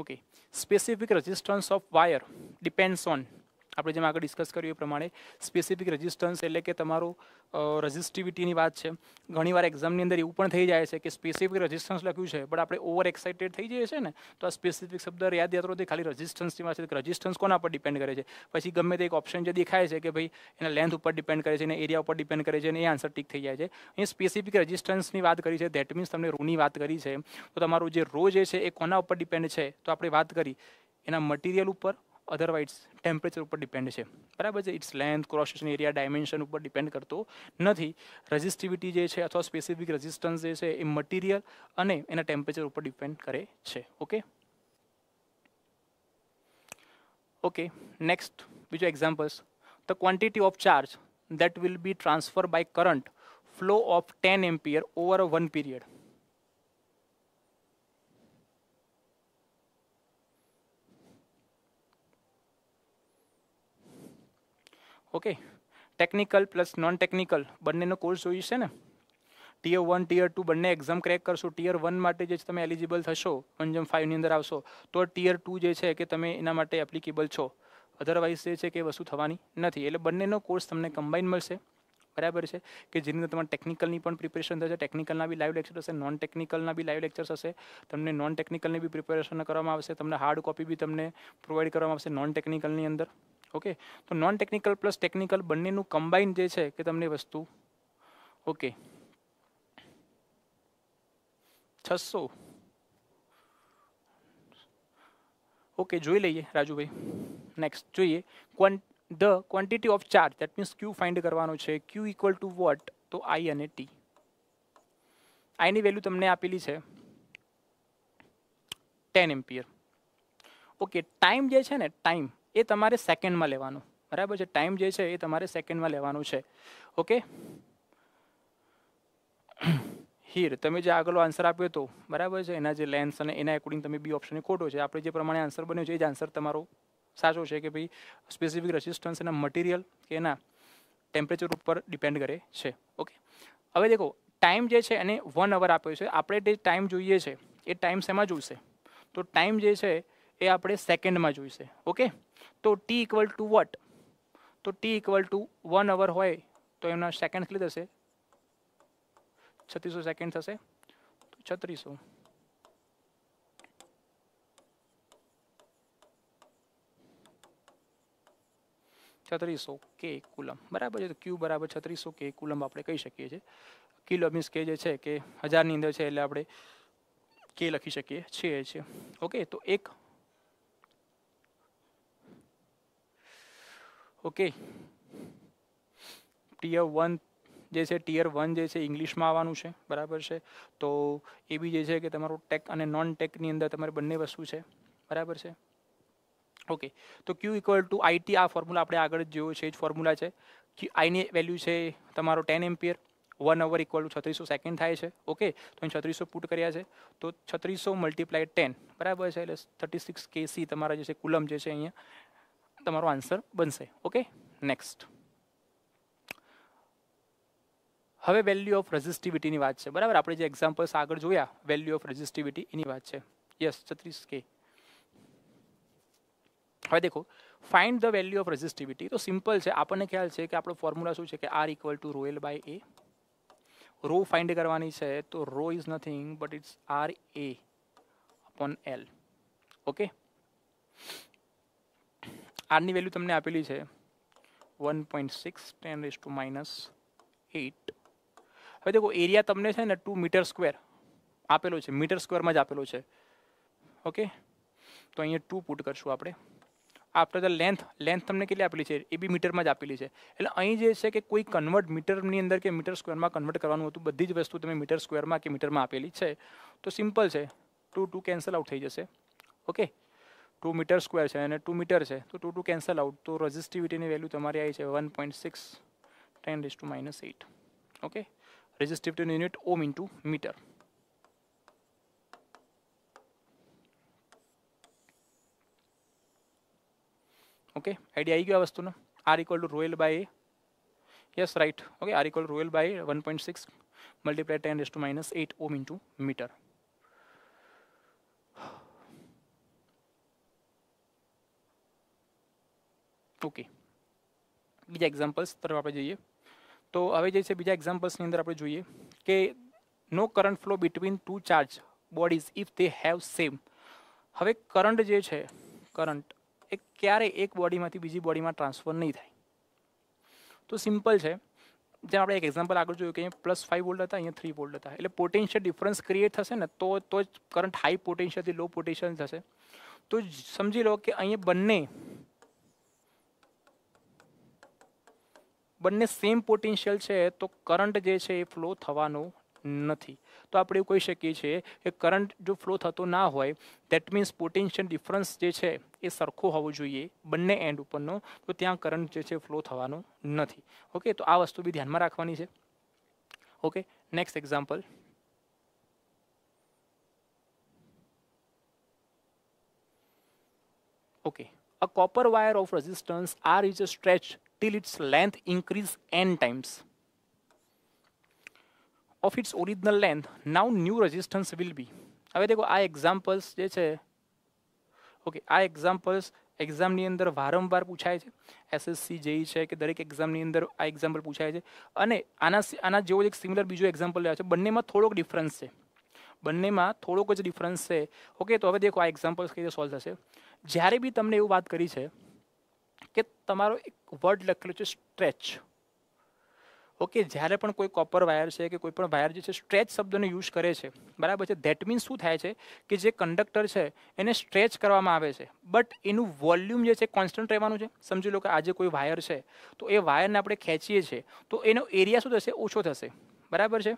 A: okay specific resistance of wire depends on આપણે જેમ આગળ ડિસ્કસ કર્યું એ પ્રમાણે સ્પેસિફિક રેઝિસ્ટન્સ એટલે કે તમારું રજિસ્ટિવિટીની વાત છે ઘણીવાર એક્ઝામની અંદર એવું પણ થઈ જાય છે કે સ્પેસિફિક રજિસ્ટન્સ લખ્યું છે પણ આપણે ઓવર એક્સાઇટેડ થઈ જઈએ છે ને તો આ સ્પેસિફિક શબ્દ યાદ યાદ નથી ખાલી રજિસ્ટન્સની વાત છે રજિસ્ટન્સ કોના પર ડિપેન્ડ કરે છે પછી ગમે તે એક ઓપ્શન જે દેખાય છે કે ભાઈ એના લેન્થ ઉપર ડિપેન્ડ કરે છે એના એરિયા ઉપર ડિપેન્ડ કરે છે અને એ આન્સર ટીક થઈ જાય છે અહીં સ્પેસિફિક રજિસ્ટન્સની વાત કરી છે ધેટ મીન્સ તમને રૂની વાત કરી છે તો તમારું જે રો જે છે એ કોના ઉપર ડિપેન્ડ છે તો આપણે વાત કરી એના મટીરિયલ ઉપર અધરવાઇઝ ટેમ્પરેચર ઉપર ડિપેન્ડ છે બરાબર છે its length cross section area dimension ઉપર ડિપેન્ડ કરતો નથી રજિસ્ટિવિટી જે છે અથવા સ્પેસિફિક રજિસ્ટન્સ જે છે એ મટીરિયલ અને એના ટેમ્પરેચર ઉપર ડિપેન્ડ કરે છે ઓકે ઓકે નેક્સ્ટ બીજું examples the quantity of charge that will be transfer by current flow of ten ampere over a one period okay technical plus non technical બંનેનો course હોય છે ને ટિયર 1 ટિયર 2 બંને exam ક્રક કરશું tier 1 માટે જે તમે एलिजिबल થશો કંજન 5 ની અંદર આવશો તો ટિયર 2 જે છે કે તમે એના માટે એપ્લિકેબલ છો અધરવાઇઝ જે છે કે એ વસ્તુ થવાની નથી એટલે બંનેનો કોર્સ તમને કમ્બાઈન મળશે બરાબર છે કે જીનીનો તમાર ટેકનિકલ ની પણ પ્રેપરેશન થશે ટેકનિકલ ના ભી લાઇવ લેક્ચર્સ હશે નોન ટેકનિકલ ના ભી લાઇવ લેક્ચર્સ હશે તમને નોન ટેકનિકલ ની ભી પ્રેપરેશન કરવા માં આવશે તમને હાર્ડ કોપી ભી તમને પ્રોવાઇડ કરવામાં આવશે નોન ટેકનિકલ ની અંદર ઓકે તો નોન ટેકનિકલ પ્લસ ટેકનિકલ બંનેનું કમ્બાઈન જે છે કે તમને વસ્તુ ઓકે છસો ઓકે જોઈ લઈએ રાજુભાઈ નેક્સ્ટ જોઈએ ક્વન the quantity of charge that means Q find કરવાનો છે ક્યુ ઇક્વલ ટુ વોટ તો આઈ અને ટી આઈની વેલ્યુ તમને આપેલી છે ટેન એમ્પિયર ઓકે ટાઈમ જે છે ને ટાઈમ એ તમારે સેકન્ડમાં લેવાનું બરાબર છે ટાઈમ જે છે એ તમારે સેકન્ડમાં લેવાનું છે ઓકે હીર તમે જે આગળ આન્સર આપ્યો હતો બરાબર છે એના જે લેન્સ અને એના એકોર્ડિંગ તમે બી ઓપ્શન ખોટો છે આપણે જે પ્રમાણે આન્સર બન્યો છે એ જ આન્સર તમારો સાચો છે કે ભાઈ સ્પેસિફિક રેસિસ્ટન્સ એના મટીરિયલ કે એના ટેમ્પરેચર ઉપર ડિપેન્ડ કરે છે ઓકે હવે દેખો ટાઈમ જે છે એને વન અવર આપ્યો છે આપણે જે ટાઈમ જોઈએ છે એ ટાઈમ શેમાં જોઈશે તો ટાઈમ જે છે એ આપણે સેકન્ડમાં જોઈશે ઓકે तो t इक्वल टू व्हाट तो t इक्वल टू 1 आवर હોય તો એમના સેકન્ડસ લીધી થશે 3600 સેકન્ડ થશે 3600 3600 કે કુલંબ બરાબર તો q = 3600 કે કુલંબ આપણે કહી શકીએ છે કી લો મીન્સ કે જે છે કે હજાર ની અંદર છે એટલે આપણે k લખી શકીએ છે ઓકે તો 1 ઓકે ટીયર વન જે છે ટીયર વન જે છે ઇંગ્લિશમાં આવવાનું છે બરાબર છે તો એ બી જે છે કે તમારું ટેક અને નોન ટેકની અંદર તમારે બંને વસ્તુ છે બરાબર છે ઓકે તો ક્યુ ઇક્વલ ટુ આઈટી આ ફોર્મ્યુલા આપણે આગળ જેવો છે એ જ ફોર્મ્યુલા છે કે આઈની વેલ્યુ છે તમારો ten ampere one hour equal to છત્રીસો સેકન્ડ થાય છે ઓકે તો અહીં છત્રીસો પુટ કર્યા છે તો છત્રીસો મલ્ટીપ્લાય ટેન બરાબર છે એટલે થર્ટી સિક્સ કેસી તમારા જે છે કુલમ જે છે અહીંયા તમારો આન્સર બનશે ઓકે નેક્સ્ટ હવે વેલ્યુ ઓફ રેઝિસ્ટિવિટી ની વાત છે બરાબર આપણે જે એક્ઝામ્પલ્સ આગળ જોયા વેલ્યુ ઓફ રેઝિસ્ટિવિટી એની વાત છે યસ 36k હવે देखो find the value of resistivity તો સિમ્પલ છે આપણને ખ્યાલ છે કે આપણો ફોર્મ્યુલા શું છે કે r = rho l / a rho find કરવાની છે તો rho is nothing but it's r a / l okay આરની વેલ્યુ તમને આપેલી છે one point six ten raise to minus eight હવે દેખો એરિયા તમને છે ને ટુ મીટર સ્ક્વેર આપેલો છે મીટર સ્ક્વેરમાં જ આપેલો છે ઓકે તો અહીંયા ટુ પુટ કરશું આપણે આફ્ટર ધ લેન્થ લેન્થ તમને કેટલી આપેલી છે એ બી મીટરમાં જ આપેલી છે એટલે અહીં જે છે કે કોઈ કન્વર્ટ મીટરની અંદર કે મીટર સ્ક્વેરમાં કન્વર્ટ કરવાનું હતું બધી જ વસ્તુ તમે મીટર સ્ક્વેરમાં કે મીટરમાં આપેલી છે તો સિમ્પલ છે ટુ ટુ કેન્સલ આઉટ થઈ જશે ઓકે ટુ મીટર સ્ક્વેર છે અને ટુ મીટર છે તો ટુ ટુ કેન્સલ આઉટ તો રજિસ્ટિવિટીની વેલ્યુ તમારી આવી છે one point six ten raise to minus eight okay રજિસ્ટિવિટીનું unit ohm to meter okay idea આવી ગયો આ વસ્તુનો R equal to royal by yes right okay R equal rho L by one point six multiply ten raise to minus eight ohm to meter पुकी बी examples पर आपा જોઈએ તો હવે જેસે બીજા एग्जांपलસ ની અંદર આપણે જોઈએ કે no current flow between two charge bodies if they have same હવે કરંટ જે છે કરંટ એક ક્યારે એક બોડીમાંથી બીજી બોડીમાં ટ્રાન્સફર ન થા તો સિમ્પલ છે ત્યાં આપણે એક એક્ઝામ્પલ આગળ જોઈએ કે અહીંયા +5 વોલ્ટ હતા અહીંયા 3 વોલ્ટ હતા એટલે પોટેન્શિયલ ડિફરન્સ ક્રિએટ થશે ને તો તો જ કરંટ હાઈ પોટેન્શિયલ થી લો પોટેન્શિયલ થશે તો સમજી લો કે અહીંયા બનને બંને સેમ પોટેન્શિયલ છે તો કરંટ જે છે એ ફ્લો થવાનો નથી તો આપણે એવું કહી શકીએ છીએ કે કરંટ જો ફ્લો થતો ના હોય દેટ મીન્સ પોટેન્શિયલ ડિફરન્સ જે છે એ સરખો હોવો જોઈએ બંને એન્ડ ઉપરનો તો ત્યાં કરંટ જે છે ફ્લો થવાનો નથી ઓકે તો આ વસ્તુ બી ધ્યાનમાં રાખવાની છે okay next example okay a copper wire of resistance R is a stretch till its length increase n times of its original length. Now new resistance will be. હવે દેખો આ એક્ઝામ્પલ્સ જે છે ઓકે આ એક્ઝામ્પલ્સ એક્ઝામની અંદર વારંવાર પૂછાય છે એસએસસી જેઈ e છે કે દરેક એક્ઝામની અંદર આ એક્ઝામ્પલ પૂછાય છે અને આના આના જેવો એક સિમિલર બીજો એક્ઝામ્પલ લેવા છે બંનેમાં થોડોક ડિફરન્સ છે બંનેમાં થોડોક જ ડિફરન્સ છે ઓકે તો હવે દેખો આ એક્ઝામ્પલ્સ કઈ રીતે સોલ્વ થશે જ્યારે બી તમને એવું વાત કરી છે કે તમારો એક વર્ડ લખેલો છે સ્ટ્રેચ ઓકે જ્યારે પણ કોઈ કોપર વાયર છે કે કોઈ પણ વાયર જે છે સ્ટ્રેચ શબ્દનો યુઝ કરે છે બરાબર છે ધેટ મીન્સ શું થાય છે કે જે કંડક્ટર છે એને સ્ટ્રેચ કરવામાં આવે છે બટ એનું વોલ્યુમ જે છે કોન્સ્ટન્ટ રહેવાનું છે સમજી લો કે આજે કોઈ વાયર છે તો એ વાયરને આપણે ખેંચીએ છીએ તો એનો એરિયા શું થશે ઓછો થશે બરાબર છે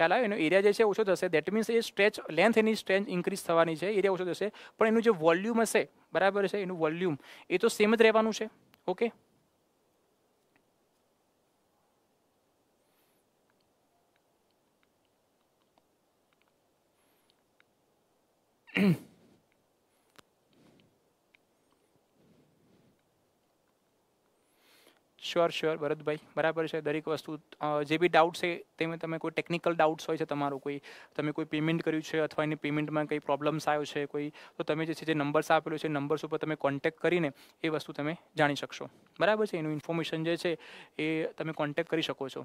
A: ખ્યાલ આવ્યો એનો એરિયા જે છે ઓછો થશે દેટ મીન્સ એ સ્ટ્રેચ લેન્થ એની સ્ટ્રેચ ઇન્ક્રીઝ થવાની છે એરિયા ઓછો થશે પણ એનું જે વોલ્યુમ હશે બરાબર છે એનું વોલ્યુમ એ તો સેમ જ રહેવાનું છે okay mm sure sure Bharatbhai બરાબર છે દરેક વસ્તુ જે બી ડાઉટ છે તેમાં તમે કોઈ ટેકનિકલ ડાઉટ્સ હોય છે તમારો કોઈ તમે કોઈ પેમેન્ટ કર્યું છે અથવા એની પેમેન્ટમાં કંઈ પ્રોબ્લેમ્સ આવ્યો છે કોઈ તો તમે જે છે જે નંબર્સ આપેલો છે નંબર્સ ઉપર તમે કોન્ટેક્ટ કરીને એ વસ્તુ તમે જાણી શકશો બરાબર છે એનું ઇન્ફોર્મેશન જે છે એ તમે કોન્ટેક્ટ કરી શકો છો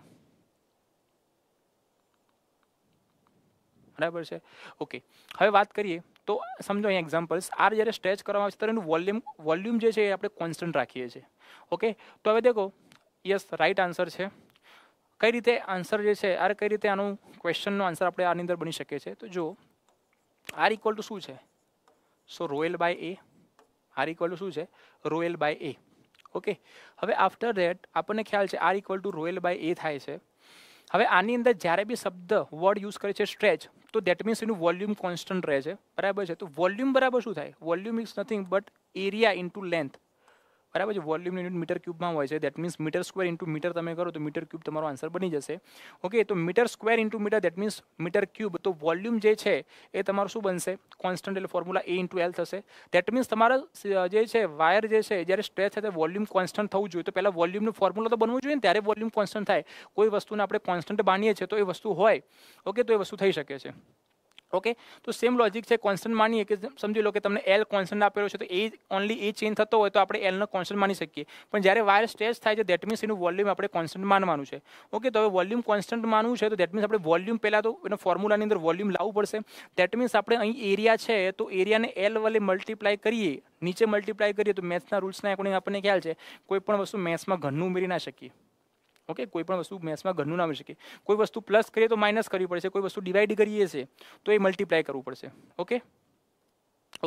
A: બરાબર છે ઓકે હવે વાત કરીએ તો સમજો અહીંયા એક્ઝામ્પલ્સ આર જ્યારે સ્ટ્રેચ કરવામાં આવે છે ત્યારે એનું વોલ્યુમ વોલ્યુમ જે છે એ આપણે કોન્સ્ટન્ટ રાખીએ છીએ ઓકે તો હવે દેખો યસ રાઈટ આન્સર છે કઈ રીતે આન્સર જે છે આ કઈ રીતે આનું ક્વેશ્ચનનો આન્સર આપણે આની અંદર બની શકીએ છીએ તો જો આર ઇક્વલ ટુ શું છે so rho L by A R equal to શું છે રોયલ બાય એ ઓકે હવે આફ્ટર ધેટ આપણને ખ્યાલ છે R equal to royal by A થાય છે હવે આની અંદર જ્યારે બી શબ્દ વર્ડ યુઝ કરે છે સ્ટ્રેચ તો દેટ મીન્સ એનું વોલ્યુમ કોન્સ્ટન્ટ રહે છે બરાબર છે તો વોલ્યુમ બરાબર શું થાય volume is nothing but area into length બરાબર છે વોલ્યુમનું યુનિટ મીટર ક્યુબમાં હોય છે that means meter square into meter તમે કરો તો મીટર ક્યુબ તમારો આન્સર બની જશે ઓકે તો meter square into meter that means meter cube તો વોલ્યુમ જે છે એ તમારું શું બનશે કોન્સ્ટન્ટ એટલે ફોર્મ્યુલા એ ઇન્ટુ એલ થશે દેટ મીન્સ તમારા જે છે વાયર જે છે જ્યારે સ્ટ્રેચ થાય વોલ્યુમ કોન્સ્ટન્ટ થવું જોઈએ તો પહેલાં વોલ્યુમનું ફોર્મ્યુલા તો બનવું જોઈએ ને ત્યારે વોલ્યુમ કોન્સ્ટન્ટ થાય કોઈ વસ્તુને આપણે કોન્સ્ટન્ટ બાંધીએ છીએ તો એ વસ્તુ હોય ઓકે તો એ વસ્તુ થઈ શકે છે ઓકે તો સેમ લોજિક છે કોન્સ્ટન્ટ માનીએ કે સમજી લો કે તમને એલ કોન્સ્ટન્ટ આપેલો છે તો એ ઓનલી એ ચેન્જ થતો હોય તો આપણે એલનો કોન્સ્ટન્ટ માની શકીએ પણ જ્યારે વાયર સ્ટ્રેચ થાય છે દેટ મીન્સ એનું વોલ્યુમ આપણે કોન્સ્ટન્ટ માનવાનું છે ઓકે તો હવે વોલ્યુમ કોન્સ્ટન્ટ માનવું છે તો દેટ મીન્સ આપણે વોલ્યુમ પહેલાં તો એના ફોર્મ્યુલાની અંદર વોલ્યુમ લાવવું પડશે દેટ મીન્સ આપણે અહીં એરિયા છે તો એરિયાને એલ વડે મલ્ટીપ્લાય કરીએ નીચે મલ્ટીપ્લાય કરીએ તો મેથ્સના રૂલ્સના એકોર્ડિંગ આપણને ખ્યાલ છે કોઈ પણ વસ્તુ મેથ્સમાં ઘરનું ઉમેરી ના શકીએ ઓકે કોઈ પણ વસ્તુ મેથ્સમાં ઘરનું ના આવી શકે કોઈ વસ્તુ પ્લસ કરીએ તો માઇનસ કરવી પડશે કોઈ વસ્તુ ડિવાઈડ કરીએ છે તો એ મલ્ટીપ્લાય કરવું પડશે ઓકે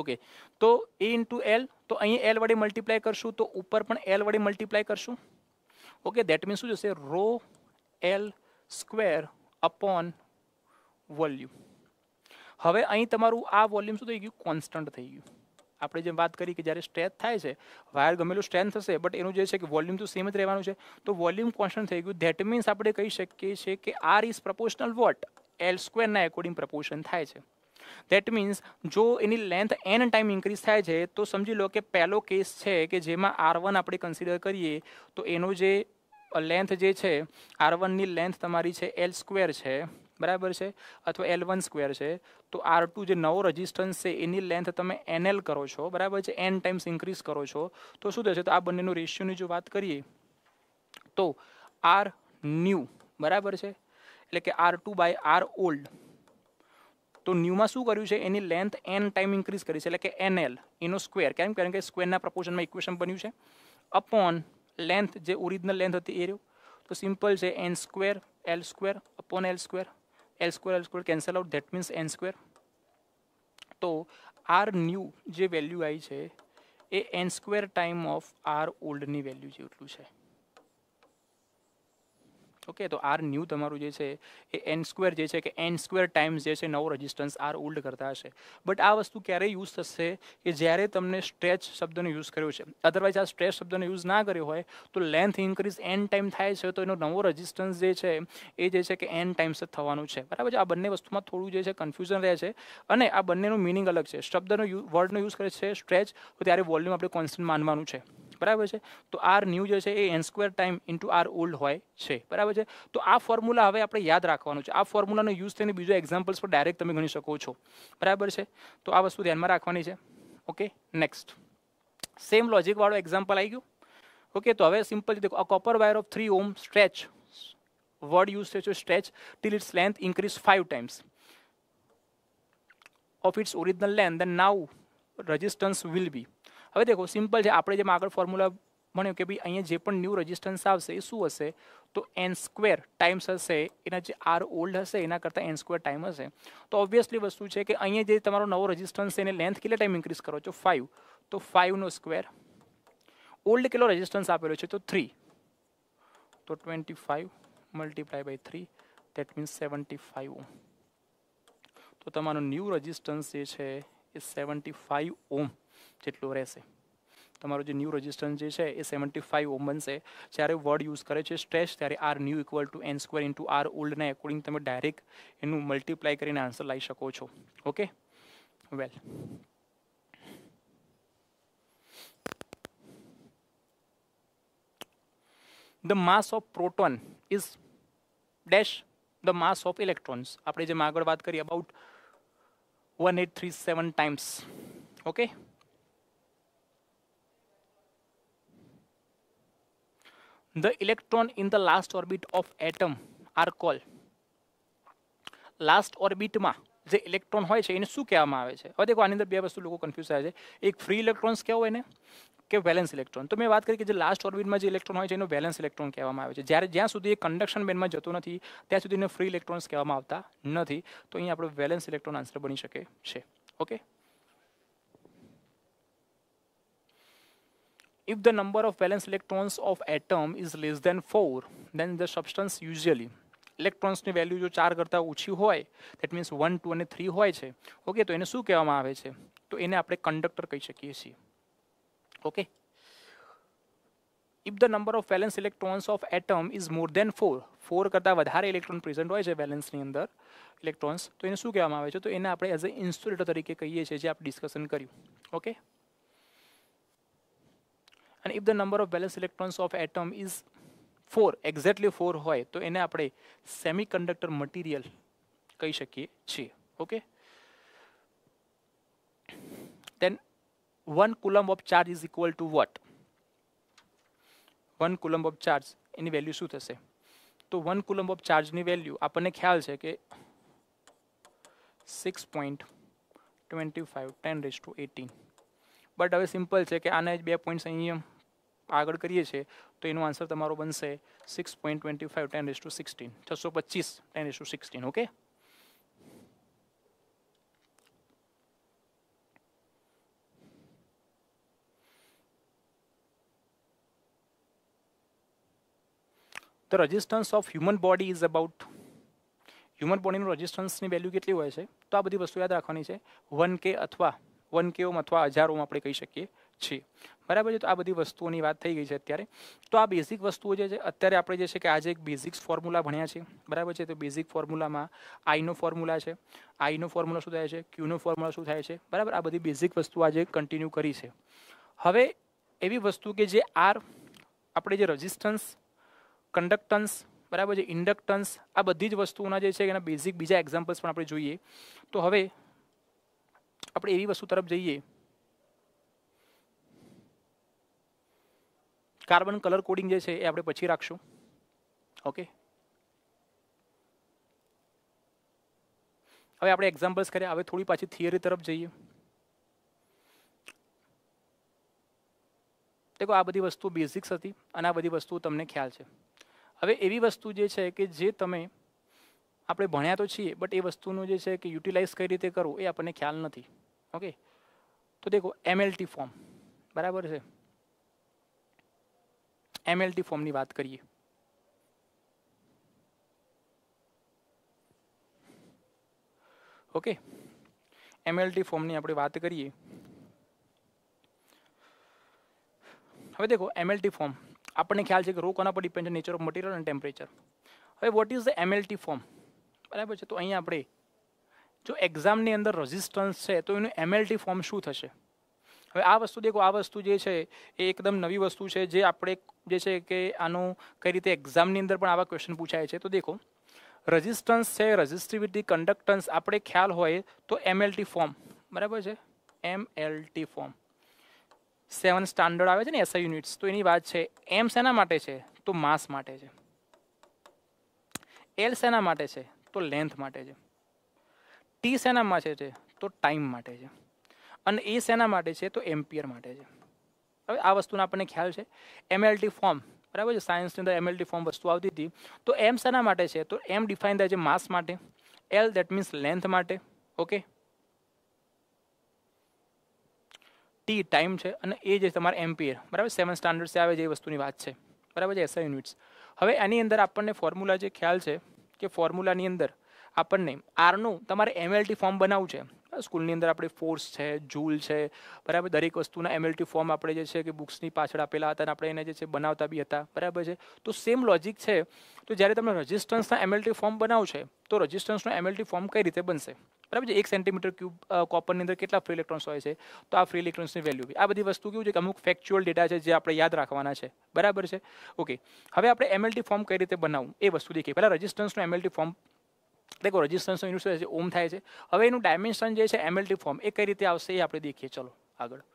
A: ઓકે તો એ ઇન્ટુ એલ તો અહીં એલ વડે મલ્ટીપ્લાય કરશું તો ઉપર પણ એલ વડે મલ્ટીપ્લાય કરશું ઓકે દેટ મીન્સ શું જશે rho L square upon volume હવે અહીં તમારું આ વોલ્યુમ શું થઈ ગયું કોન્સ્ટન્ટ થઈ ગયું આપણે જેમ વાત કરી કે જ્યારે સ્ટ્રેચ થાય છે વાયર ગમેલું સ્ટ્રેન્થ થશે બટ એનું જે છે કે વોલ્યુમ તો સેમ જ રહેવાનું છે તો વોલ્યુમ કોન્સ્ટન્ટ થઈ ગયું ધેટ મીન્સ આપણે કહી શકીએ છીએ કે R is proportional what L સ્ક્વેરના એકોર્ડિંગ પ્રપોર્શન થાય છે ધેટ મીન્સ જો એની લેન્થ એન ટાઈમ ઇન્ક્રીઝ થાય છે તો સમજી લો કે પહેલો કેસ છે કે જેમાં આર વન આપણે કન્સિડર કરીએ તો એનો જે લેન્થ જે છે આર વનની લેન્થ તમારી છે એલ સ્ક્વેર છે બરાબર છે અથવા એલ વન સ્ક્વેર છે તો આર ટુ જે નવો રજિસ્ટન્સ છે એની લેન્થ તમે એનએલ કરો છો બરાબર છે એન ટાઈમ્સ ઇન્ક્રીઝ કરો છો તો શું થશે તો આ બંનેનું રેશિયોની જો વાત કરીએ તો આર ન્યૂ બરાબર છે એટલે કે R two by R old તો ન્યૂમાં શું કર્યું છે એની લેન્થ એન ટાઈમ ઇન્ક્રીઝ કરી છે એટલે કે એન એલ એનો સ્ક્વેર કેમ કારણ કે સ્ક્વેરના પ્રપોર્શનમાં ઇક્વેશન બન્યું છે અપોન લેન્થ જે ઓરિજિનલ લેન્થ હતી એ રહ્યું તો સિમ્પલ છે N square L square upon L square L square L square cancel out that means N square તો આર ન્યૂ જે વેલ્યુ આવી છે એ N square time of R ઓલ્ડની વેલ્યુ જેટલું છે ઓકે તો આર ન્યૂ તમારું જે છે એ એન સ્ક્વેર જે છે કે એન સ્ક્વેર ટાઈમ્સ જે છે નવો રેઝિસ્ટન્સ આર ઓલ્ડ કરતા હશે બટ આ વસ્તુ ક્યારે યુઝ થશે કે જ્યારે તમને સ્ટ્રેચ શબ્દનો યુઝ કર્યો છે અદરવાઇઝ આ સ્ટ્રેચ શબ્દનો યુઝ ના કર્યો હોય તો લેન્થ ઇન્ક્રીઝ એન ટાઈમ થાય છે તો એનો નવો રેઝિસ્ટન્સ જે છે એ જે છે કે એન ટાઈમ્સ જ થવાનું છે બરાબર છે આ બંને વસ્તુમાં થોડું જે છે કન્ફ્યુઝન રહે છે અને આ બંનેનું મિનિંગ અલગ છે શબ્દનો વર્ડનો યુઝ કરે છે સ્ટ્રેચ તો ત્યારે વોલ્યુમ આપણે કોન્સ્ટન્ટ માનવાનું છે બરાબર છે તો આર ન્યૂ જે છે એ N square time into R old હોય છે બરાબર છે તો આ ફોર્મ્યુલા હવે આપણે યાદ રાખવાનું છે આ ફોર્મ્યુલાનો યુઝ થઈને બીજો એક્ઝામ્પલ્સ પર ડાયરેક્ટ તમે ગણી શકો છો બરાબર છે તો આ વસ્તુ ધ્યાનમાં રાખવાની છે ઓકે નેક્સ્ટ સેમ લોજિકવાળો એક્ઝામ્પલ આવી ગયું ઓકે તો હવે સિમ્પલ રીતે copper wire of three ohm stretch word use થયો છે stretch till its length increase five times of its original length then now resistance will be હવે દેખો સિમ્પલ છે આપણે જેમ આગળ ફોર્મ્યુલા ભણ્યું કે ભાઈ અહીંયા જે પણ ન્યૂ રજિસ્ટન્સ આવશે એ શું હશે તો એન સ્ક્વેર ટાઈમ્સ હશે એના જે આર ઓલ્ડ હશે એના કરતાં એન સ્ક્વેર ટાઈમ હશે તો ઓબ્વિયસલી વસ્તુ છે કે અહીંયા જે તમારો નવો રજિસ્ટન્સ છે એને લેન્થ કેટલા ટાઈમ ઇન્ક્રીઝ કરો છો ફાઇવ તો ફાઇવનો સ્ક્વેર ઓલ્ડ કેટલો રેઝિસ્ટન્સ આપેલો છે તો થ્રી તો twenty five multiply by three that means seventy five તો તમારો ન્યૂ રજિસ્ટન્સ જે છે એ સેવન્ટી ફાઇવ ઓમ જેટલું રહેશે તમારો જે ન્યૂ રેઝિસ્ટન્સ જે છે એ સેવન્ટી ફાઇવ ઓમ બનશે જ્યારે વર્ડ યુઝ કરે છે સ્ટ્રેસ ત્યારે R new equal to N square into R ઓલ્ડને એકોર્ડિંગ તમે ડાયરેક્ટ એનું મલ્ટીપ્લાય કરીને આન્સર લઈ શકો છો okay well the mass of proton is dash the mass of electrons આપણે જેમ આગળ વાત કરી about 1837 times okay the electron in the last orbit of atom are called last ઓર્બિટમાં જે ઇલેક્ટ્રોન હોય છે એને શું કહેવામાં આવે છે હવે દેખો આની અંદર બે વસ્તુ લોકો કન્ફ્યુઝ થાય છે એક ફ્રી ઇલેક્ટ્રોન્સ કહેવાય ને કે વેલેન્સ ઇલેક્ટ્રોન તો મેં વાત કરી કે જે લાસ્ટ ઓર્બિટમાં જે ઇલેક્ટ્રોન હોય છે એનો વેલેન્સ ઇલેક્ટ્રોન કહેવામાં આવે છે જ્યારે જ્યાં સુધી એ કન્ડક્શન બેન્ડમાં જતો નથી ત્યાં સુધી એને ફ્રી ઇલેક્ટ્રોન્સ કહેવામાં આવતા નથી તો અહીં આપણો વેલેન્સ ઇલેક્ટ્રોન આન્સર બની શકે છે okay if the number of valence electrons of atom is less than four then the substance usually ઇલેક્ટ્રોન્સની વેલ્યુ જો ચાર કરતાં ઓછી હોય દેટ મીન્સ વન ટુ અને થ્રી હોય છે ઓકે તો એને શું કહેવામાં આવે છે તો એને આપણે કંડક્ટર કહી શકીએ છીએ okay if the number of valence electrons of atom is more than 4 4 કરતાં વધારે ઇલેક્ટ્રોન પ્રેઝન્ટ હોય છે વેલેન્સની અંદર ઇલેક્ટ્રોન્સ તો એને શું કહેવામાં આવે છે તો એને આપણે એઝ અ ઇન્સ્યુલેટર તરીકે કહીએ છીએ જે આપણે ડિસ્કશન કર્યું ઓકે અને if the number of valence electrons of atom is four exactly four હોય તો એને આપણે સેમી કન્ડક્ટર મટીરિયલ કહી શકીએ છીએ okay then 1 coulomb of charge is equal to what 1 coulomb of charge એની વેલ્યુ શું થશે તો 1 coulomb of ચાર્જની વેલ્યુ આપણને ખ્યાલ છે કે 6.25 ટેન રેસ ટુ 18 બટ હવે સિમ્પલ છે કે આને બે પોઈન્ટ્સ અહીંયા આગળ કરીએ છીએ તો એનો આન્સર તમારો બનશે twenty 6.25 ten raise to sixteen છસો પચીસ ten raise to sixteen okay તો resistance of human body is about human બોડીનું રજિસ્ટન્સની વેલ્યુ કેટલી હોય છે તો આ બધી વસ્તુ યાદ રાખવાની છે વન કે અથવા વન કે ઓમ અથવા હજારોમ આપણે કહી શકીએ છીએ બરાબર છે તો આ બધી વસ્તુઓની વાત થઈ ગઈ છે અત્યારે તો આ બેઝિક વસ્તુઓ જે છે અત્યારે આપણે જે છે કે આજે એક બેઝિક ફોર્મ્યુલા ભણ્યા છે બરાબર છે તો બેઝિક ફોર્મ્યુલામાં આઈનો ફોર્મ્યુલા છે આઈનો ફોર્મ્યુલા શું થાય છે ક્યુનો ફોર્મ્યુલા શું થાય છે બરાબર આ બધી બેઝિક વસ્તુ આજે કન્ટિન્યુ કરી છે હવે એવી વસ્તુ કે જે આર આપણે જે રજિસ્ટન્સ કન્ડક્ટન્સ બરાબર છે ઇન્ડક્ટન્સ આ બધી જ વસ્તુઓના જે છે એના બેઝિક બીજા એક્ઝામ્પલ્સ પણ આપણે જોઈએ તો હવે આપણે એવી વસ્તુ તરફ જઈએ કાર્બન કલર કોડિંગ જે છે એ આપણે પછી રાખશું ઓકે હવે આપણે એક્ઝામ્પલ્સ કર્યા હવે થોડી પાછી થિયરી તરફ જઈએ દેખો આ બધી વસ્તુ બેઝિક્સ હતી અને આ બધી વસ્તુ તમને ખ્યાલ છે હવે એવી વસ્તુ જે છે કે જે તમે આપણે ભણ્યા તો છીએ બટ એ વસ્તુનું જે છે કે યુટિલાઇઝ કઈ રીતે કરવું એ આપણને ખ્યાલ નથી ઓકે તો દેખો એમએલટી ફોર્મ બરાબર છે એમએલટી ફોર્મની વાત કરીએ ઓકે એમએલટી ફોર્મની આપણે વાત કરીએ હવે દેખો એમએલટી ફોર્મ આપણને ખ્યાલ છે કે રો કોના પર ડિપેન્ડ છે નેચર ઓફ મટીરિયલ અને ટેમ્પરેચર હવે what is the MLT form બરાબર છે તો અહીંયા આપણે જો એક્ઝામની અંદર રઝિસ્ટન્સ છે તો એનું એમએલટી ફોર્મ શું થશે હવે આ વસ્તુ દેખો આ વસ્તુ જે છે એ એકદમ નવી વસ્તુ છે જે આપણે જે છે કે આનું કઈ રીતે એક્ઝામની અંદર પણ આવા ક્વેશ્ચન પૂછાય છે તો દેખો રઝિસ્ટન્સ છે રઝિસ્ટિવિટી કન્ડક્ટન્સ આપણે ખ્યાલ હોય તો એમએલટી ફોર્મ બરાબર છે એમએલટી ફોર્મ સેવન સ્ટાન્ડર્ડ આવે છે ને એસઆઈ યુનિટ્સ તો એની વાત છે એમ શેના માટે છે તો માસ માટે છે એલ શેના માટે છે તો લેન્થ માટે છે ટી શેના માટે છે તો ટાઈમ માટે છે અને એ શેના માટે છે તો એમ્પિયર માટે છે હવે આ વસ્તુનો આપણને ખ્યાલ છે એમએલટી ફોર્મ બરાબર છે સાયન્સની અંદર એમએલટી ફોર્મ વસ્તુ આવતી હતી તો એમ શેના માટે છે તો એમ ડિફાઇન થાય છે માસ માટે એલ દેટ મીન્સ લેન્થ માટે ઓકે ટી ટાઈમ છે અને એ જે તમારા એમ્પિયર બરાબર સેવન સ્ટાન્ડર્ડ આવે એ વસ્તુની વાત છે બરાબર છે એસઆઈ યુનિટ્સ હવે એની અંદર આપણને ફોર્મ્યુલા જે ખ્યાલ છે કે ફોર્મ્યુલાની અંદર આપણને આરનું તમારે એમએલટી ફોર્મ બનાવવું છે સ્કૂલની અંદર આપણે ફોર્સ છે જૂલ છે બરાબર દરેક વસ્તુના એમએલટી ફોર્મ આપણે જે છે કે બુક્સની પાછળ આપેલા હતા અને આપણે એને જે છે બનાવતા બી હતા બરાબર છે તો સેમ લોજિક છે તો જ્યારે તમે રજિસ્ટન્સના એમએલટી ફોર્મ બનાવો છે તો રજિસ્ટન્સનું એમએલટી ફોર્મ કઈ રીતે બનશે બરાબર છે એક સેન્ટીમીટર ક્યુબ કોપરની અંદર કેટલા ફ્રી ઇલેક્ટ્રોન્સ હોય છે તો આ ફ્રી ઇલેક્ટ્રોન્સની વેલ્યુ આ બધી વસ્તુ કેવું છે કે અમુક ફેક્ચ્યુઅલ ડેટા છે જે આપણે યાદ રાખવાના છે બરાબર છે ઓકે હવે આપણે એમએલટી ફોર્મ કઈ રીતે બનાવવું એ વસ્તુ દેખીએ પહેલાં રજિસ્ટન્સનું એમએલટી ફોર્મ દેખો રજિસ્ટન્સનું એનું શું છે ઓમ થાય છે હવે એનું ડાયમેન્શન જે છે એમએલટી ફોર્મ એ કઈ રીતે આવશે એ આપણે દેખીએ ચલો આગળ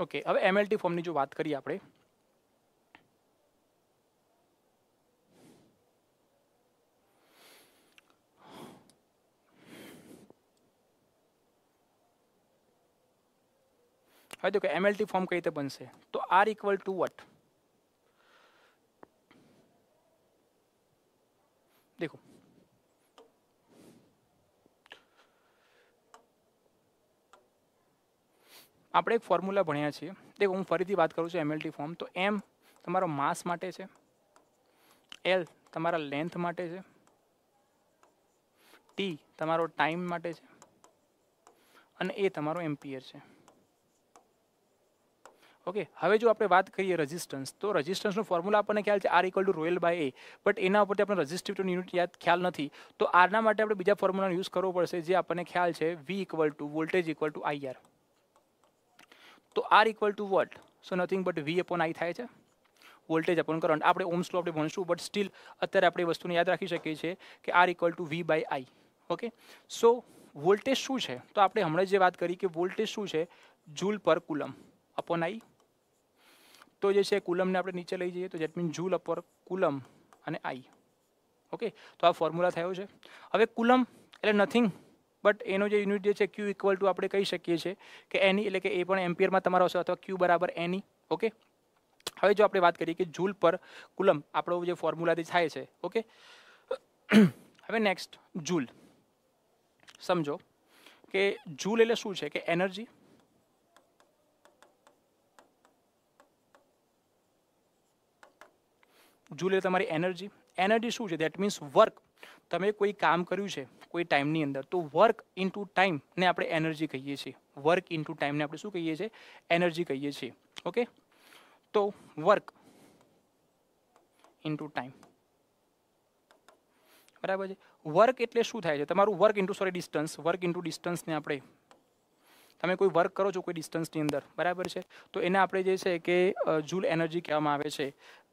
A: ઓકે હવે એમએલટી ફોર્મની જો વાત કરીએ આપણે હવે તો કે એમએલટી ફોર્મ કઈ રીતે બનશે તો આર ઇક્વલ ટુ વટ દેખો આપણે એક ફોર્મ્યુલા ભણ્યા છીએ તે હું ફરીથી વાત કરું છું એમએલટી ફોર્મ તો એમ તમારો માસ માટે છે એલ તમારા લેન્થ માટે છે ટી તમારો ટાઈમ માટે છે અને એ તમારો એમ્પિયર છે ઓકે હવે જો આપણે વાત કરીએ રજિસ્ટન્સ તો રજિસ્ટન્સનું ફોર્મ્યુલા આપણને ખ્યાલ છે R equal to royal by A but એના ઉપરથી આપણે રઝિસ્ટિવ યુનિટ યાદ ખ્યાલ નથી તો આરના માટે આપણે બીજા ફોર્મ્યુલાનો યુઝ કરવો પડશે જે આપણને ખ્યાલ છે V equal to voltage equal to IR તો R equal to what so nothing but V upon I થાય છે વોલ્ટેજ અપોન કરંટ આપણે ઓમ્સલો આપણે ભણશું બટ સ્ટીલ અત્યારે આપણે વસ્તુને યાદ રાખી શકીએ છીએ કે R equal to V by I okay so voltage શું છે તો આપણે હમણાં જે વાત કરી કે વોલ્ટેજ શું છે joule per coulomb upon i તો જે છે કુલમને આપણે નીચે લઈ જઈએ તો that mean joule per coulomb અને આઈ ઓકે તો આ ફોર્મ્યુલા થયો છે હવે કુલમ એટલે નથિંગ બટ એનો જે યુનિટ જે છે ક્યુ ઇક્વલ ટુ આપણે કહી શકીએ છીએ કે એની e એટલે કે એ પણ એમ્પિયરમાં તમારો હશે અથવા ક્યુ બરાબર એની ઓકે e, હવે જો આપણે વાત કરીએ કે જૂલ પર કુલમ આપણો જે ફોર્મ્યુલાથી થાય છે ઓકે હવે નેક્સ્ટ જૂલ સમજો કે જૂલ એટલે શું છે કે એનર્જી જૂલ એટલે તમારી એનર્જી એનર્જી શું છે દેટ મીન્સ વર્ક તમે કોઈ કામ કર્યું છે કોઈ ટાઈમની અંદર તો વર્ક ઇન ઇન્ટુ ટાઈમને આપણે એનર્જી કહીએ છીએ વર્ક ઇન ટુ ટાઈમને આપણે શું કહીએ છીએ એનર્જી કહીએ છીએ ઓકે તો વર્ક ઇન ટુ ટાઈમ બરાબર છે વર્ક એટલે શું થાય છે તમારું work into sorry distance work into ડિસ્ટન્સને આપણે તમે કોઈ વર્ક કરો છો કોઈ ડિસ્ટન્સની અંદર બરાબર છે તો એને આપણે જે છે કે જૂલ એનર્જી કહેવામાં આવે છે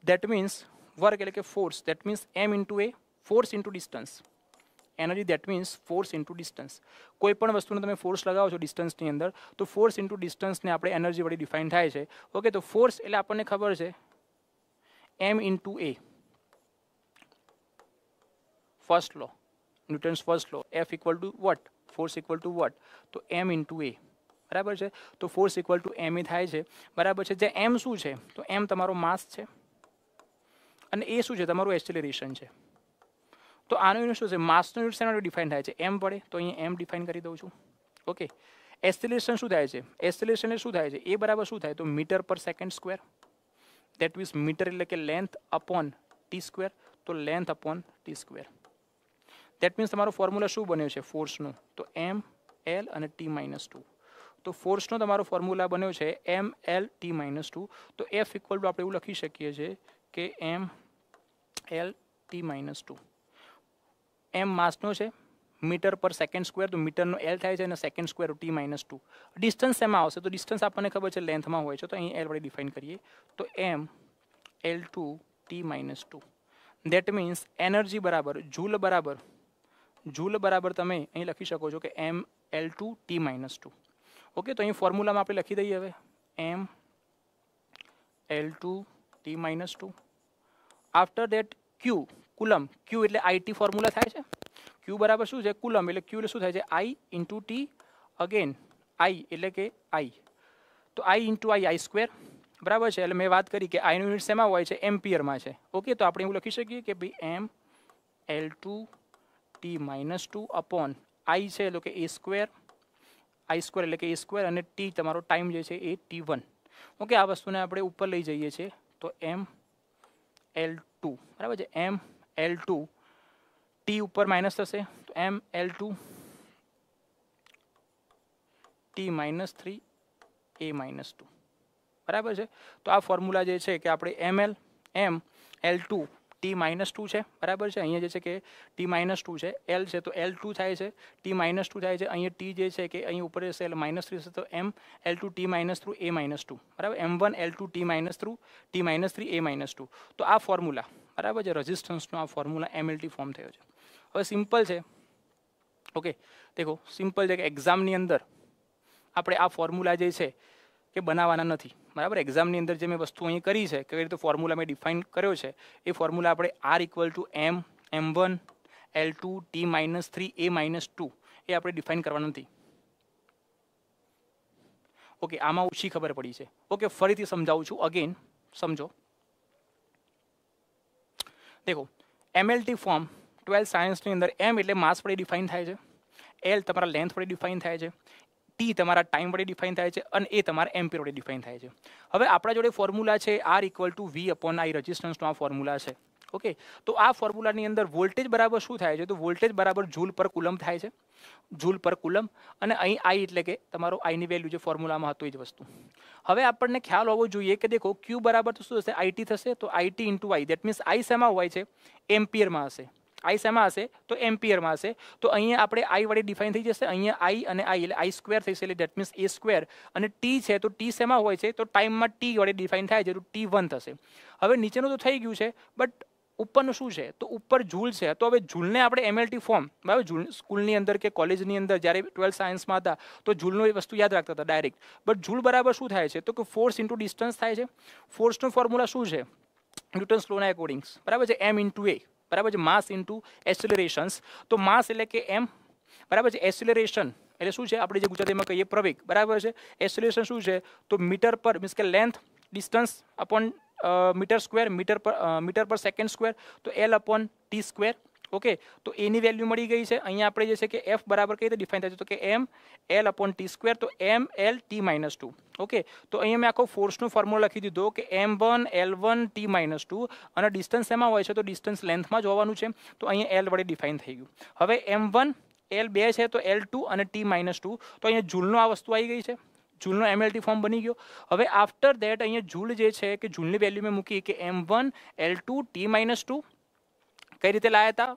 A: દેટ મીન્સ વર્ક એટલે કે force that means M into A force into distance energy that means force into distance કોઈ પણ વસ્તુને તમે ફોર્સ લગાવો છો ડિસ્ટન્સની અંદર તો ફોર્સ ઇન્ટુ ડિસ્ટન્સને આપણે એનર્જી વડે ડિફાઇન થાય છે ઓકે તો ફોર્સ એટલે આપણને ખબર છે M into A first law Newton's first law F equal to what force equal to what તો એમ ઇન્ટુ એ બરાબર છે તો force equal to M A થાય છે બરાબર છે જે એમ શું છે તો એમ તમારો માસ છે અને એ શું છે તમારું એક્સેલરેશન છે તો આનું યુનિટ શું છે માસનું યુનિટ શેના ડિફાઇન થાય છે એમ પડે તો અહીંયા એમ ડિફાઇન કરી દઉં છું ઓકે એસ્ટિલેશન શું થાય છે એસ્ટિલેશન એ શું થાય છે એ બરાબર શું થાય તો meter per second square that means meter એટલે કે લેન્થ અપોન ટી સ્ક્વેર તો length upon T square that means તમારો ફોર્મ્યુલા શું બન્યો છે ફોર્સનું તો એમ એલ અને ટી માઇનસ ટુ તો ફોર્સનો તમારો ફોર્મ્યુલા બન્યો છે M L T minus two તો એફ ઇક્વલ ટુ આપણે એવું લખી શકીએ છીએ કે M L T minus two M માસનો છે મીટર પર સેકન્ડ સ્ક્વેર તો મીટરનો એલ થાય છે અને second square T minus two distance એમાં આવશે તો ડિસ્ટન્સ આપણને ખબર છે લેન્થમાં હોય છે તો અહીં એલ વડે ડિફાઇન કરીએ તો M L two T minus two that means energy બરાબર જૂલ બરાબર જૂલ બરાબર તમે અહીં લખી શકો છો કે M L two T minus two okay તો અહીં ફોર્મ્યુલામાં આપણે લખી દઈએ હવે M L two T minus two after that Q coulomb Q એટલે આઈટી ફોર્મ્યુલા થાય છે ક્યુ બરાબર શું છે કુલમ એટલે ક્યુ એટલે શું થાય છે I into T again I એટલે કે આઈ તો I into I i square બરાબર છે એટલે મેં વાત કરી કે આઈનું યુનિટ શેમાં હોય છે એમ્પિયરમાં છે ઓકે તો આપણે એવું લખી શકીએ કે ભાઈ M L two T minus two upon I છે એટલે કે એ સ્ક્વેર આઈ સ્ક્વેર એટલે કે એ સ્ક્વેર અને ટી તમારો ટાઈમ જે છે એ ટી વન ઓકે આ વસ્તુને આપણે ઉપર લઈ જઈએ છીએ તો એમ એલ ટુ બરાબર છે એમ l2 t ऊपर माइनस થશે તો ml2 t - 3 a - 2 बराबर छे तो આ ફોર્મ્યુલા જે છે કે આપણે ml m l2 t - 2 છે बराबर छे અહીંયા જે છે કે t - 2 છે l છે તો l2 થાય છે t - 2 થાય છે અહીંયા t જે છે કે અહીં ઉપર છે એટલે -3 થશે તો ml2 t - 3 a - 2 બરાબર m1 l2 t - 3 t - 3 a - 2 તો આ ફોર્મ્યુલા બરાબર છે રજિસ્ટન્સનો આ ફોર્મ્યુલા એમએલટી ફોર્મ થયો છે હવે સિમ્પલ છે ઓકે દેખો સિમ્પલ છે કે એક્ઝામની અંદર આપણે આ ફોર્મ્યુલા જે છે કે બનાવવાના નથી બરાબર એક્ઝામની અંદર જે મેં વસ્તુ અહીં કરી છે કઈ રીતે ફોર્મ્યુલા મેં ડિફાઇન કર્યો છે એ ફોર્મ્યુલા આપણે R equal to M M one L two T minus three A minus two એ આપણે ડિફાઇન કરવાના નથી ઓકે આમાં ઓછી ખબર પડી છે ઓકે ફરીથી સમજાવું છું અગેન સમજો देखो एमएलटी फॉर्म 12 साइंस ની અંદર એમ એટલે માસ પર ડિફાઇન થાય છે એલ તમારું લેન્થ પર ડિફાઇન થાય છે ટી તમારું ટાઈમ પર ડિફાઇન થાય છે અને એ તમારું એમ્પિયર પર ડિફાઇન થાય છે હવે આપણા જોડે ફોર્મ્યુલા છે r = v / i રે ジ स्टेंस નો ફોર્મ્યુલા છે ઓકે તો આ ફોર્મ્યુલા ની અંદર વોલ્ટેજ બરાબર શું થાય છે તો વોલ્ટેજ બરાબર જુલ પર કુલમ થાય છે જૂલ પર કુલમ અને અહીં આઈ એટલે કે તમારો આઈની વેલ્યુ જે ફોર્મ્યુલામાં હતું એ જ વસ્તુ હવે આપણને ખ્યાલ હોવો જોઈએ કે દેખો ક્યુ બરાબર તો શું થશે આઈટી થશે તો IT into I that means I શેમાં હોય છે એમ્પિયરમાં હશે આઈ સેમાં હશે તો એમ્પિયરમાં હશે તો અહીંયા આપણે આઈ વડે ડિફાઇન થઈ જશે અહીંયા આઈ અને આઈ એટલે આઈ સ્ક્વેર થશે એટલે દેટ મીન્સ એ સ્ક્વેર અને ટી છે તો ટી શેમાં હોય છે તો ટાઈમમાં ટી વડે ડિફાઇન થાય છે તો ટી વન થશે હવે નીચેનું તો થઈ ગયું છે બટ ઉપરનું શું છે તો ઉપર ઝૂલ છે તો હવે ઝૂલને આપણે એમએલટી ફોર્મ બરાબર ઝૂલ સ્કૂલની અંદર કે કોલેજની અંદર જ્યારે ટ્વેલ્થ સાયન્સમાં હતા તો ઝૂલનો એ વસ્તુ યાદ રાખતા હતા ડાયરેક્ટ બટ ઝૂલ બરાબર શું થાય છે તો કે ફોર્સ ઇન્ટુ ડિસ્ટન્સ થાય છે ફોર્સનું ફોર્મ્યુલા શું છે ન્યૂટન્સ લોના એકોર્ડિંગ્સ બરાબર છે એમ ઇન્ટુ એ બરાબર છે માસ ઇન્ટુ એસિલરેશન્સ તો માસ એટલે કે એમ બરાબર છે એક્સેલરેશન એટલે શું છે આપણે જે ગુજરાતીમાં કહીએ પ્રવેગ બરાબર છે એક્સેલરેશન શું છે તો મીટર પર મીન્સ કે length distance upon meter square meter per meter per second square તો L upon T square okay તો એની વેલ્યુ મળી ગઈ છે અહીંયા આપણે જે છે કે એફ બરાબર કઈ રીતે ડિફાઈન થાય છે તો કે M L upon T square તો M L T minus two okay તો અહીંયા મેં આખો ફોર્સનું ફોર્મ્યુલા લખી દીધો કે M one L one T minus two અને ડિસ્ટન્સ એમાં હોય છે તો ડિસ્ટન્સ લેન્થમાં જોવાનું છે તો અહીંયા એલ વડે ડિફાઈન થઈ ગયું હવે એમ વન એલ બે છે તો એલ ટુ અને ટી માઇનસ ટુ તો અહીંયા જૂલનો આ વસ્તુ આવી ગઈ છે જૂલનો એમએલટી ફોર્મ બની ગયો હવે આફ્ટર દેટ અહીંયા જૂલ જે છે કે જૂલની વેલ્યુ મેં મૂકી કે M one L two T minus two કઈ રીતે લાયા હતા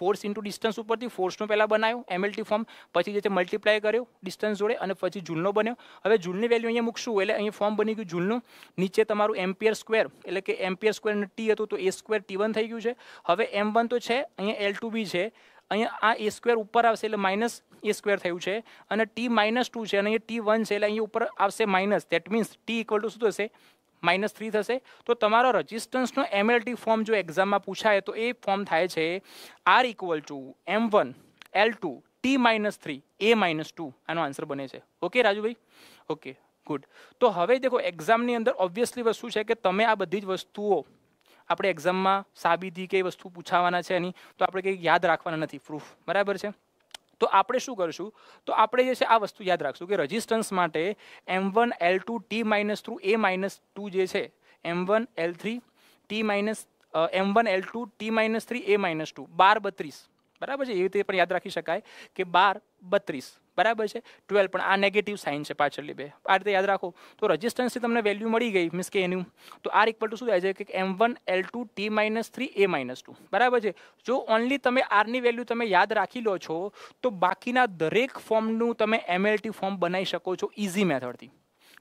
A: ફોર્સ ઇન્ટુ ડિસ્ટન્સ ઉપરથી ફોર્સનો પહેલાં બનાવ્યો એમએલટી ફોર્મ પછી જે છે મલ્ટીપ્લાય કર્યો ડિસ્ટન્સ જોડે અને પછી જૂલનો બન્યો હવે જૂલની વેલ્યુ અહીંયા મૂકશું એટલે અહીંયા ફોર્મ બની ગયું જૂલનું નીચે તમારું એમ્પિયર સ્ક્વેર એટલે કે એમ્પિયર સ્ક્વેર ટી હતું તો એ સ્ક્વેર ટી વન થઈ ગયું છે હવે એમ વન તો છે અહીંયા એલ ટુ બી છે અહીંયા આ એ સ્ક્વેર ઉપર આવશે એટલે માઇનસ એ સ્ક્વેર થયું છે અને ટી માઇનસ ટુ છે અને અહીંયા ટી વન છે એટલે અહીંયા ઉપર આવશે minus that means T equal to શું થશે માઇનસ થ્રી થશે તો તમારો રજિસ્ટન્સનો એમએલટી ફોર્મ જો એક્ઝામમાં પૂછાય તો એ ફોર્મ થાય છે R equal to M one L two T minus three A minus two આનો આન્સર બને છે ઓકે રાજુભાઈ ઓકે ગુડ તો હવે દેખો એક્ઝામની અંદર ઓબ્વિયસલી વસ્તુ છે કે તમે આ બધી જ વસ્તુઓ આપણે એક્ઝામમાં સાબિતી કઈ વસ્તુ પૂછાવાના છે એની તો આપણે કંઈક યાદ રાખવાના નથી પ્રૂફ બરાબર છે તો આપણે શું કરીશું તો આપણે જે છે આ વસ્તુ યાદ રાખશું કે રજિસ્ટન્સ માટે M one L two T minus three A minus two જે છે M one L three T minus M one L two T minus three A minus two બાર બત્રીસ બરાબર છે એવી રીતે પણ યાદ રાખી શકાય કે બાર બત્રીસ બરાબર છે ટ્વેલ્વ પણ આ નેગેટિવ સાઇન છે પાછળની બે આ રીતે યાદ રાખો તો રજિસ્ટન્સથી તમને વેલ્યુ મળી ગઈ મીન્સ કે એનું તો આર ઇક્વલ ટુ શું થાય છે કે M one L two T minus three A minus two બરાબર છે જો ઓનલી તમે આરની વેલ્યુ તમે યાદ રાખી લો છો તો બાકીના દરેક ફોર્મનું તમે ટી ફોર્મ બનાવી શકો છો ઇઝી મેથડથી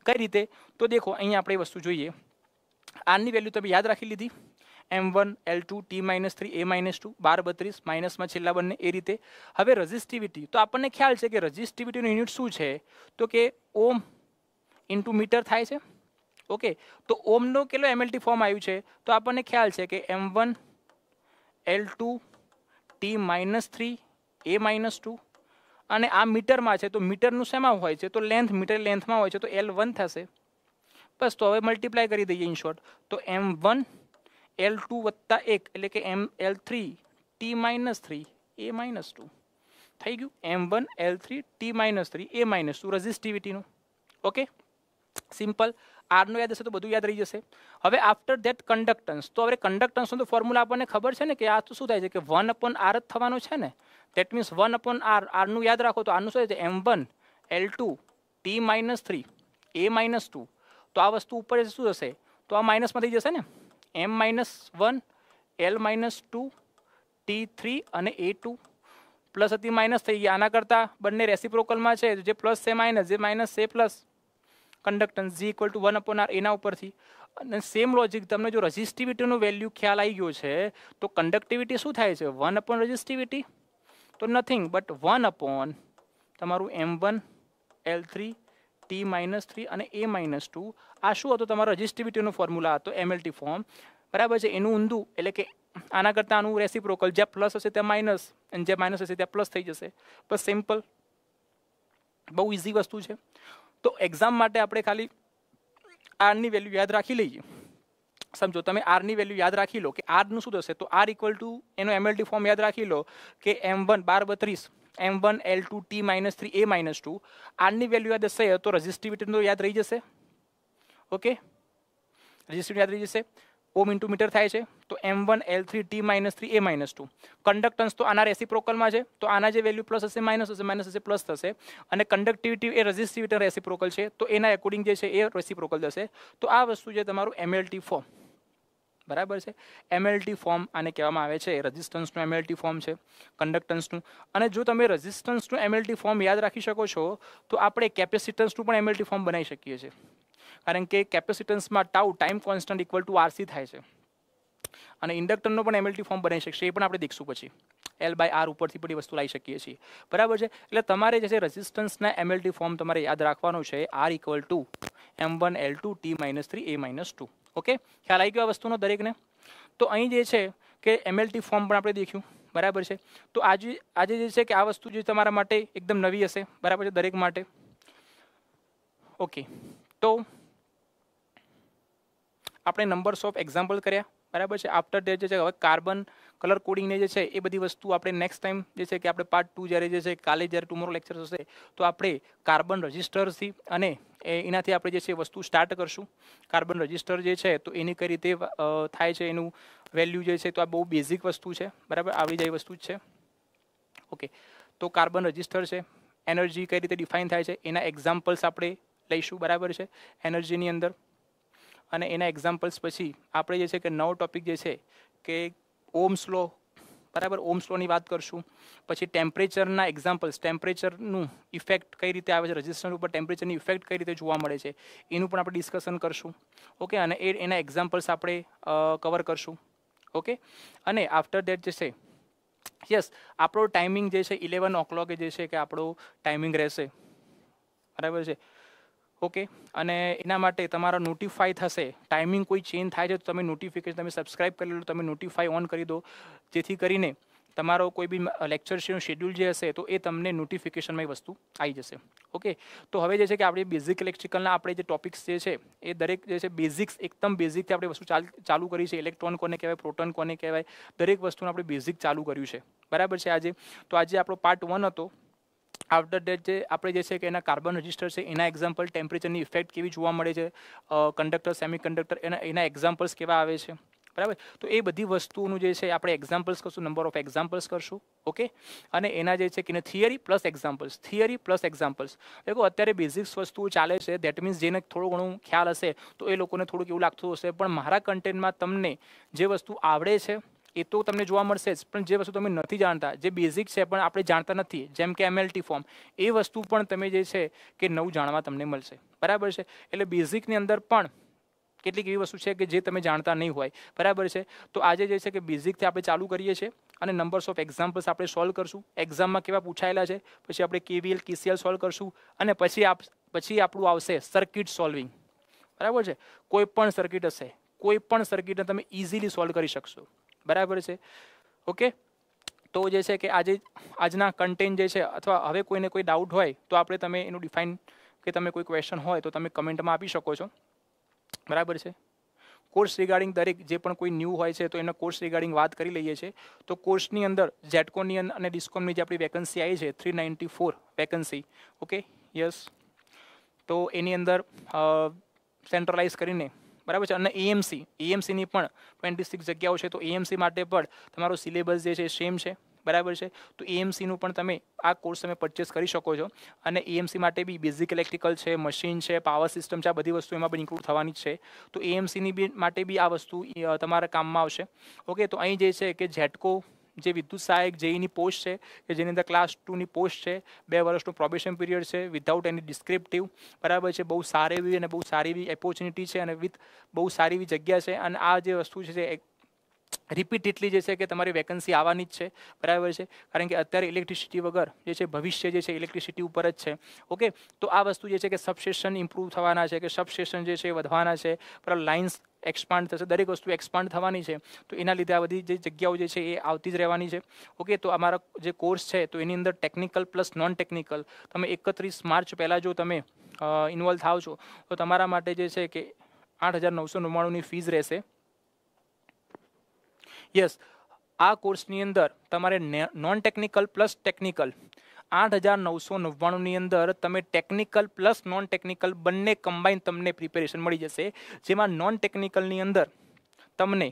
A: કઈ રીતે તો દેખો અહીંયા આપણે વસ્તુ જોઈએ આરની વેલ્યુ તમે યાદ રાખી લીધી M one L two T minus three A minus two બાર બત્રીસ માઇનસમાં છેલ્લા બંને એ રીતે હવે રજિસ્ટિવિટી તો આપણને ખ્યાલ છે કે રજિસ્ટિવિટીનું યુનિટ શું છે તો કે ઓમ ઇન્ટુ મીટર થાય છે ઓકે તો ઓમનો કેટલો એમએલટી ફોર્મ આવ્યું છે તો આપણને ખ્યાલ છે કે M one L two T minus three A minus two અને આ મીટરમાં છે તો મીટરનું શેમાં હોય છે તો લેન્થ મીટર લેન્થમાં હોય છે તો એલ વન થશે બસ તો હવે મલ્ટીપ્લાય કરી દઈએ ઇન શોર્ટ તો એમ વન એલ ટુ વત્તા એક એટલે કે M L three T minus three A minus two થઈ ગયું M one L three T minus three A minus two રઝિસ્ટિવિટીનું ઓકે સિમ્પલ આરનું યાદ હશે તો બધું યાદ રહી જશે હવે આફ્ટર ધેટ કન્ડક્ટન્સ તો હવે કન્ડક્ટન્સનું તો ફોર્મ્યુલા આપણને ખબર છે ને કે આ તો શું થાય છે કે વન અપોન આર જ થવાનો છે ને that means one upon R આરનું યાદ રાખો તો આનું શું થાય છે M one L two T minus three A minus two તો આ વસ્તુ ઉપર શું થશે તો આ માઇનસમાં થઈ જશે ને M minus one L minus two T three અને એ ટુ પ્લસ હતી માઇનસ થઈ ગયા આના કરતાં બંને રેસિપ્રોકલમાં છે જે પ્લસ છે માઇનસ જે માઇનસ છે plus conductance G equal to one upon R એના ઉપરથી અને સેમ લોજિક તમને જો રજિસ્ટિવિટીનું વેલ્યુ ખ્યાલ આવી ગયો છે તો કન્ડક્ટિવિટી શું થાય છે વન અપોન રજિસ્ટિવિટી તો નથિંગ બટ વન અપોન તમારું M one L three T minus three અને એ માઇનસ ટુ આ શું હતું તમારો રજિસ્ટિવિટીનો ફોર્મ્યુલા હતો એમએલટી ફોર્મ બરાબર છે એનું ઊંધું એટલે કે આના કરતાં આનું રેસીપ્રોકલ જ્યાં પ્લસ હશે ત્યાં માઇનસ અને જ્યાં માઇનસ હશે ત્યાં પ્લસ થઈ જશે બસ સિમ્પલ બહુ ઇઝી વસ્તુ છે તો એક્ઝામ માટે આપણે ખાલી આરની વેલ્યુ યાદ રાખી લઈએ સમજો તમે આરની વેલ્યુ યાદ રાખી લો કે આરનું શું થશે તો આર ઇક્વલ ટુ એનો એમએલટી ફોર્મ યાદ રાખી લો કે એમ વન બાર બત્રીસ M one L two T minus three A minus two આરની વેલ્યુ યાદ હશે તો રજિસ્ટિવિટી યાદ રહી જશે ઓકે રજિસ્ટિવિટી યાદ રહી જશે ઓમ ઇન્ટુ મીટર થાય છે તો M one L three T minus three A minus two conductance તો આના રેસીપ્રોકલમાં છે તો આના જે વેલ્યુ પ્લસ હશે માઇનસ હશે માઇનસ હશે પ્લસ થશે અને કંડક્ટિવિટી એ રજિસ્ટિવિટી પ્રોકલ છે તો એના એકોર્ડિંગ જે છે એ રેસીપ્રોકલ થશે તો આ વસ્તુ છે તમારું એમએલટી ફોર્મ બરાબર છે એમએલટી ફોર્મ આને કહેવામાં આવે છે રઝિસ્ટન્સનું એમએલટી ફોર્મ છે કન્ડક્ટન્સનું અને જો તમે રઝિસ્ટન્સનું એમએલટી ફોર્મ યાદ રાખી શકો છો તો આપણે કેપેસિટન્સનું પણ એમએલટી ફોર્મ બનાવી શકીએ છીએ કારણ કે કેપેસિટન્સમાં tau time constant equal to RC થાય છે અને ઇન્ડક્ટરનો પણ એમએલટી ફોર્મ બનાવી શકશે એ પણ આપણે દેખશું પછી એલ બાય આર ઉપરથી પણ એ વસ્તુ લાવી શકીએ છીએ બરાબર છે એટલે તમારે જે છે રેઝિસ્ટન્સના એમએલટી ફોર્મ તમારે યાદ રાખવાનું છે R equal to M one L two T minus three A minus two okay ખ્યાલ આવી ગયો આ વસ્તુનો દરેકને તો અહીં જે છે કે એમએલટી ફોર્મ પણ આપણે દેખ્યું બરાબર છે તો આજે આજે જે છે કે આ વસ્તુ જે તમારા માટે એકદમ નવી હશે બરાબર છે દરેક માટે ઓકે તો આપણે નંબર્સ ઓફ એક્ઝામ્પલ કર્યા બરાબર છે આફ્ટર ડેટ જે છે હવે કાર્બન કલર કોડિંગને જે છે એ બધી વસ્તુ આપણે નેક્સ્ટ ટાઈમ જે છે કે આપણે પાર્ટ ટુ જ્યારે જે છે કાલે જ્યારે ટુમોરો લેક્ચર થશે તો આપણે કાર્બન રજિસ્ટરથી અને એનાથી આપણે જે છે વસ્તુ સ્ટાર્ટ કરશું કાર્બન રજિસ્ટર જે છે તો એની કઈ રીતે થાય છે એનું વેલ્યુ જે છે તો આ બહુ બેઝિક વસ્તુ છે બરાબર આવી જાય વસ્તુ જ છે ઓકે તો કાર્બન રજિસ્ટર છે એનર્જી કઈ રીતે ડિફાઇન થાય છે એના એક્ઝામ્પલ્સ આપણે લઈશું બરાબર છે એનર્જીની અંદર અને એના એક્ઝામ્પલ્સ પછી આપણે જે છે કે નવો ટોપિક જે છે કે ઓમ્સ લો બરાબર ઓમ્સ લોની વાત કરશું પછી ટેમ્પરેચરના એક્ઝામ્પલ્સ ટેમ્પરેચરનું ઇફેક્ટ કઈ રીતે આવે છે રજિસ્ટન્સ ઉપર ટેમ્પરેચરની ઇફેક્ટ કઈ રીતે જોવા મળે છે એનું પણ આપણે ડિસ્કશન કરશું ઓકે અને એ એના એક્ઝામ્પલ્સ આપણે કવર કરશું ઓકે અને આફ્ટર ધેટ જે છે યસ આપણો ટાઈમિંગ જે છે ઇલેવન ઓ ઓક્લોકે જે છે કે આપણો ટાઈમિંગ રહેશે બરાબર છે ઓકે અને એના માટે તમારા નોટિફાઈ થશે ટાઈમિંગ કોઈ ચેન્જ થાય છે તો તમે નોટિફિકેશન તમે સબસ્ક્રાઇબ કરી લો તમે નોટિફાઈ ઓન કરી દો જેથી કરીને તમારો કોઈ બી લેક્ચર શેનું શેડ્યુલ જે હશે તો એ તમને નોટિફિકેશનમાં એ વસ્તુ આવી જશે ઓકે તો હવે જે છે કે આપણે બેઝિક ઇલેક્ટ્રિકલના આપણે જે ટોપિક્સ જે છે એ દરેક જે છે બેઝિક્સ એકદમ બેઝિકથી આપણે વસ્તુ ચાલુ કરી છે ઇલેક્ટ્રોન કોને કહેવાય પ્રોટોન કોને કહેવાય દરેક વસ્તુનું આપણે બેઝિક ચાલુ કર્યું છે બરાબર છે આજે તો આજે આપણો પાર્ટ વન હતો આફ્ટર ડેટ જે આપણે જે છે કે એના કાર્બન રજિસ્ટર છે એના એક્ઝામ્પલ ટેમ્પરેચરની ઇફેક્ટ કેવી જોવા મળે છે કંડક્ટર સેમી કંડક્ટર એના એના એક્ઝામ્પલ્સ કેવા આવે છે બરાબર તો એ બધી વસ્તુઓનું જે છે આપણે એક્ઝામ્પલ્સ કરશું નંબર ઓફ એક્ઝામ્પલ્સ કરશું ઓકે અને એના જે છે કે theory plus examples theory plus examples દેખો અત્યારે બેઝિક્સ વસ્તુઓ ચાલે છે દેટ મીન્સ જેને થોડું ઘણું ખ્યાલ હશે તો એ લોકોને થોડુંક એવું લાગતું હશે પણ મારા કન્ટેન્ટમાં તમને જે વસ્તુ આવડે છે એ તો તમને જોવા મળશે જ પણ જે વસ્તુ તમે નથી જાણતા જે બેઝિક છે પણ આપણે જાણતા નથી જેમ કે એમએલટી ફોર્મ એ વસ્તુ પણ તમે જે છે કે નવું જાણવા તમને મળશે બરાબર છે એટલે બેઝિકની અંદર પણ કેટલીક એવી વસ્તુ છે કે જે તમે જાણતા નહીં હોય બરાબર છે તો આજે જે છે કે બેઝિકથી આપણે ચાલુ કરીએ છીએ અને નંબર્સ ઓફ એક્ઝામ્પલ્સ આપણે સોલ્વ કરશું એક્ઝામમાં કેવા પૂછાયેલા છે પછી આપણે કેવીએલ કેસીએલ સોલ્વ કરશું અને પછી આપ પછી આપણું આવશે સર્કિટ સોલ્વિંગ બરાબર છે કોઈ પણ સર્કિટ હશે કોઈ પણ સર્કિટને તમે ઇઝીલી સોલ્વ કરી શકશો બરાબર છે ઓકે તો જે છે કે આજે આજના કન્ટેન્ટ જે છે અથવા હવે કોઈને કોઈ ડાઉટ હોય તો આપણે તમે એનું ડિફાઇન કે તમે કોઈ ક્વેશ્ચન હોય તો તમે કમેન્ટમાં આપી શકો છો બરાબર છે કોર્સ રિગાર્ડિંગ દરેક જે પણ કોઈ ન્યૂ હોય છે તો એના કોર્સ રિગાર્ડિંગ વાત કરી લઈએ છીએ તો કોર્સની અંદર જેટકોની અને ડિસ્કોમની જે આપણી વેકન્સી આવી છે three ninety four vacancy okay yes તો એની અંદર સેન્ટ્રલાઇઝ કરીને બરાબર છે અને એએમસી એએમસીની પણ ટ્વેન્ટી સિક્સ જગ્યાઓ છે તો એએમસી માટે પણ તમારો સિલેબસ જે છે સેમ છે બરાબર છે તો એએમસીનું પણ તમે આ કોર્સ તમે પરચેસ કરી શકો છો અને એએમસી માટે બી બેઝિક ઇલેક્ટ્રિકલ છે મશીન છે પાવર સિસ્ટમ છે આ બધી વસ્તુ એમાં પણ ઇન્ક્લુડ થવાની છે તો એએમસીની બી માટે બી આ વસ્તુ તમારા કામમાં આવશે ઓકે તો અહીં જે છે કે ઝેટકો જે વિદ્યુત સહાયક જેઈની પોસ્ટ છે કે જેની અંદર ક્લાસ ટુની પોસ્ટ છે બે વર્ષનું પ્રોબેશન પીરિયડ છે વિધાઉટ એની ડિસ્ક્રિપ્ટિવ બરાબર છે બહુ સારી એવી અને બહુ સારી એવી ઓપોર્ચ્યુનિટી છે અને વિથ બહુ સારી એવી જગ્યા છે અને આ જે વસ્તુ છે જે રિપીટ એટલી જે છે કે તમારી વેકન્સી આવવાની જ છે બરાબર છે કારણ કે અત્યારે ઇલેક્ટ્રિસિટી વગર જે છે ભવિષ્ય જે છે ઇલેક્ટ્રિસિટી ઉપર જ છે ઓકે તો આ વસ્તુ જે છે કે સબસ્ટેશન ઇમ્પ્રૂવ થવાના છે કે સબસ્ટેશન જે છે એ વધવાના છે પર લાઇન્સ એક્સપાન્ડ થશે દરેક વસ્તુ એક્સપાન્ડ થવાની છે તો એના લીધે આ બધી જે જગ્યાઓ જે છે એ આવતી જ રહેવાની છે ઓકે તો અમારા જે કોર્સ છે તો એની અંદર ટેકનિકલ પ્લસ નોન ટેકનિકલ તમે એકત્રીસ માર્ચ પહેલાં જો તમે ઇન્વોલ્વ થાવ છો તો તમારા માટે જે છે કે આઠ હજાર નવસો નવ્વાણુંની ફીસ રહેશે યસ આ કોર્સની અંદર તમારે નોન ટેકનિકલ પ્લસ ટેકનિકલ આઠ હજાર નવસો નવ્વાણુંની અંદર તમે ટેકનિકલ પ્લસ નોન ટેકનિકલ બંને કમ્બાઈન તમને પ્રિપેરેશન મળી જશે જેમાં નોન ટેકનિકલની અંદર તમને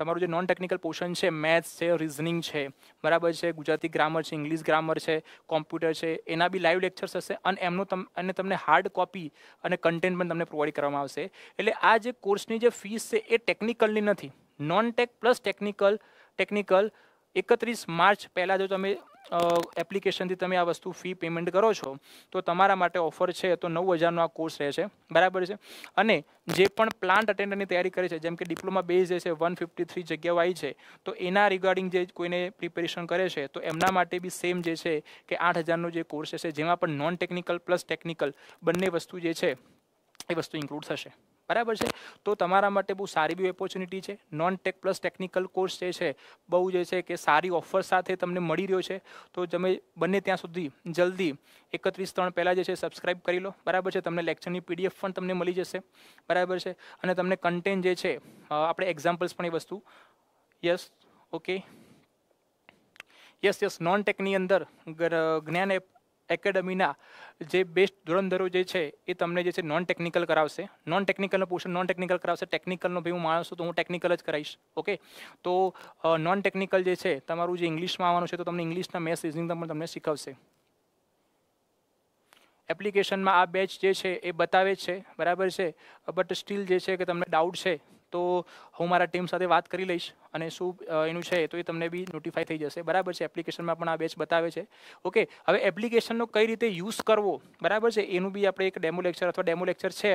A: તમારું જે નોન ટેકનિકલ પોર્શન છે મેથ્સ છે રિઝનિંગ છે બરાબર છે ગુજરાતી ગ્રામર છે ઇંગ્લિશ ગ્રામર છે કોમ્પ્યુટર છે એના બી લાઈવ લેક્ચર્સ હશે અને એમનું તમ અને તમને હાર્ડ કોપી અને કન્ટેન્ટ પણ તમને પ્રોવાઈડ કરવામાં આવશે એટલે આ જે કોર્સની જે ફીસ છે એ ટેકનિકલની નથી non tech plus technical technical એકત્રીસ માર્ચ પહેલાં જો તમે એપ્લિકેશનથી તમે આ વસ્તુ ફી પેમેન્ટ કરો છો તો તમારા માટે ઓફર છે તો નવ હજારનો આ કોર્સ રહેશે બરાબર છે અને જે પણ પ્લાન્ટ અટેન્ડરની તૈયારી કરે છે જેમ કે ડિપ્લોમા બેઝ છે વન ફિફ્ટી થ્રી જગ્યાઓ આવી છે તો એના રિગાર્ડિંગ જે કોઈને પ્રિપેરેશન કરે છે તો એમના માટે બી સેમ જે છે કે આઠ હજારનો જે કોર્સ હશે જેમાં પણ નોન ટેકનિકલ પ્લસ ટેકનિકલ બંને વસ્તુ જે છે એ વસ્તુ ઇન્ક્લુડ થશે બરાબર છે તો તમારા માટે બહુ સારી બી ઓપોર્ચ્યુનિટી છે non tech plus technical course જે છે બહુ જે છે કે સારી ઓફર સાથે તમને મળી રહ્યો છે તો તમે બંને ત્યાં સુધી જલ્દી એકત્રીસ ત્રણ પહેલાં જે છે સબસ્ક્રાઇબ કરી લો બરાબર છે તમને લેક્ચરની પીડીએફ પણ તમને મળી જશે બરાબર છે અને તમને કન્ટેન્ટ જે છે આપણે એક્ઝામ્પલ્સ પણ એ વસ્તુ yes okay yes yes non ટેકની અંદર જ્ઞાન એપ એકેડમીના જે બેસ્ટ ધોરણધરો જે છે એ તમને જે છે નોન ટેકનિકલ કરાવશે નોન ટેકનિકલનો પોર્શન નોન ટેકનિકલ કરાવશે ટેકનિકલનો ભાઈ હું માણસ છું તો હું ટેકનિકલ જ કરાવીશ ઓકે તો નોન ટેકનિકલ જે છે તમારું જે ઇંગ્લિશમાં આવવાનું છે તો તમને ઇંગ્લિશના મેથ્સ રિઝનિંગ પણ તમને શીખવશે એપ્લિકેશનમાં આ બેચ જે છે એ બતાવે છે બરાબર છે બટ સ્ટીલ જે છે કે તમને ડાઉટ છે તો હું મારા ટીમ સાથે વાત કરી લઈશ અને શું એનું છે તો એ તમને બી નોટિફાઈ થઈ જશે બરાબર છે એપ્લિકેશનમાં પણ આ બેચ બતાવે છે ઓકે હવે એપ્લિકેશનનો કઈ રીતે યુઝ કરવો બરાબર છે એનું બી આપણે એક ડેમો લેક્ચર અથવા ડેમો લેક્ચર છે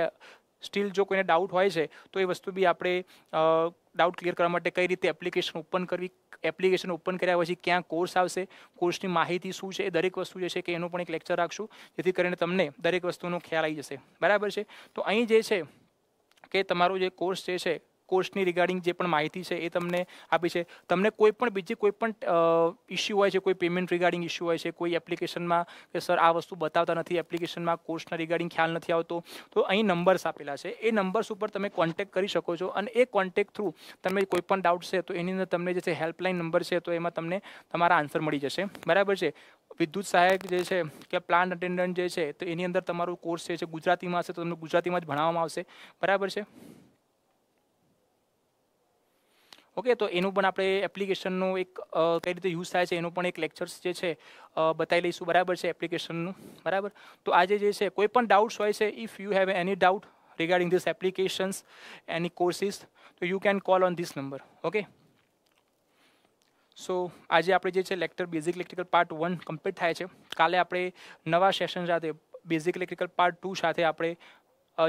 A: સ્ટીલ જો કોઈને ડાઉટ હોય છે તો એ વસ્તુ બી આપણે ડાઉટ ક્લિયર કરવા માટે કઈ રીતે એપ્લિકેશન ઓપન કરવી એપ્લિકેશન ઓપન કર્યા પછી ક્યાં કોર્સ આવશે કોર્સની માહિતી શું છે એ દરેક વસ્તુ જે છે કે એનું પણ એક લેક્ચર રાખશું જેથી કરીને તમને દરેક વસ્તુનો ખ્યાલ આવી જશે બરાબર છે તો અહીં જે છે કે તમારો જે કોર્સ જે છે કોર્સની રિગાર્ડિંગ જે પણ માહિતી છે એ તમને આપી છે તમને કોઈ પણ બીજી કોઈ પણ ઇસ્યુ હોય છે કોઈ પેમેન્ટ રિગાર્ડિંગ ઇસ્યુ હોય છે કોઈ એપ્લિકેશનમાં કે સર આ વસ્તુ બતાવતા નથી એપ્લિકેશનમાં કોર્સના રિગાર્ડિંગ ખ્યાલ નથી આવતો તો અહીં નંબર્સ આપેલા છે એ નંબર્સ ઉપર તમે કોન્ટેક કરી શકો છો અને એ કોન્ટેક થ્રુ તમે કોઈ પણ ડાઉટ છે તો એની અંદર તમને જે છે હેલ્પલાઇન નંબર છે તો એમાં તમને તમારા આન્સર મળી જશે બરાબર છે વિદ્યુત સહાયક જે છે કે પ્લાન્ટ અટેન્ડન્ટ જે છે તો એની અંદર તમારો કોર્સ જે છે ગુજરાતીમાં હશે તો તમને ગુજરાતીમાં જ ભણાવવામાં આવશે બરાબર છે ઓકે તો એનું પણ આપણે એપ્લિકેશનનું એક કઈ રીતે યુઝ થાય છે એનું પણ એક લેક્ચર્સ જે છે બતાવી લઈશું બરાબર છે એપ્લિકેશનનું બરાબર તો આજે જે છે કોઈ પણ ડાઉટ્સ હોય છે if you have any doubt regarding these applications any courses તો you can call on this number okay so આજે આપણે જે છે lecture basic electrical part one complete થાય છે કાલે આપણે નવા સેશન સાથે બેઝિક ઇલેક્ટ્રિકલ પાર્ટ ટુ સાથે આપણે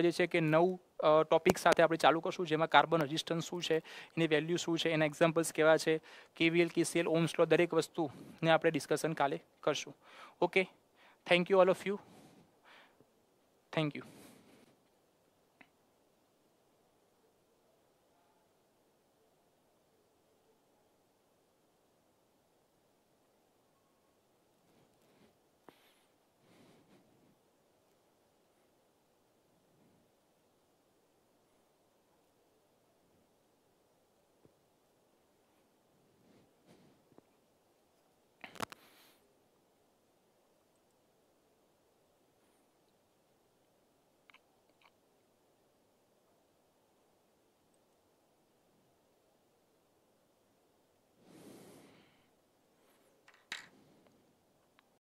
A: જે છે કે નવું ટોપિક સાથે આપણે ચાલુ કરશું જેમાં કાર્બન રેઝિસ્ટન્સ શું છે એની વેલ્યુ શું છે એના એક્ઝામ્પલ્સ કેવા છે કેવીએલ કેસીએલ ઓમ્સલો દરેક વસ્તુને આપણે ડિસ્કશન કાલે કરશું okay thank you all of you thank you